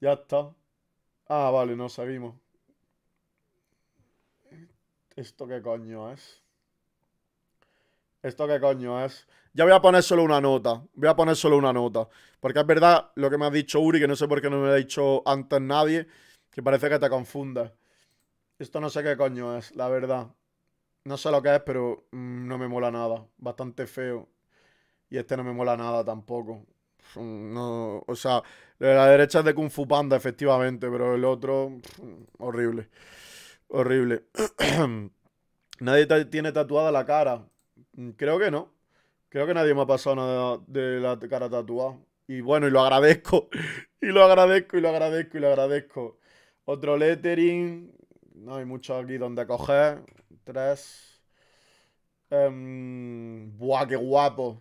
Speaker 1: Ya está. Ah, vale, no, seguimos. ¿Esto qué coño es? ¿Esto qué coño es? Ya voy a poner solo una nota. Voy a poner solo una nota. Porque es verdad lo que me ha dicho Uri, que no sé por qué no me lo ha dicho antes nadie, que parece que te confunde Esto no sé qué coño es, la verdad. No sé lo que es, pero mm, no me mola nada. Bastante feo. Y este no me mola nada tampoco. o sea, de la derecha es de Kung Fu Panda, efectivamente, pero el otro, horrible. Horrible. (clears throat) nadie tiene tatuada la cara. Creo que no. Creo que nadie me ha pasado nada de la cara tatuada. Y bueno, y lo agradezco. (laughs) y lo agradezco, y lo agradezco, y lo agradezco. Otro lettering. No hay mucho aquí donde coger. Tres. Em, buah, qué guapo.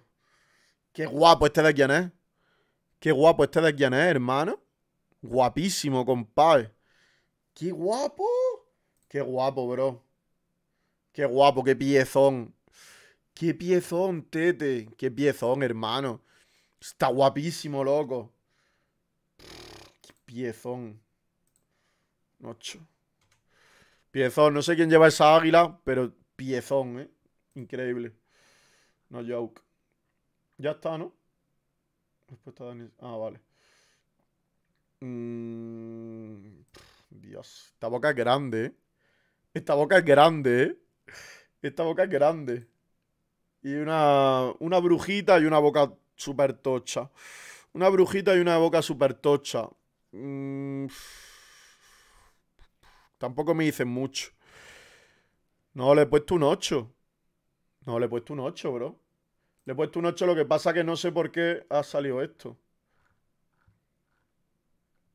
Speaker 1: Qué guapo este de quién es. Qué guapo este de quién es, hermano. Guapísimo, compadre. Qué guapo. Qué guapo, bro. Qué guapo, qué piezón. Qué piezón, tete. Qué piezón, hermano. Está guapísimo, loco. Qué piezón. Nocho. Piezón, no sé quién lleva esa águila, pero piezón, ¿eh? Increíble. No joke. Ya está, ¿no? Ah, vale. Mm, Dios, esta boca es grande, ¿eh? Esta boca es grande, ¿eh? Esta boca es grande. Y una, una brujita y una boca súper tocha. Una brujita y una boca súper tocha. Mm. tampoco me dicen mucho. No, le he puesto un 8. No, le he puesto un 8, bro. Le he puesto un 8, lo que pasa que no sé por qué ha salido esto.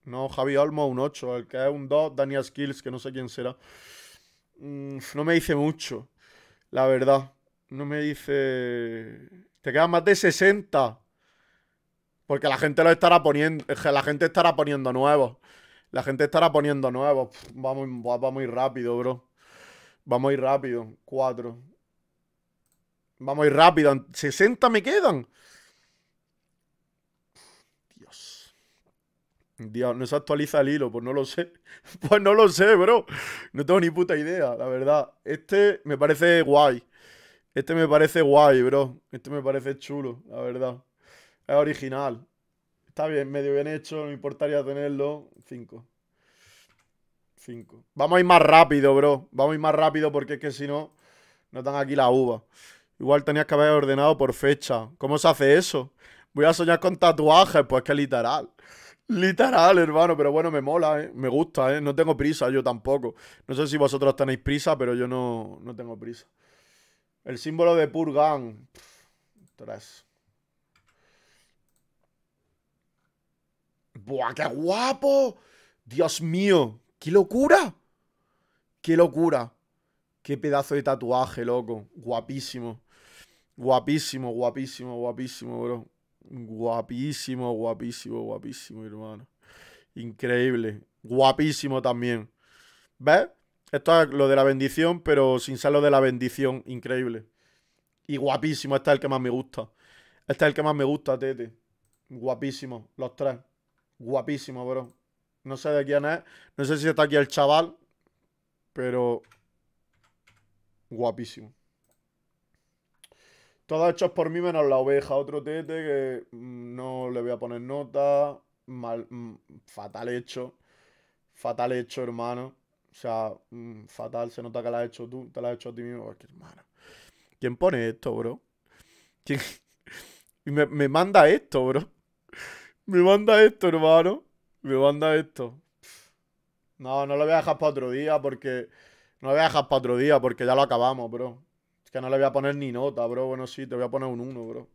Speaker 1: No, Javi Olmo un 8. El que es un 2, Daniel Skills, que no sé quién será. Mm, no me dice mucho, la verdad. No me dice... Te quedan más de 60. Porque la gente lo estará poniendo. La gente estará poniendo nuevos. La gente estará poniendo nuevos. Vamos, va muy rápido, bro. Vamos a ir rápido. Cuatro. Vamos a ir rápido. 60 me quedan. Dios, no se actualiza el hilo, pues no lo sé. (laughs) Pues no lo sé, bro. No tengo ni puta idea, la verdad. Este me parece guay. Este me parece guay, bro. Este me parece chulo, la verdad. Es original. Está bien, medio bien hecho, no importaría tenerlo. Cinco 5. Vamos a ir más rápido, bro. Vamos a ir más rápido porque es que si no, no están aquí la uva. Igual tenías que haber ordenado por fecha. ¿Cómo se hace eso? Voy a soñar con tatuajes, pues que literal. Literal, hermano, pero bueno, me mola, ¿eh? me gusta, ¿eh? no tengo prisa, yo tampoco. No sé si vosotros tenéis prisa, pero yo no, no tengo prisa. El símbolo de Purgan. Tres. ¡Buah, qué guapo! Dios mío, qué locura. Qué locura. Qué pedazo de tatuaje, loco. Guapísimo. Guapísimo, guapísimo, guapísimo, bro. Guapísimo, guapísimo, guapísimo, hermano. Increíble. Guapísimo también. ¿Ves? Esto es lo de la bendición, pero sin ser lo de la bendición. Increíble. Y guapísimo. Este es el que más me gusta. Este es el que más me gusta, Tete. Guapísimo, los tres. Guapísimo, bro. No sé de quién es. No sé si está aquí el chaval. Pero... Guapísimo hecho es por mí menos la oveja, otro tete que mm, no le voy a poner nota. Mal, mm, fatal hecho. Fatal hecho, hermano. O sea, mm, fatal, se nota que la has hecho tú, te la has hecho a ti mismo. hermano. ¿Quién pone esto, bro? ¿Quién? (laughs) Me, me manda esto, bro. Me manda esto, hermano. Me manda esto. No, no lo voy a dejar para otro día porque. No lo voy a dejar para otro día porque ya lo acabamos, bro que no le voy a poner ni nota, bro. Bueno, sí, te voy a poner un 1, bro.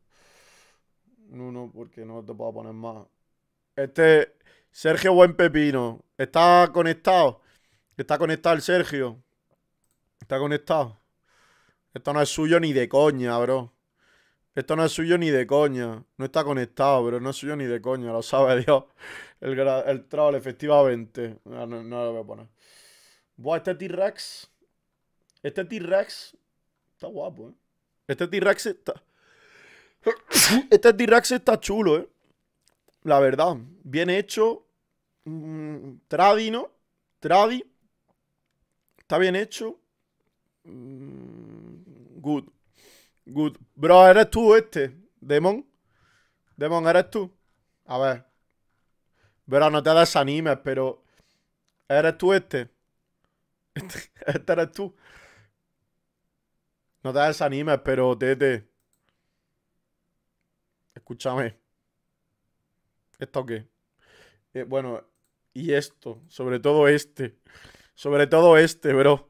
Speaker 1: Un 1 porque no te puedo poner más. Este, Sergio Buen Pepino. ¿Está conectado? ¿Está conectado el Sergio? ¿Está conectado? Esto no es suyo ni de coña, bro. Esto no es suyo ni de coña. No está conectado, bro. No es suyo ni de coña, lo sabe Dios. El, el troll, efectivamente. No, no, lo voy a poner. Buah, este T-Rex. Este T-Rex Está guapo, ¿eh? Este T-Rex está... (coughs) Este T-Rex está chulo, ¿eh? La verdad. Bien hecho. Mm, tradi, ¿no? Tradi. Está bien hecho. Mm, good. Good. Bro, eres tú este. Demon. Demon, eres tú. A ver. Bro, no te desanimes, pero... ¿Eres tú Este, (laughs) este eres tú. No te desanimes, pero Tete. Escúchame. ¿Esto qué? Eh, bueno, y esto. Sobre todo este. Sobre todo este, bro.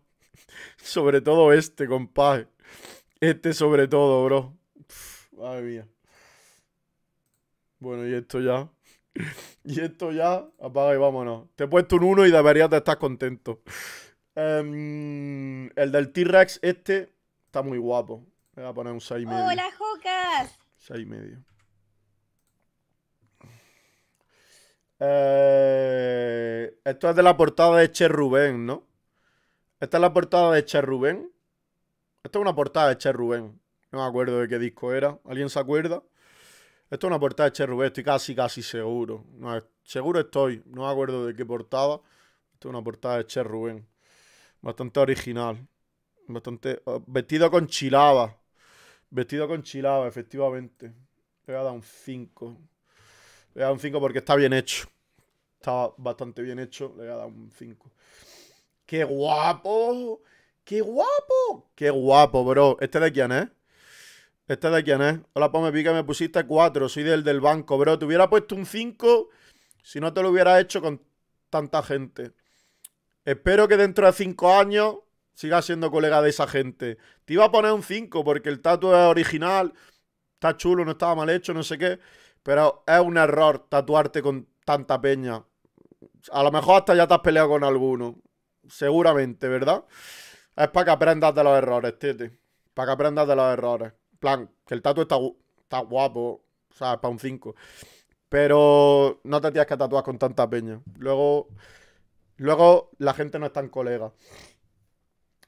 Speaker 1: (laughs) Sobre todo este, compadre. Este sobre todo, bro. madre mía. Bueno, y esto ya. (laughs) Y esto ya, apaga y vámonos. Te he puesto un 1 y deberías de estar contento. Em, el del T-Rex este Está muy guapo. Le voy a poner un 6,5 y medio. Jocas! 6 eh, esto es de la portada de Che Rubén, ¿no? Esta es la portada de Che Rubén. Esta es una portada de Che Rubén. No me acuerdo de qué disco era. ¿Alguien se acuerda? Esto es una portada de Che Rubén. Estoy casi, casi seguro. seguro estoy. No me acuerdo de qué portada. Esto es una portada de Che Rubén. Bastante original. Bastante. Oh, vestido con chilaba. Vestido con chilaba, efectivamente. Le voy a dar un 5. Le voy a dar un 5 porque está bien hecho. Está bastante bien hecho. Le voy a dar un 5. ¡Qué guapo! ¡Qué guapo! ¡Qué guapo, bro! ¿Este de quién eh. este es? ¿Este de quién es? Eh. Hola, pues me pica, me pusiste 4. Soy del del banco, bro. Te hubiera puesto un 5 si no te lo hubiera hecho con tanta gente. Espero que dentro de 5 años siga siendo colega de esa gente. Te iba a poner un 5 porque el es original, está chulo, no estaba mal hecho, no sé qué, pero es un error tatuarte con tanta peña. A lo mejor hasta ya te has peleado con alguno, seguramente, ¿verdad? Es para que aprendas de los errores, Tete. Para que aprendas de los errores. plan, que el tatu está, está guapo, o sea, es para un 5. Pero no te tienes que tatuar con tanta peña. Luego, luego la gente no es tan colega.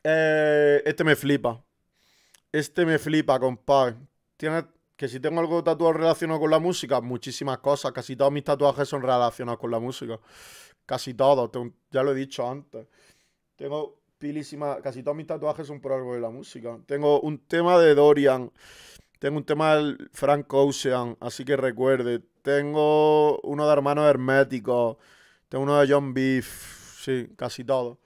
Speaker 1: Eh, este me flipa. Este me flipa, compadre. Tiene que si tengo algo de tatuaje relacionado con la música, muchísimas cosas. Casi todos mis tatuajes son relacionados con la música. Casi todos, ya lo he dicho antes. Tengo pilísima, casi todos mis tatuajes son por algo de la música. Tengo un tema de Dorian, tengo un tema del Frank Ocean, así que recuerde. Tengo uno de Hermanos Herméticos, tengo uno de John Beef, sí, casi todo.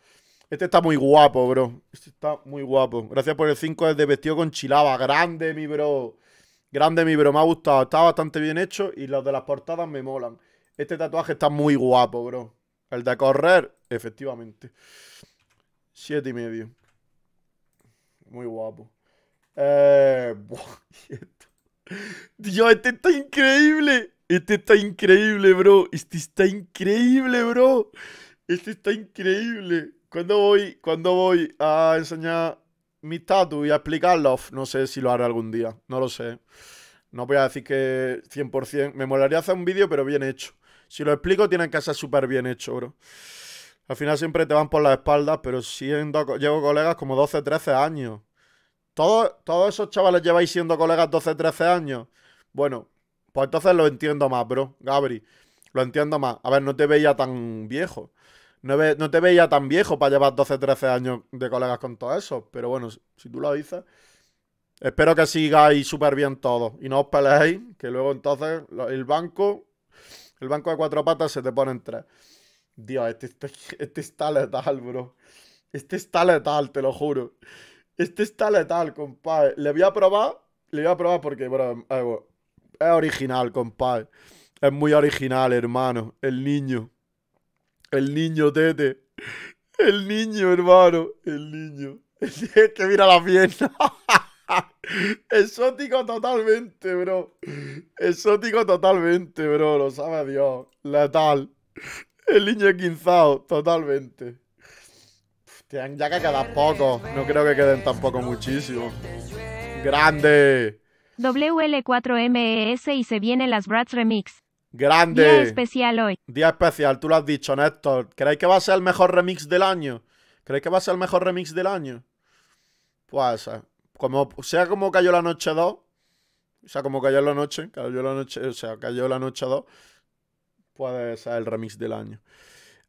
Speaker 1: Este está muy guapo, bro. Este está muy guapo. Gracias por el 5 de vestido con chilaba. Grande, mi bro. Grande, mi bro. Me ha gustado. Está bastante bien hecho y los de las portadas me molan. Este tatuaje está muy guapo, bro. El de correr, efectivamente. Siete y medio. Muy guapo. Eh, (laughs) Dios, este está increíble. Este está increíble, bro. Este está increíble, bro. Este está increíble. Cuando voy, cuando voy a enseñar mi tatu y a explicarlo, no sé si lo haré algún día, no lo sé. No voy a decir que 100%, me molaría hacer un vídeo, pero bien hecho. Si lo explico, tienen que ser súper bien hecho, bro. Al final siempre te van por las espaldas, pero siendo, llevo colegas como 12, 13 años. ¿Todos, todos esos chavales lleváis siendo colegas 12, 13 años. Bueno, pues entonces lo entiendo más, bro. Gabri, lo entiendo más. A ver, no te veía tan viejo. No, te veía tan viejo para llevar 12, 13 años de colegas con todo eso. Pero bueno, si, tú lo dices. Espero que sigáis súper bien todos y no os peleéis, que luego entonces el banco, el banco de cuatro patas se te pone en tres. Dios, este, este, este, está letal, bro. Este está letal, te lo juro. Este está letal, compadre. Le voy a probar, le voy a probar porque, bro, es original, compadre. Es muy original, hermano, el niño. El niño, tete. El niño, hermano. El niño. (laughs) Es que mira la pierna. (laughs) Exótico totalmente, bro. Exótico totalmente, bro. Lo sabe Dios. Letal. El niño esquinzado, totalmente. ya que quedan pocos. No creo que queden tampoco muchísimos. ¡Grande! WL4MES y se vienen las Brats Remix. Grande. Día especial hoy. Día especial, tú lo has dicho, Néstor. ¿Creéis que va a ser el mejor remix del año? ¿Creéis que va a ser el mejor remix del año? Pues, eh, como, sea como cayó la noche 2, o sea, como cayó la noche, cayó la noche, o sea, cayó la noche 2, puede ser el remix del año.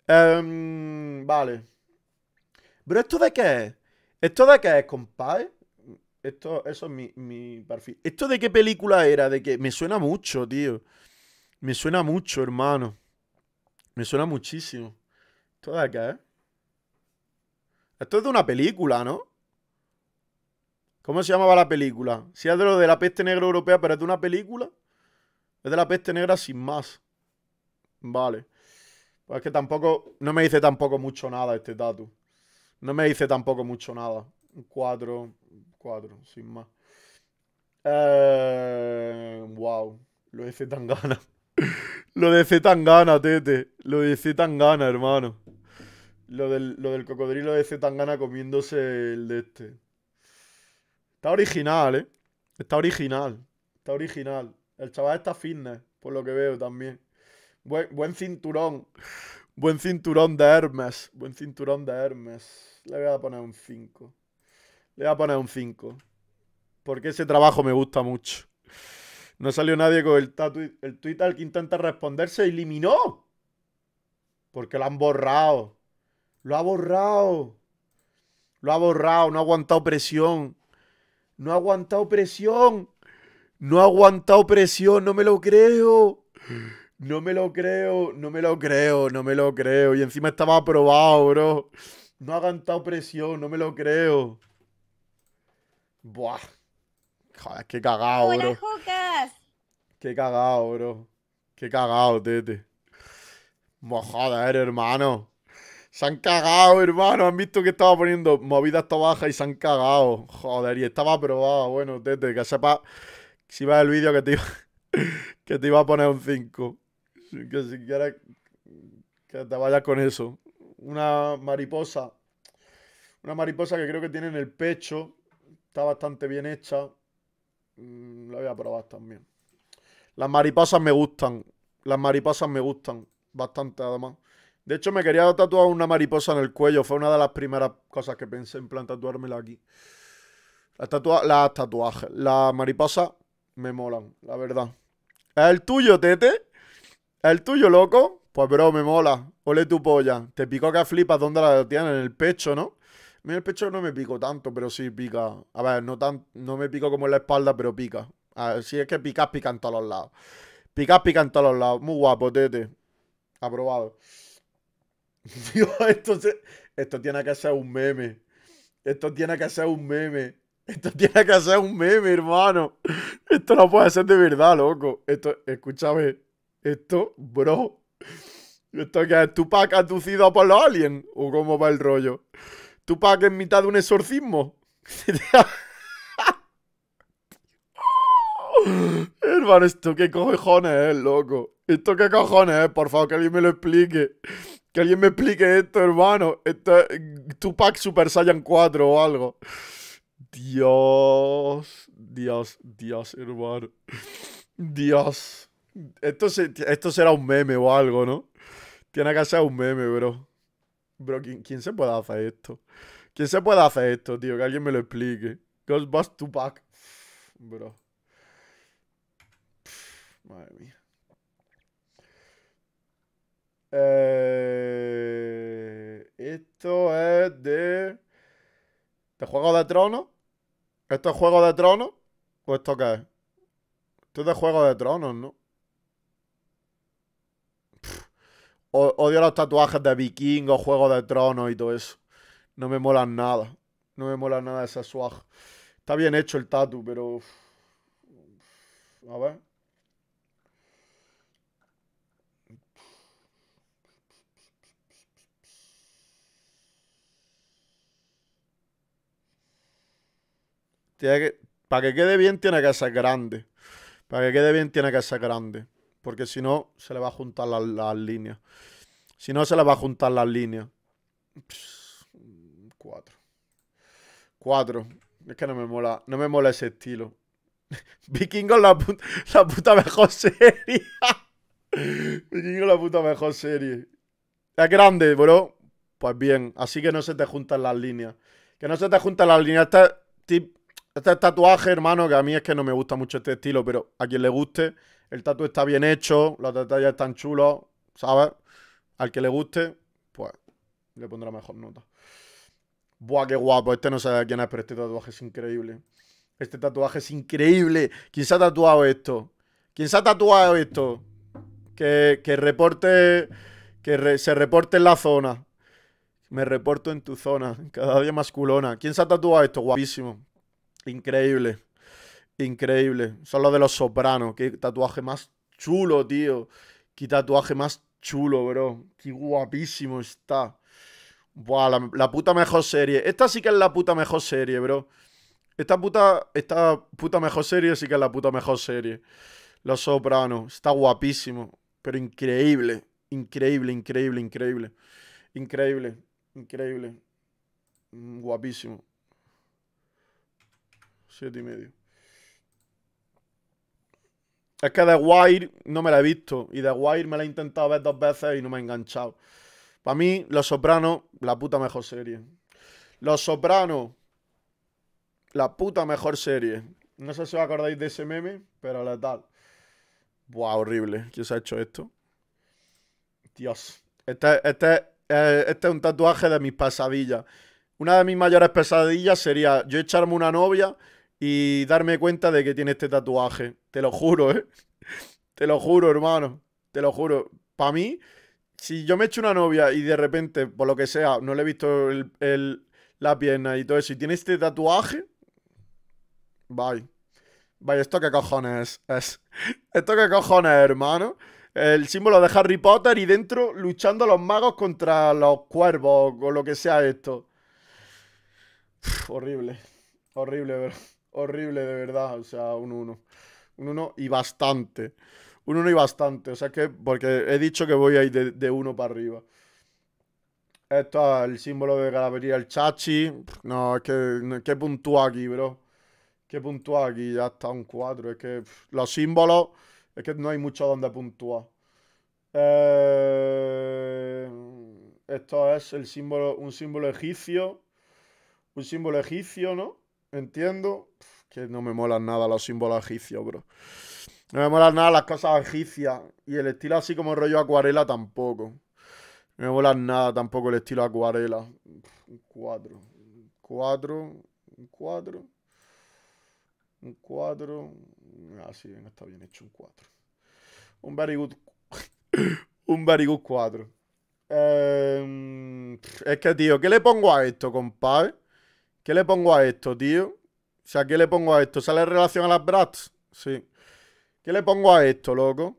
Speaker 1: Em, vale. ¿Pero esto de qué es? ¿Esto de qué es, compadre? Esto, eso es mi, mi perfil. ¿Esto de qué película era? De que me suena mucho, tío. Me suena mucho, hermano. Me suena muchísimo. ¿Esto de qué es? ¿eh? Esto es de una película, ¿no? ¿Cómo se llamaba la película? Si es de lo de la peste negra europea, pero es de una película. Es de la peste negra sin más. Vale. Pues es que tampoco. No me dice tampoco mucho nada este tatu. No me dice tampoco mucho nada. Cuatro. Cuatro, sin más. wow. Eh, lo hice tan ganas. Lo de Z Tangana, tete. Lo de Z Tangana, hermano. Lo del, lo del cocodrilo de Z Tangana comiéndose el de este. Está original, ¿eh? Está original. Está original. El chaval está fitness, por lo que veo también. Buen, buen cinturón. Buen cinturón de Hermes. Buen cinturón de Hermes. Le voy a poner un 5. Le voy a poner un 5. Porque ese trabajo me gusta mucho. No salió nadie con el, tatu el tweet al que intenta responder, se eliminó. Porque lo han borrado. Lo ha borrado. Lo ha borrado, no ha aguantado presión. No ha aguantado presión. No ha aguantado presión, no me lo creo. No me lo creo, no me lo creo, no me lo creo. Y encima estaba aprobado, bro. No ha aguantado presión, no me lo creo. Buah. Joder, qué cagado, bro. las jocas. Qué cagado, bro. Qué cagado, tete. Mojada, hermano. Se han cagado, hermano. Han visto que estaba poniendo movidas hasta baja y se han cagado. Joder, y estaba probado. Bueno, tete, que sepa si va el vídeo que te iba, (laughs) que te iba a poner un 5. Que siquiera que te vayas con eso. Una mariposa. Una mariposa que creo que tiene en el pecho. Está bastante bien hecha. Mm, la voy a probar también. Las mariposas me gustan. Las mariposas me gustan. Bastante, además. De hecho, me quería tatuar una mariposa en el cuello. Fue una de las primeras cosas que pensé en plan tatuármela aquí. Las, las tatuajes. Las mariposas me molan, la verdad. ¿Es el tuyo, Tete? ¿Es el tuyo, loco? Pues, bro, me mola. Ole tu polla. Te pico que flipas. donde la tienes? En el pecho, ¿no? Mira, el pecho no me pico tanto, pero sí pica. A ver, no, tan, no me pico como en la espalda, pero pica. A ver, si es que picas, pica en todos los lados. Picas, pica en todos los lados. Muy guapo, tete. Aprobado. (laughs) Dios, esto, esto tiene que ser un meme. Esto tiene que ser un meme. Esto tiene que ser un meme, hermano. Esto no puede ser de verdad, loco. Esto, escúchame. Esto, bro. Esto que es Tupac aducido por los aliens. O como va el rollo. Tupac en mitad de un exorcismo. (laughs) Hermano, esto qué cojones es, loco. Esto qué cojones es, por favor, que alguien me lo explique. Que alguien me explique esto, hermano. Esto es Tupac Super Saiyan 4 o algo. Dios, Dios, Dios, hermano. Dios. Esto, esto será un meme o algo, ¿no? Tiene que ser un meme, bro. Bro, ¿quién, se puede hacer esto? ¿Quién se puede hacer esto, tío? Que alguien me lo explique. Ghostbusters Pack. Bro. Madre mía. Eh, esto es de... ¿De Juego de Tronos? ¿Esto es Juego de Tronos? ¿O esto qué es? Esto es de Juego de Tronos, ¿no? odio los tatuajes de vikingos, juego de tronos y todo eso. No me molan nada. No me molan nada ese swag. Está bien hecho el tatu, pero. A ver. Tiene que, para que quede bien tiene que ser grande. Para que quede bien tiene que ser grande. Porque si no, se le va a juntar las líneas. Si no, se le va a juntar las líneas. cuatro. Cuatro. Es que no me mola. No me mola ese estilo. (laughs) vikingo la, la puta mejor serie. (laughs) vikingo la puta mejor serie. Es grande, bro. Pues bien, así que no se te juntan las líneas. Que no se te juntan las líneas. Este, este tatuaje, hermano, que a mí es que no me gusta mucho este estilo, pero a quien le guste el tatu está bien hecho, las detalles están chulos, ¿sabes? Al que le guste, pues le pondrá mejor nota. Buah, qué guapo. Este no sabe quién es, pero este tatuaje es increíble. Este tatuaje es increíble. ¿Quién se ha tatuado esto? ¿Quién se ha tatuado esto? Que, reporte. Que se reporte en la zona. Me reporto en tu zona. Cada día más culona. ¿Quién se ha tatuado esto? Guapísimo. Increíble. Increíble. Son los de los sopranos. Qué tatuaje más chulo, tío. Qué tatuaje más chulo, bro. Qué guapísimo está. Buah, la, puta mejor serie. Esta sí que es la puta mejor serie, bro. Esta puta, esta puta mejor serie sí que es la puta mejor serie. Los Sopranos. Está guapísimo. Pero increíble. Increíble, increíble, increíble. Increíble, increíble. Mm, guapísimo. Siete y medio. Es que The Wire no me la he visto. Y The Wire me la he intentado ver dos veces y no me ha enganchado. Para mí, Los Sopranos, la puta mejor serie. Los Sopranos, la puta mejor serie. No sé si os acordáis de ese meme, pero la tal. Buah, horrible. ¿Quién se ha hecho esto? Dios. Este, este, eh, este es un tatuaje de mis pesadillas. Una de mis mayores pesadillas sería yo echarme una novia y darme cuenta de que tiene este tatuaje. Te lo juro, ¿eh? Te lo juro, hermano. Te lo juro. Para mí, si yo me echo una novia y de repente, por lo que sea, no le he visto el, la pierna y todo eso, y tiene este tatuaje, bye. Vaya, ¿esto qué cojones es? (laughs) ¿Esto qué cojones, hermano? El símbolo de Harry Potter y dentro luchando los magos contra los cuervos o lo que sea esto. horrible. Horrible, bro horrible, de verdad. O sea, un 1. Un 1 y bastante. Un 1 y bastante. O sea, que porque he dicho que voy a ir de, 1 para arriba. Esto es el símbolo de Galavería, el chachi. No, es que, ¿qué puntúa aquí, bro. ¿Qué puntúa aquí, ya está un 4. Es que los símbolos, es que no hay mucho donde puntuar. Eh, esto es el símbolo, un símbolo egipcio. Un símbolo egipcio, ¿no? entiendo que no me molan nada los símbolos egipcios, bro. No me molan nada las cosas egipcias. Y el estilo así como rollo acuarela tampoco. No me molan nada tampoco el estilo acuarela. Un 4. Un 4. Un 4. Un 4. Así, ah, está bien hecho un 4. Un very good. (coughs) un very good 4. Em, es que, tío, ¿qué le pongo a esto, compadre? ¿Qué le pongo a esto, tío? O sea, ¿qué le pongo a esto? ¿Sale relación a las brats? Sí. ¿Qué le pongo a esto, loco?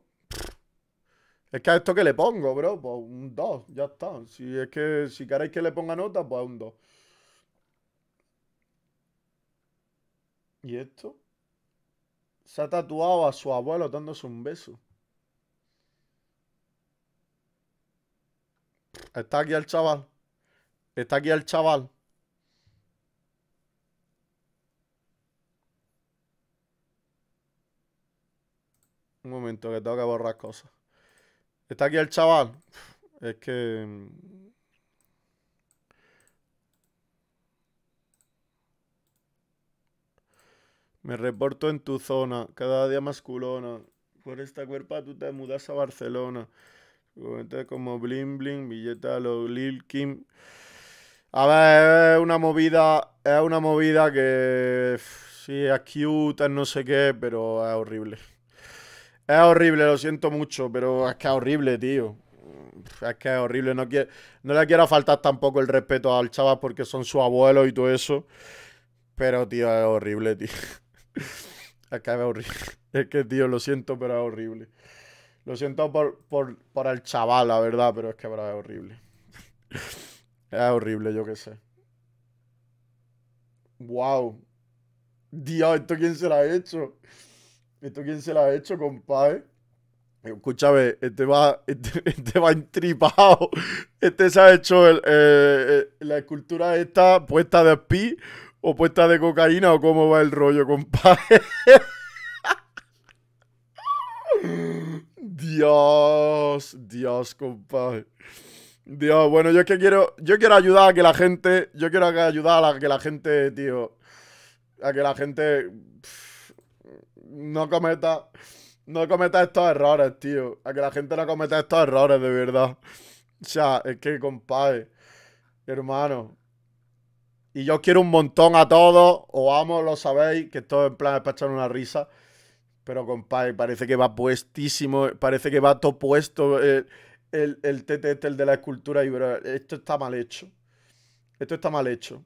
Speaker 1: Es que a esto que le pongo, bro, pues un 2, ya está. Si es que, si queréis que le ponga nota, pues un 2. ¿Y esto? Se ha tatuado a su abuelo dándose un beso. Está aquí el chaval. Está aquí el chaval. Un momento, que tengo que borrar cosas. Está aquí el chaval. Es que... Mm, me reporto en tu zona, cada día más culona. Por esta cuerpa tú te mudas a Barcelona. Como Bling Bling, Billeta, lo Lil Kim. A ver, es una movida, es una movida que... Sí, es cute, no sé qué, pero es horrible. Es horrible, lo siento mucho, pero es que es horrible, tío. Es que es horrible. No, no le quiero faltar tampoco el respeto al chaval porque son su abuelo y todo eso. Pero, tío, es horrible, tío. (laughs) Es que es horrible. Es que, tío, lo siento, pero es horrible. Lo siento por, por, el chaval, la verdad, pero es que es horrible. (laughs) Es horrible, yo qué sé. Wow. Dios, ¿esto quién se lo ha hecho? ¿Esto quién se la ha hecho, compadre? Eh, escúchame, este va, (laughs) este, este, va intripado Este se ha hecho el, eh, eh, la escultura esta puesta de pi o puesta de cocaína o cómo va el rollo, compadre. (laughs) Dios, Dios, compadre. Dios, bueno, yo es que quiero, yo quiero ayudar a que la gente, yo quiero ayudar a que la gente, tío, a que la gente no cometa, no cometa estos errores, tío. A que la gente no cometa estos errores, de verdad. O sea, es que, compadre, hermano. Y yo quiero un montón a todos, os amo, lo sabéis, que todo en plan es para echar una risa. Pero, compadre, parece que va puestísimo, parece que va todo puesto eh, el, el, el tete el de la escultura. Y, bro, esto está mal hecho. Esto está mal hecho.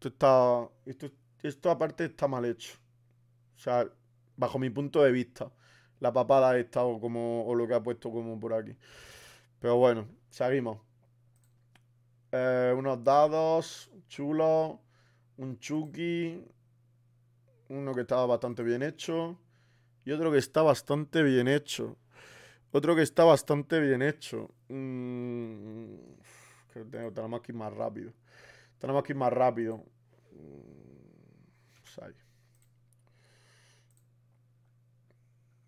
Speaker 1: Esto está. esto aparte está mal hecho sea, bajo mi punto de vista, la papada ha estado como, o lo que ha puesto como por aquí. Pero bueno, seguimos. Eh, unos dados chulos, un chuki, uno que estaba bastante bien hecho y otro que está bastante bien hecho. Otro que está bastante bien hecho. Mm, que tengo, tenemos que ir más rápido. Tenemos que ir más rápido. O mm,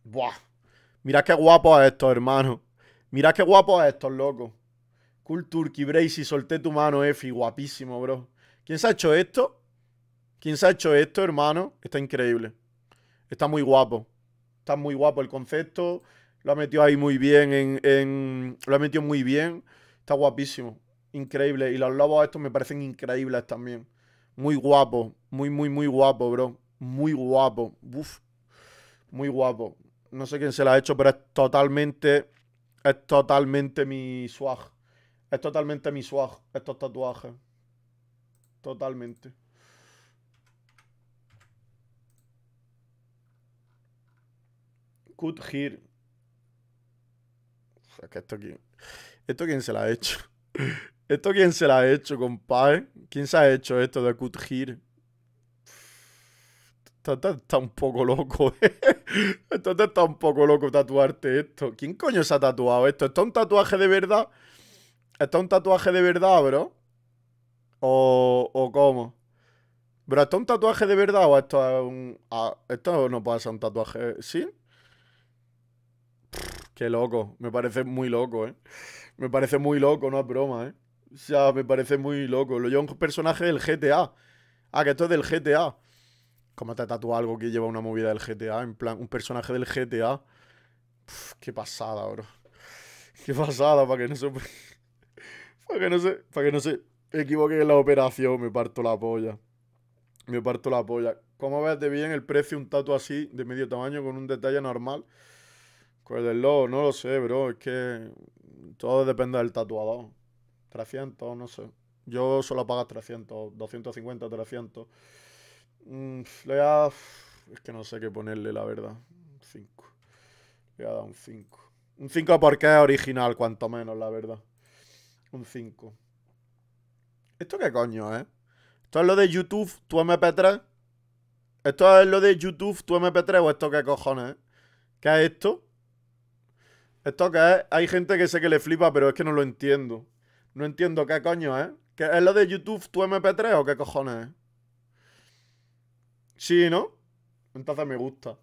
Speaker 1: Buah. Mira qué guapo es esto, hermano. Mira qué guapo es esto, loco. Cool Turkey, Brazy, solté tu mano, Efi. Guapísimo, bro. ¿Quién se ha hecho esto? ¿Quién se ha hecho esto, hermano? Está increíble. Está muy guapo. Está muy guapo el concepto. Lo ha metido ahí muy bien. En, Lo ha metido muy bien. Está guapísimo. Increíble. Y los lobos estos me parecen increíbles también. Muy guapo. Muy, muy, muy guapo, bro. Muy guapo. Uf. Muy guapo no sé quién se la ha hecho, pero es totalmente, es totalmente mi swag. Es totalmente mi swag, estos tatuajes. Totalmente. Cut here. O sea, que esto quién. ¿Esto quién se la ha hecho? (laughs) ¿Esto quién se la ha hecho, compadre? ¿Quién se ha hecho esto de Cut here? está, un poco loco. (laughs) Entonces eh. está un poco loco tatuarte esto. ¿Quién coño se ha tatuado esto? ¿Esto es un tatuaje de verdad? ¿Esto es un tatuaje de verdad, bro? ¿O, o cómo? ¿Bro, esto es un tatuaje de verdad o esto es un... Ah, esto no pasa, ser un tatuaje... ¿Sí? qué loco. Me parece muy loco, ¿eh? Me parece muy loco, no es broma, ¿eh? O sea, me parece muy loco. Lo lleva un personaje del GTA. Ah, que esto es del GTA. ¿Cómo te tatúa algo que lleva una movida del GTA? En plan, un personaje del GTA. qué pasada, bro. Qué pasada, para que no se. (laughs) para que no se. Para equivoque en la operación, me parto la polla. Me parto la polla. ¿Cómo ves de bien el precio un tatu así, de medio tamaño, con un detalle normal? Pues lobo, no lo sé, bro. Es que todo depende del tatuador. 300, no sé. Yo solo pago 300, 250, 300. Mm, le voy Es que no sé qué ponerle, la verdad. Un 5. Le voy a dar un 5. Un 5 porque es original, cuanto menos, la verdad. Un 5. ¿Esto qué coño, eh? ¿Esto es lo de YouTube, tu MP3? ¿Esto es lo de YouTube, tu MP3 o esto qué cojones? ¿Qué es esto? ¿Esto qué es? Hay gente que sé que le flipa, pero es que no lo entiendo. No entiendo qué coño, ¿eh? ¿Es lo de YouTube, tu MP3 o qué cojones? Eh? Sí, ¿no? Entonces me gusta.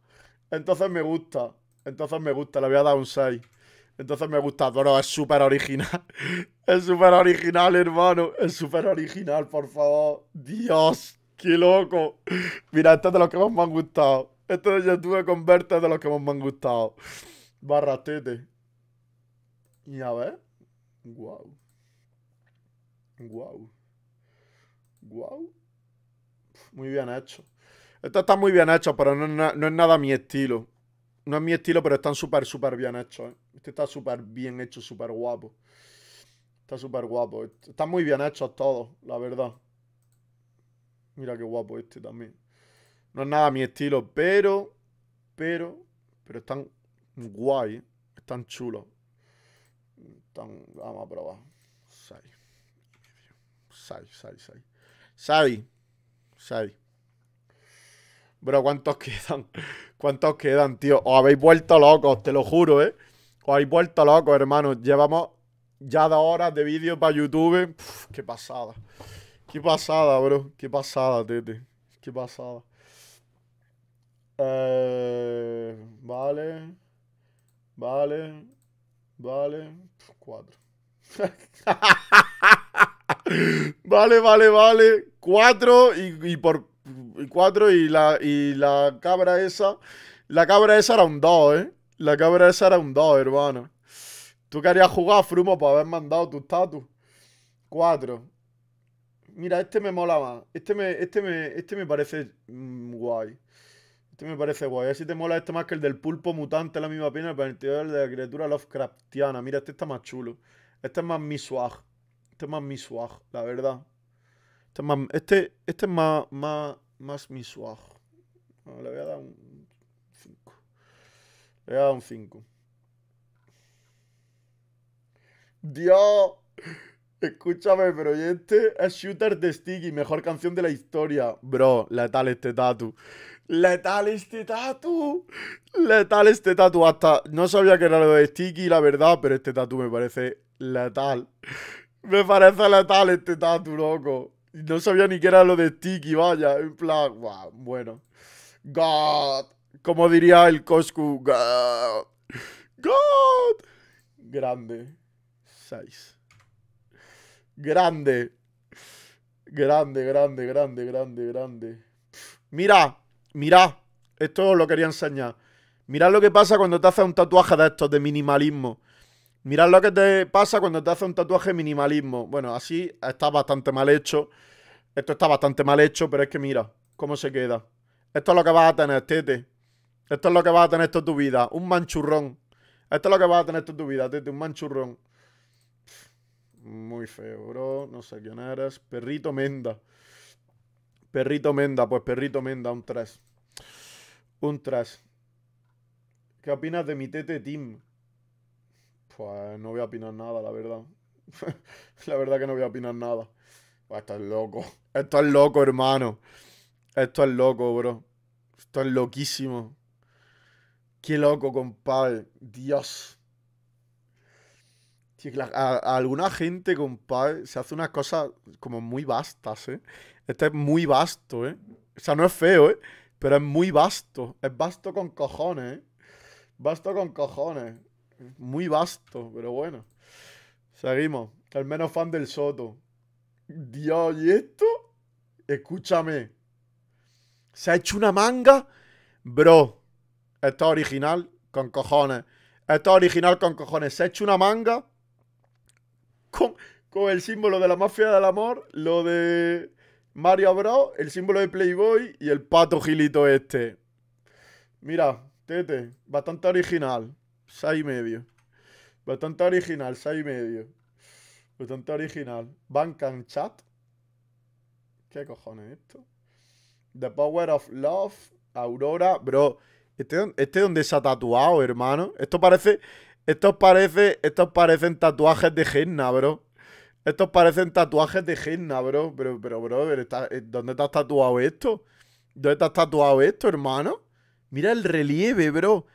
Speaker 1: Entonces me gusta. Entonces me gusta. Le voy a dar un 6. Entonces me gusta. Bueno, es súper original. (laughs) Es súper original, hermano. Es súper original, por favor. Dios, qué loco. Mira, este es de los que más me han gustado. Esto de YouTube Converte es de los que más me han gustado. tete Y a ver. Wow. Wow. Wow. Muy bien hecho. Esto está muy bien hecho, pero no, es nada mi estilo. No es mi estilo, pero están súper, súper bien hechos. ¿eh? Este está súper bien hecho, súper guapo. Está súper guapo. Están muy bien hechos todos, la verdad. Mira qué guapo este también. No es nada mi estilo, pero, pero, pero están guay, ¿eh? están chulos. Están, vamos a probar. 6. 6, 6, 6. 6. Bro, ¿cuántos quedan? (laughs) ¿Cuántos quedan, tío? Os habéis vuelto locos, te lo juro, ¿eh? Os habéis vuelto locos, hermano. Llevamos ya dos horas de vídeo para YouTube. qué pasada. Qué pasada, bro. Qué pasada, tete. Qué pasada. Eh, vale. Vale. Vale. cuatro. (laughs) vale, vale, vale. Cuatro y por y 4 y la, y la cabra esa. La cabra esa era un 2, ¿eh? La cabra esa era un 2, hermano. Tú querías jugar a Frumo para haber mandado tu estatus 4. Mira, este me mola más. Este me, este me, este me parece mm, guay. Este me parece guay. Así te mola este más que el del pulpo mutante, la misma pena, pero el de la criatura Lovecraftiana. Mira, este está más chulo. Este es más mi Este es más mi la verdad. Este es más, este, este más, más, más mi le voy a dar un 5. Le voy a dar un 5. Dios. Escúchame, pero este es Shooter de Sticky, mejor canción de la historia. Bro, letal este tatu. Letal este tatu. Letal este tatu. Hasta no sabía que era lo de Sticky, la verdad, pero este tatu me parece letal. Me parece letal este tatu, loco. No sabía ni qué era lo de Tiki, vaya. En plan, bueno. God. Como diría el Coscu, God. God. Grande. size, Grande. Grande, grande, grande, grande, grande. Mira, mira. Esto os lo quería enseñar. Mirad lo que pasa cuando te haces un tatuaje de estos de minimalismo. Mirad lo que te pasa cuando te hace un tatuaje minimalismo. Bueno, así está bastante mal hecho. Esto está bastante mal hecho, pero es que mira cómo se queda. Esto es lo que vas a tener, Tete. Esto es lo que vas a tener toda tu vida. Un manchurrón. Esto es lo que vas a tener toda tu vida, Tete. Un manchurrón. Muy feo, bro. No sé quién eres. Perrito Menda. Perrito Menda. Pues Perrito Menda, un tras. Un 3. ¿Qué opinas de mi Tete Tim? Pues no voy a opinar nada, la verdad. (laughs) la verdad que no voy a opinar nada. Pues esto es loco. Esto es loco, hermano. Esto es loco, bro. Esto es loquísimo. Qué loco, compadre. Dios. a, alguna gente, compadre, se hace unas cosas como muy vastas, ¿eh? Este es muy vasto, ¿eh? O sea, no es feo, ¿eh? Pero es muy vasto. Es vasto con cojones, ¿eh? Vasto con cojones. Muy vasto, pero bueno. Seguimos. al menos fan del Soto. Dios, ¿y esto? Escúchame. Se ha hecho una manga. Bro, esto es original con cojones. Esto es original con cojones. Se ha hecho una manga con, con el símbolo de la mafia del amor, lo de Mario Bros, el símbolo de Playboy y el pato gilito este. Mira, tete, bastante original. 6 y medio. Bastante original, 6 y medio. Bastante original. Bancan Chat. ¿Qué cojones es esto? The Power of Love. Aurora. Bro, este, es donde este se ha tatuado, hermano. Esto parece. Estos parece. Estos parecen tatuajes de Genna, bro. Estos parecen tatuajes de Genna, bro. Pero, pero, bro, eh, ¿dónde te tatuado esto? ¿Dónde está tatuado esto, hermano? Mira el relieve, bro.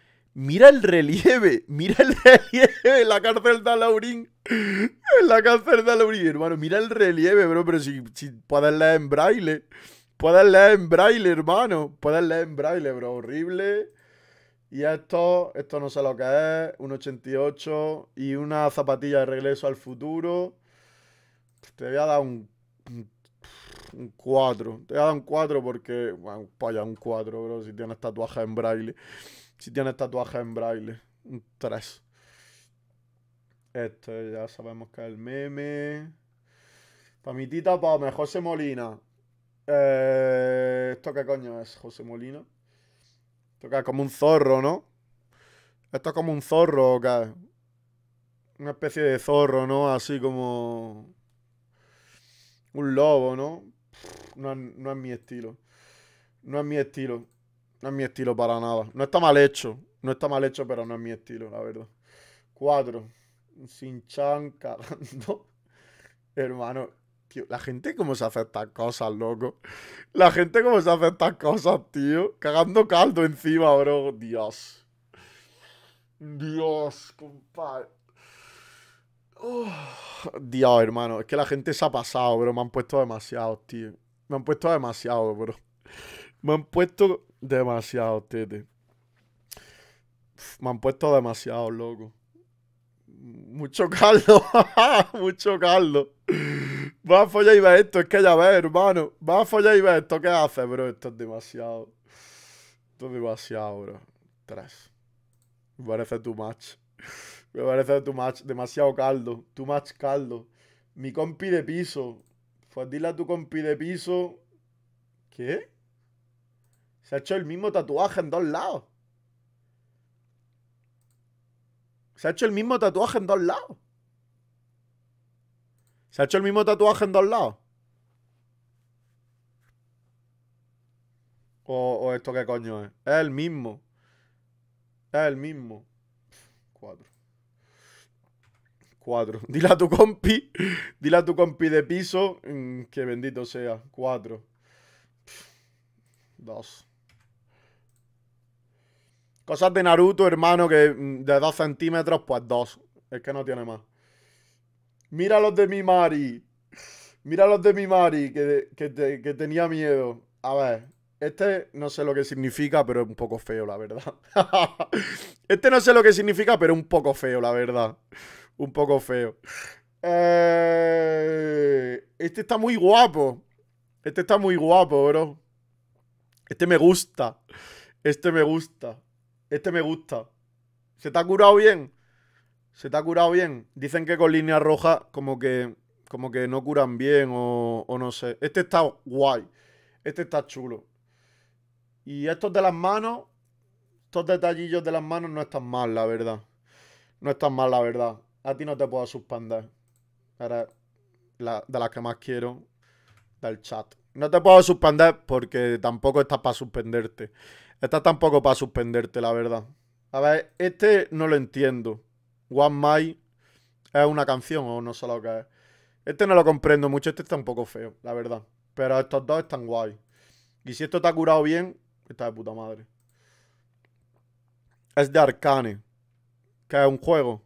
Speaker 1: Mira el relieve, mira el relieve en la cárcel de Laurín! En la cárcel de Laurín, hermano, mira el relieve, bro, pero si, si puedes leer en braille. Puedes leer en braille, hermano. Puedes leer en braille, bro, horrible. Y esto, esto no sé lo que es, un 88 y una zapatilla de regreso al futuro. Te voy a dar un, un, 4. Te voy a dar un 4 porque, bueno, vaya, un 4, bro, si tienes tatuajes en braille. Si tiene tatuaje en braille. Un 3. Este, ya sabemos que es el meme. Para mi tita Pame, José Molina. Eh, ¿Esto qué coño es, José Molina? Esto como un zorro, ¿no? Esto es como un zorro, ¿qué? Una especie de zorro, ¿no? Así como. Un lobo, No, no es mi estilo. No es mi estilo. No es mi estilo para nada. No está mal hecho. No está mal hecho, pero no es mi estilo, la verdad. Cuatro. Sin chan, cagando. (laughs) Hermano, tío, la gente cómo se hace estas cosas, loco. La gente cómo se hace estas cosas, tío. Cagando caldo encima, bro. Dios. Dios, compadre. Oh, Dios, hermano. Es que la gente se ha pasado, bro. Me han puesto demasiado, tío. Me han puesto demasiado, bro. Me han puesto demasiado, Tete. Me han puesto demasiado, loco. Mucho caldo. (laughs) Mucho caldo. Va a follar y ve esto, es que ya ves, hermano. Va a follar y ver esto, ¿qué hace, bro? Esto es demasiado. Esto es demasiado, bro. Tres. Me parece tu match. Me parece tu match. Demasiado caldo. Too much caldo. Mi compi de piso. Pues dile a tu compi de piso. ¿Qué? Se ha hecho el mismo tatuaje en dos lados. Se ha hecho el mismo tatuaje en dos lados. Se ha hecho el mismo tatuaje en dos lados. O, esto qué coño es. Es el mismo. Es el mismo. Cuatro. Cuatro. (laughs) Dile a tu compi. Dile a tu compi de piso. Mm, que bendito sea. Cuatro. Dos. Cosas de Naruto, hermano, que mm, de 2 centímetros, pues dos. Es que no tiene más. Mira los de mi Mari. Mira los de mi Mari, que, tenía miedo. A ver, este no sé lo que significa, pero es un poco feo, la verdad. (laughs) este no sé lo que significa, pero es un poco feo, la verdad. Un poco feo. Eh, este está muy guapo. Este está muy guapo, bro. Este me gusta. Este me gusta. Este me gusta. ¿Se te ha curado bien? Se te ha curado bien. Dicen que con líneas roja como que, como que no curan bien o, no sé. Este está guay. Este está chulo. Y estos de las manos, estos detallillos de las manos no están mal, la verdad. No están mal, la verdad. A ti no te puedo suspender. de las que más quiero, del chat. No te puedo suspender porque tampoco estás para suspenderte. Esta tampoco para suspenderte, la verdad. A ver, este no lo entiendo. One My es una canción o no sé lo que es. Este no lo comprendo mucho, este está un poco feo, la verdad. Pero estos dos están guay. Y si esto está curado bien, está de puta madre. Es de Arcane, que es un juego.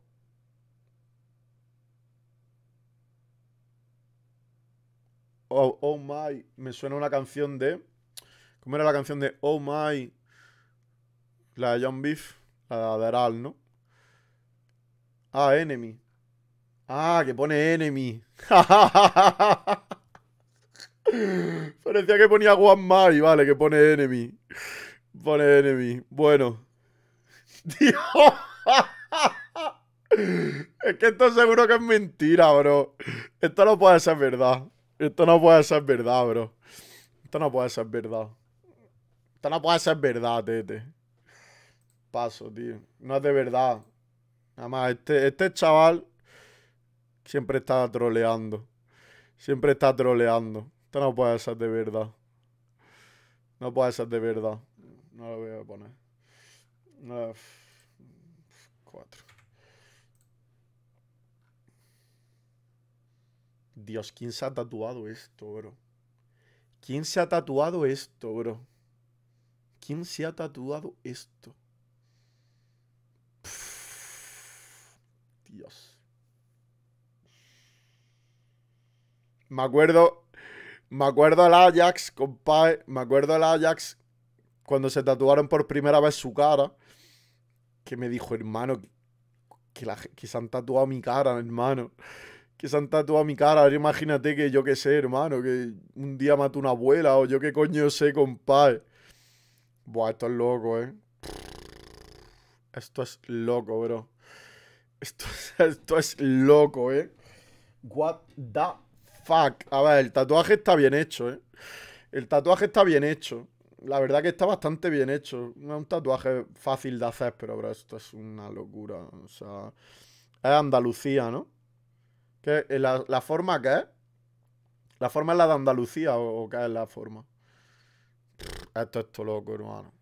Speaker 1: Oh, oh my, me suena una canción de... ¿Cómo era la canción de Oh my? La de John Beef. La de ¿no? Ah, Enemy. Ah, que pone Enemy. (laughs) Parecía que ponía One my vale, que pone Enemy. Pone Enemy. Bueno. (laughs) Dios. es que esto seguro que es mentira, bro. Esto no puede ser verdad. Esto no puede ser verdad, bro. Esto no puede ser verdad. Esto no puede ser verdad, tete paso, tío. No es de verdad. Nada más, este, este chaval siempre está troleando. Siempre está troleando. Esto no puede ser de verdad. No puede ser de verdad. No lo voy a poner. No, cuatro. Dios, ¿quién se ha tatuado esto, bro? ¿Quién se ha tatuado esto, bro? ¿Quién se ha tatuado esto? Dios. Me acuerdo, me acuerdo al Ajax, compadre, me acuerdo al Ajax cuando se tatuaron por primera vez su cara, que me dijo, hermano, que, la, se han tatuado mi cara, hermano. Que se han tatuado mi cara. imagínate que yo qué sé, hermano, que un día mató una abuela o yo qué coño sé, compadre. Buah, esto es loco, eh. Esto es loco, bro. Esto, (laughs) esto es loco, ¿eh? What the fuck. A ver, el tatuaje está bien hecho, ¿eh? El tatuaje está bien hecho. La verdad que está bastante bien hecho. No es un tatuaje fácil de hacer, pero bro, esto es una locura. O sea, es Andalucía, ¿no? Eh, la, forma qué es? ¿La forma es la de Andalucía o, qué es la forma? Esto es todo loco, hermano.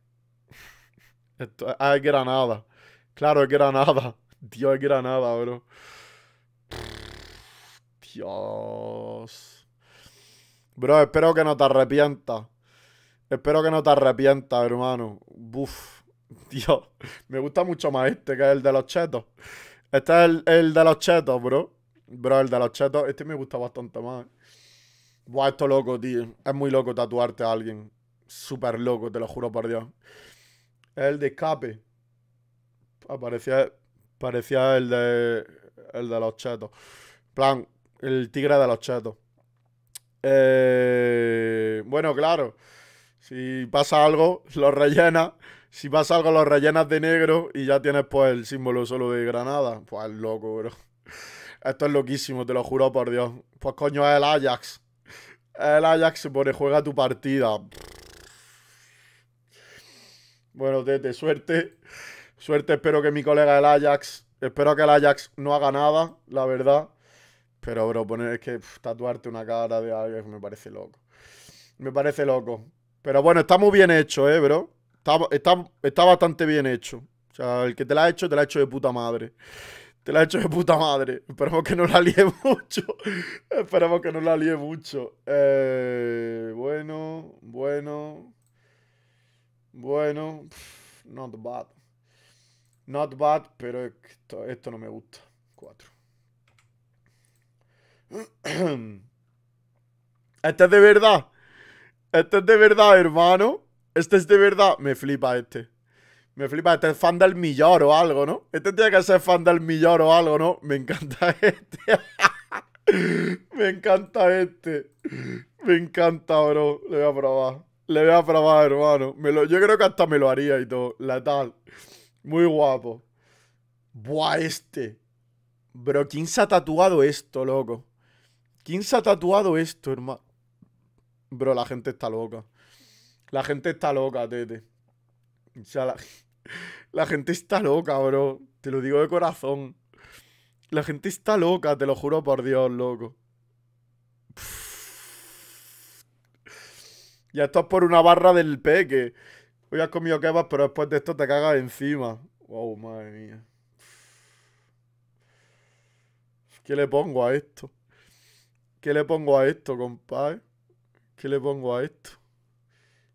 Speaker 1: (laughs) Esto, ah, es Granada. Claro, es Granada. Dios es Granada, bro. Dios. Bro, espero que no te arrepientas. Espero que no te arrepientas, hermano. Buf. (laughs) Dios. Me gusta mucho más este que el de los chetos. Este es el, de los chetos, bro. Bro, el de los chetos. Este me gusta bastante más. Buah, esto loco, tío. Es muy loco tatuarte a alguien. Súper loco, te lo juro por Dios. El de escape. Aparecía Parecía el de, el de los chetos. plan, el tigre de los chatos. Eh, bueno, claro. Si pasa algo, lo rellenas. Si pasa algo, lo rellenas de negro y ya tienes pues el símbolo solo de Granada. Pues loco, bro. Esto es loquísimo, te lo juro por Dios. Pues coño, es el Ajax. El Ajax se pone, juega tu partida. Bueno, Tete, suerte. Suerte, espero que mi colega el Ajax. Espero que el Ajax no haga nada, la verdad. Pero, bro, poner es que tatuarte una cara de Ajax me parece loco. Me parece loco. Pero bueno, está muy bien hecho, eh, bro. Está, está, bastante bien hecho. O sea, el que te la ha hecho, te la ha hecho de puta madre. Te la ha hecho de puta madre. Esperemos que no la lie (laughs) mucho. Esperemos que no la líe mucho. Eh, bueno, bueno. Bueno. not bad. Not bad, pero esto, no me gusta. Cuatro. (clears throat) Este es de verdad. Este es de verdad, hermano. Este es de verdad. Me flipa este. Me flipa. Este es fan del millor o algo, ¿no? Este tiene que ser fan del millor o algo, ¿no? Me encanta (laughs) este. Me encanta este. Me encanta, bro. Le voy a probar. Le voy a probar, hermano. yo creo que hasta me lo haría y todo. La tal. Muy guapo. Buah, este. Bro, ¿quién se ha tatuado esto, loco? ¿Quién se ha tatuado esto, hermano? Bro, la gente está loca. La gente está loca, tete. O sea, (laughs) la... gente está loca, bro. Te lo digo de corazón. La gente está loca, te lo juro por Dios, loco. Ya estás por una barra del peque hoy has comido vas, pero después de esto te cagas encima. Wow, madre mía. ¿Qué le pongo a esto? ¿Qué le pongo a esto, compadre? ¿Qué le pongo a esto?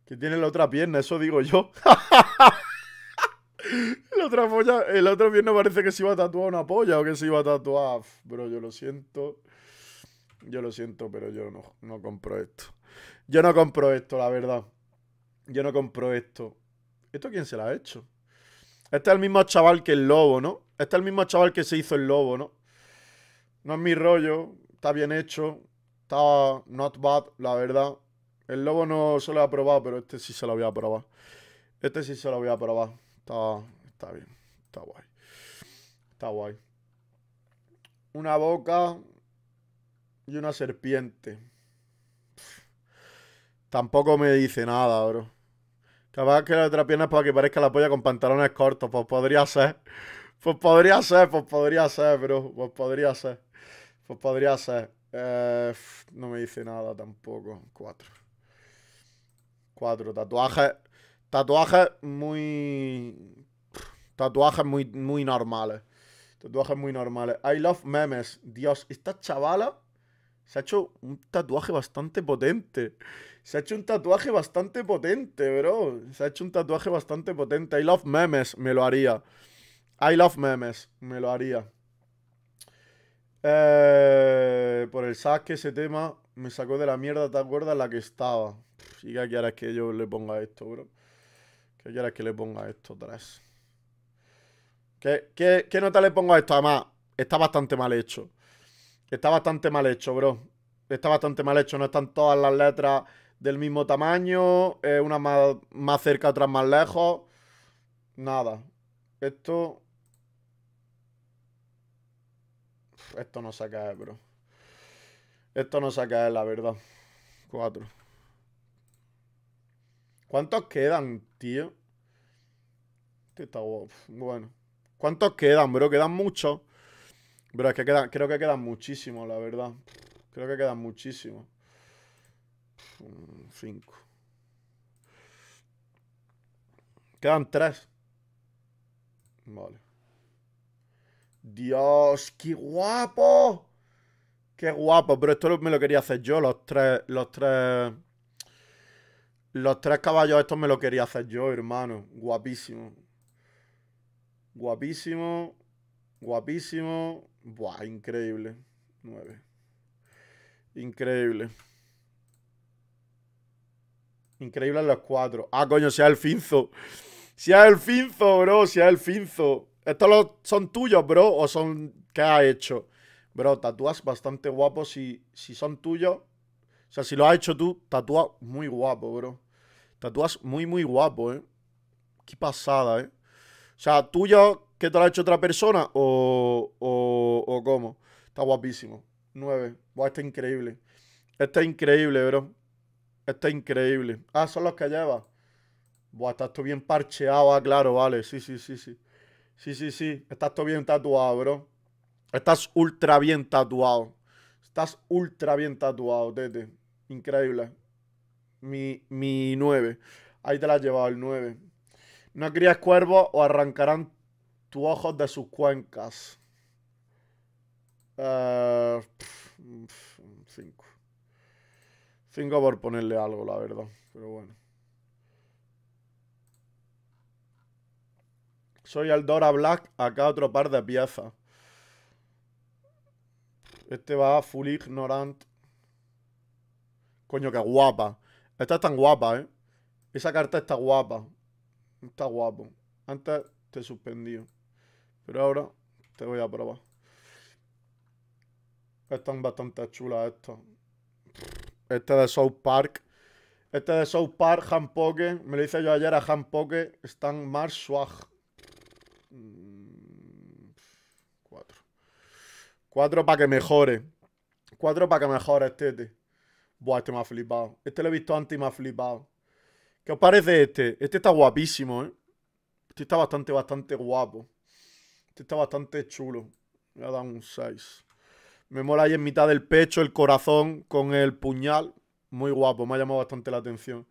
Speaker 1: Que tiene la otra pierna, eso digo yo. (laughs) la otra el otro pierna parece que se iba a tatuar una polla o que se iba a tatuar. Bro, yo lo siento. Yo lo siento, pero yo no, no compro esto. Yo no compro esto, la verdad. Yo no compro esto. ¿Esto quién se lo ha hecho? Este es el mismo chaval que el lobo, ¿no? Este es el mismo chaval que se hizo el lobo, ¿no? No es mi rollo. Está bien hecho. Está not bad, la verdad. El lobo no se lo he probado, pero este sí se lo voy a probar. Este sí se lo voy a probar. Está, está bien. Está guay. Está guay. Una boca y una serpiente. Tampoco me dice nada, bro. Capaz que la otra pierna para que parezca la polla con pantalones cortos. Pues podría ser. Pues podría ser, pues podría ser, bro. Pues podría ser. Pues podría ser. Eh, no me dice nada tampoco. Cuatro. Cuatro. Tatuajes. Tatuajes muy. Tatuajes muy, muy normales. Tatuajes muy normales. I love memes. Dios, esta chavala se ha hecho un tatuaje bastante potente. Se ha hecho un tatuaje bastante potente, bro. Se ha hecho un tatuaje bastante potente. I love memes, me lo haría. I love memes, me lo haría. Eh, por el saque ese tema me sacó de la mierda, ¿te acuerdas? La que estaba. Y que es que yo le ponga esto, bro. Que quieres que le ponga esto atrás. ¿Qué, qué, qué nota le pongo a esto? Además, está bastante mal hecho. Está bastante mal hecho, bro. Está bastante mal hecho. No están todas las letras del mismo tamaño, eh, una más, cerca, otra más lejos. Nada. Esto... Esto no se caído, bro. Esto no se caído, la verdad. Cuatro. ¿Cuántos quedan, tío? Este está Bueno. ¿Cuántos quedan, bro? Quedan muchos. Pero es que quedan, creo que quedan muchísimos, la verdad. Creo que quedan muchísimos. 5. Quedan 3. Vale. Dios, qué guapo. Qué guapo, pero esto me lo quería hacer yo, los tres, los tres... Los tres caballos estos me lo quería hacer yo, hermano. Guapísimo. Guapísimo. Guapísimo. Buah, increíble. 9. Increíble. Increíble los cuatro. Ah, coño, sea el finzo. Sea el finzo, bro, sea el finzo. ¿Estos son tuyos, bro? ¿O son qué ha hecho? Bro, tatúas bastante guapo si, si son tuyos. O sea, si lo has hecho tú, tatúas muy guapo, bro. Tatúas muy, muy guapo, eh. Qué pasada, eh. O sea, tuyo que te lo ha hecho otra persona o, o, cómo. Está guapísimo. Nueve. Buah, está increíble. Está increíble, bro. Está increíble. Ah, son los que lleva. Buah, estás tú bien parcheado. Ah, claro, vale. Sí, sí, sí, sí. Sí, sí, sí. Estás todo bien tatuado, bro. Estás ultra bien tatuado. Estás ultra bien tatuado, Tete. Increíble. Mi, mi 9. Ahí te la has llevado, el 9. No crías cuervos o arrancarán tus ojos de sus cuencas. 5. Eh, Cinco por ponerle algo, la verdad. Pero bueno. Soy Aldora Black, acá otro par de piezas. Este va full ignorant. Coño, qué guapa. Esta es tan guapa, ¿eh? Esa carta está guapa. Está guapo. Antes te suspendió. Pero ahora te voy a probar. Están bastante chulas estas. Este de South Park. Este de South Park, Han Me lo hice yo ayer a Han Están más Marswag. Mm, cuatro. Cuatro para que mejore. Cuatro para que mejore, este. Buah, este me ha flipado. Este lo he visto antes y me ha flipado. ¿Qué os parece este? Este está guapísimo, ¿eh? Este está bastante, bastante guapo. Este está bastante chulo. Voy a dar un 6. Me mola ahí en mitad del pecho el corazón con el puñal. Muy guapo, me ha llamado bastante la atención.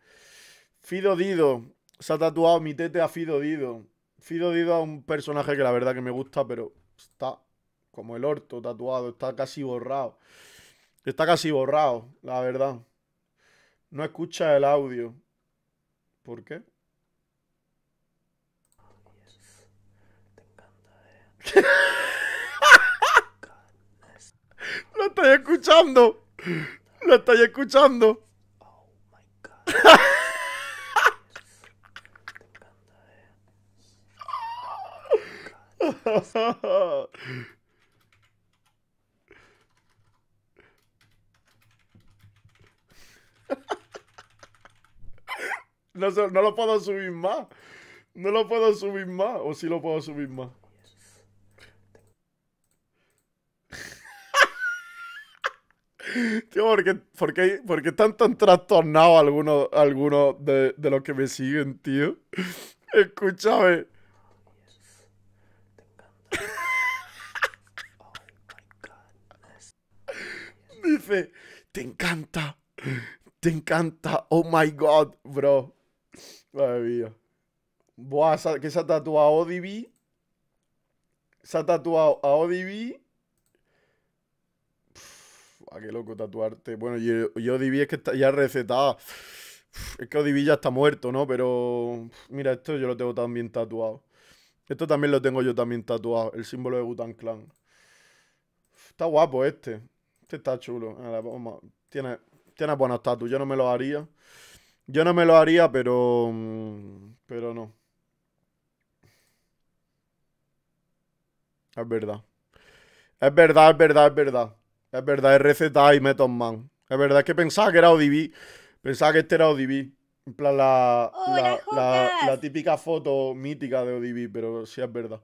Speaker 1: Fido Dido. Se ha tatuado mi tete a Fido Dido. Fido Dido es un personaje que la verdad que me gusta, pero está como el orto tatuado. Está casi borrado. Está casi borrado, la verdad. No escucha el audio. ¿Por qué? Te encanta, eh. escuchando. Lo estoy escuchando. No, no lo puedo subir más. No lo puedo subir más. O sí lo puedo subir más. Tío, ¿por qué, están tan trastornados algunos de, los que me siguen, tío? Escúchame. Dice, te encanta, te encanta, oh my god, bro. Madre mía. Buah, que se ha tatuado a ODB. Se ha tatuado a ODB Ah, qué loco tatuarte. Bueno, yo, yo es que ya recetada Es que Odibi ya está muerto, ¿no? Pero mira, esto yo lo tengo también tatuado. Esto también lo tengo yo también tatuado, el símbolo de Butan Clan. Está guapo este. Este está chulo. Tiene, tiene buenos tatu. Yo no me lo haría. Yo no me lo haría, pero. Mm, pero no. Es verdad. Es verdad, es verdad, es verdad. Es verdad, RZA y Method Man. Es verdad es que pensaba que era ODB. Pensaba que este era ODB. En plan, la, típica foto mítica de ODB, pero sí es verdad.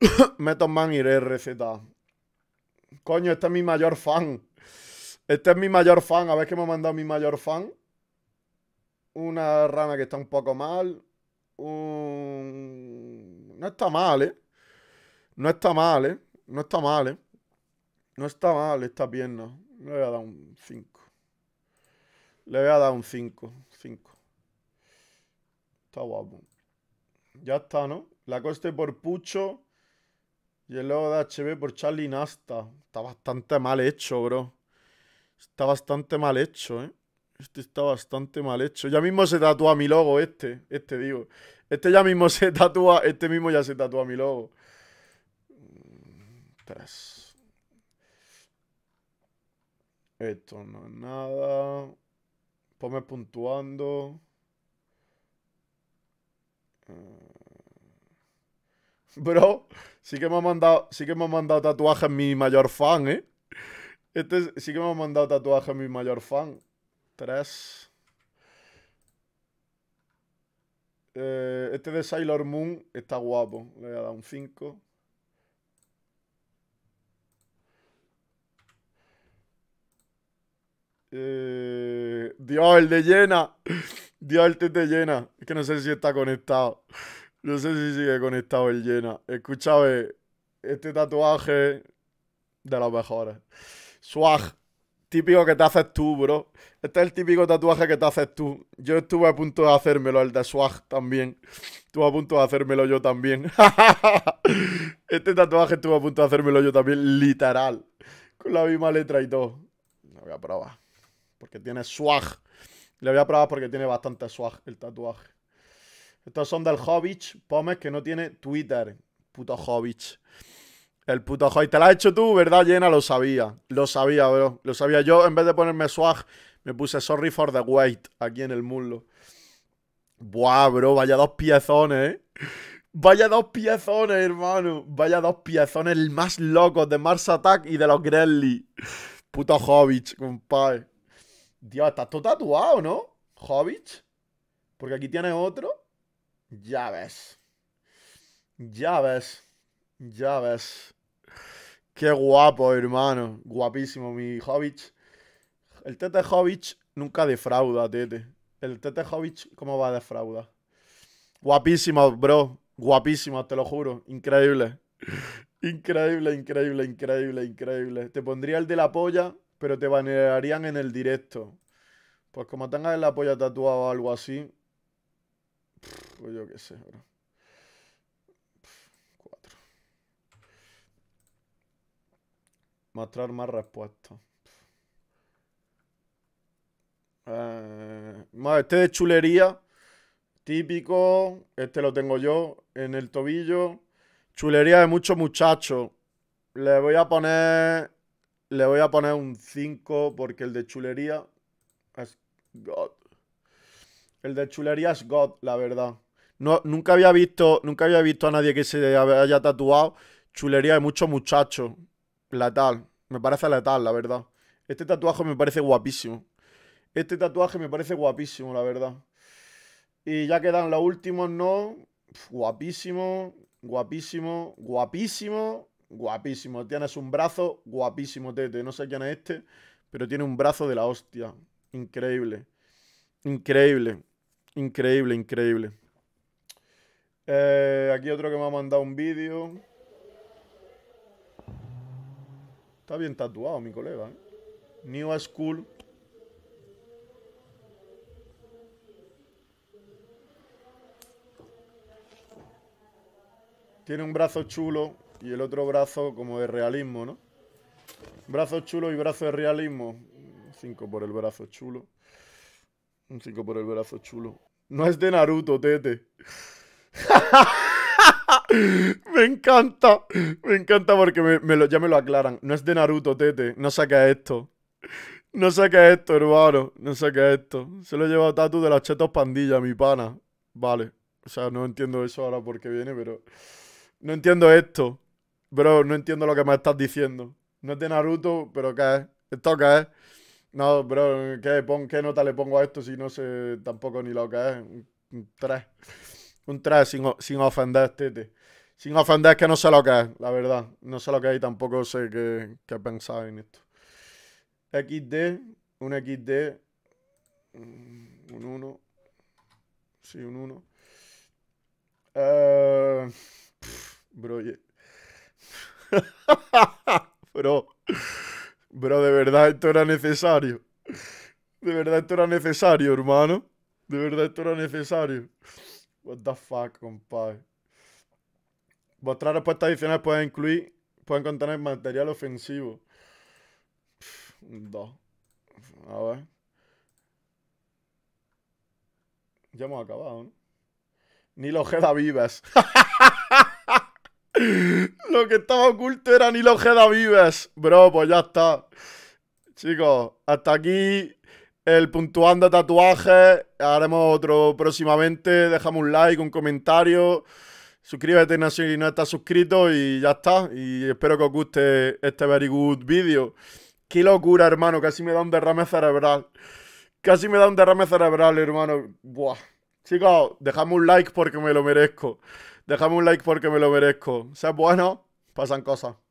Speaker 1: (coughs) Method Man y RZA. Coño, este es mi mayor fan. Este es mi mayor fan. A ver qué me ha mandado mi mayor fan. Una rana que está un poco mal. Un... No está mal, ¿eh? No está mal, ¿eh? No está mal, ¿eh? No está mal esta pierna. Le voy a dar un 5. Le voy a dar un 5. 5. Está guapo. Ya está, ¿no? La coste por Pucho. Y el logo de HB por Charlie Nasta. Está bastante mal hecho, bro. Está bastante mal hecho, ¿eh? Este está bastante mal hecho. Ya mismo se tatúa mi logo, este. Este, digo. Este ya mismo (laughs) se tatúa. Este mismo ya se tatúa mi logo. Mm, tres. Esto no es nada. Ponme puntuando. Eh. Bro, sí que me ha mandado, sí que me ha mandado tatuajes mi mayor fan, ¿eh? Este sí que me ha mandado tatuajes mi mayor fan. Tres. Eh, este de Sailor Moon está guapo. Le voy a dar un 5. Eh, Dios, el de llena. Dios, el de llena. Es que no sé si está conectado. No sé si sigue conectado el llena. Escúchame, este tatuaje de los mejores. Swag. Típico que te haces tú, bro. Este es el típico tatuaje que te haces tú. Yo estuve a punto de hacérmelo, el de Swag también. Estuve a punto de hacérmelo yo también. (laughs) este tatuaje estuve a punto de hacérmelo yo también, literal. Con la misma letra y todo. No voy a probar porque tiene swag. Le voy a probar porque tiene bastante swag el tatuaje. Estos son del Hobbit, Pomes, que no tiene Twitter. Puto Hobbit. El puto Hobbit. Te la has hecho tú, ¿verdad, Llena? Lo sabía. Lo sabía, bro. Lo sabía. Yo, en vez de ponerme swag, me puse sorry for the wait aquí en el muslo. Buah, bro. Vaya dos piezones, ¿eh? Vaya dos piezones, hermano. Vaya dos piezones más locos de Mars Attack y de los Gremlins. Puto Hobbit, compadre. Dios, está todo tatuado, ¿no? Hobbit. Porque aquí tiene otro. Ya ves. Ya ves. Ya ves. Qué guapo, hermano. Guapísimo, mi Hobbit. El Tete Hobbit nunca defrauda, Tete. El Tete Hobbit, ¿cómo va a defraudar? Guapísimo, bro. Guapísimo, te lo juro. Increíble. Increíble, increíble, increíble, increíble. Te pondría el de la polla, pero te banearían en el directo. Pues como tengas el la polla tatuada o algo así, pues yo qué sé, Cuatro. Mostrar más respuestas. Eh, este de chulería, típico, este lo tengo yo en el tobillo. Chulería de muchos muchachos. Le voy a poner le voy a poner un 5 porque el de chulería es God. El de chulería es God, la verdad. No, nunca, había visto, nunca había visto a nadie que se haya tatuado chulería de muchos muchachos. Letal. Me parece letal, la verdad. Este tatuaje me parece guapísimo. Este tatuaje me parece guapísimo, la verdad. Y ya quedan los últimos, ¿no? Guapísimo, guapísimo, guapísimo guapísimo. Tienes un brazo guapísimo, Tete. No sé quién es este, pero tiene un brazo de la hostia. Increíble. Increíble. Increíble, increíble. Eh, aquí otro que me ha mandado un vídeo. Está bien tatuado, mi colega. ¿eh? New School. Tiene un brazo chulo y el otro brazo como de realismo, ¿no? Brazo chulo y brazo de realismo. 5 por el brazo chulo. Un 5 por el brazo chulo. No es de Naruto, tete. (laughs) me encanta. Me encanta porque ya me lo aclaran. No es de Naruto, tete. No saca esto. No saca esto, hermano. No saca esto. Se lo he llevado Tatu de las chetos pandilla, mi pana. Vale. O sea, no entiendo eso ahora porque viene, pero... No entiendo esto. Bro, no entiendo lo que me estás diciendo. No es de Naruto, pero ¿qué es? ¿Esto qué No, bro, ¿qué, ¿qué nota le pongo a esto si no sé tampoco ni lo que es? Un 3. Un 3 sin, sin ofender, este. Sin ofender, es que no sé lo que es, la verdad. No sé lo que es y tampoco sé qué, qué pensar en esto. XD, un XD, un 1. Sí, un 1. Eh, bro, (laughs) bro, bro, de verdad esto era necesario. De verdad esto era necesario, hermano. De verdad esto era necesario. What the fuck, compadre. Vuestras respuestas adicionales pueden incluir, pueden contener material ofensivo. Dos. A ver. Ya hemos acabado, Ni lo (laughs) queda vivas. (laughs) Lo que estaba oculto era ni los Ojeda Vives. Bro, pues ya está. Chicos, hasta aquí el puntuando tatuajes. Haremos otro próximamente. Dejamos un like, un comentario. Suscríbete si no estás suscrito y ya está. Y espero que os guste este very good vídeo. Qué locura, hermano. Casi me da un derrame cerebral. Casi me da un derrame cerebral, hermano. Buah. Chicos, dejadme un like porque me lo merezco. Déjame un like porque me lo merezco. Seas bueno, pasan cosas.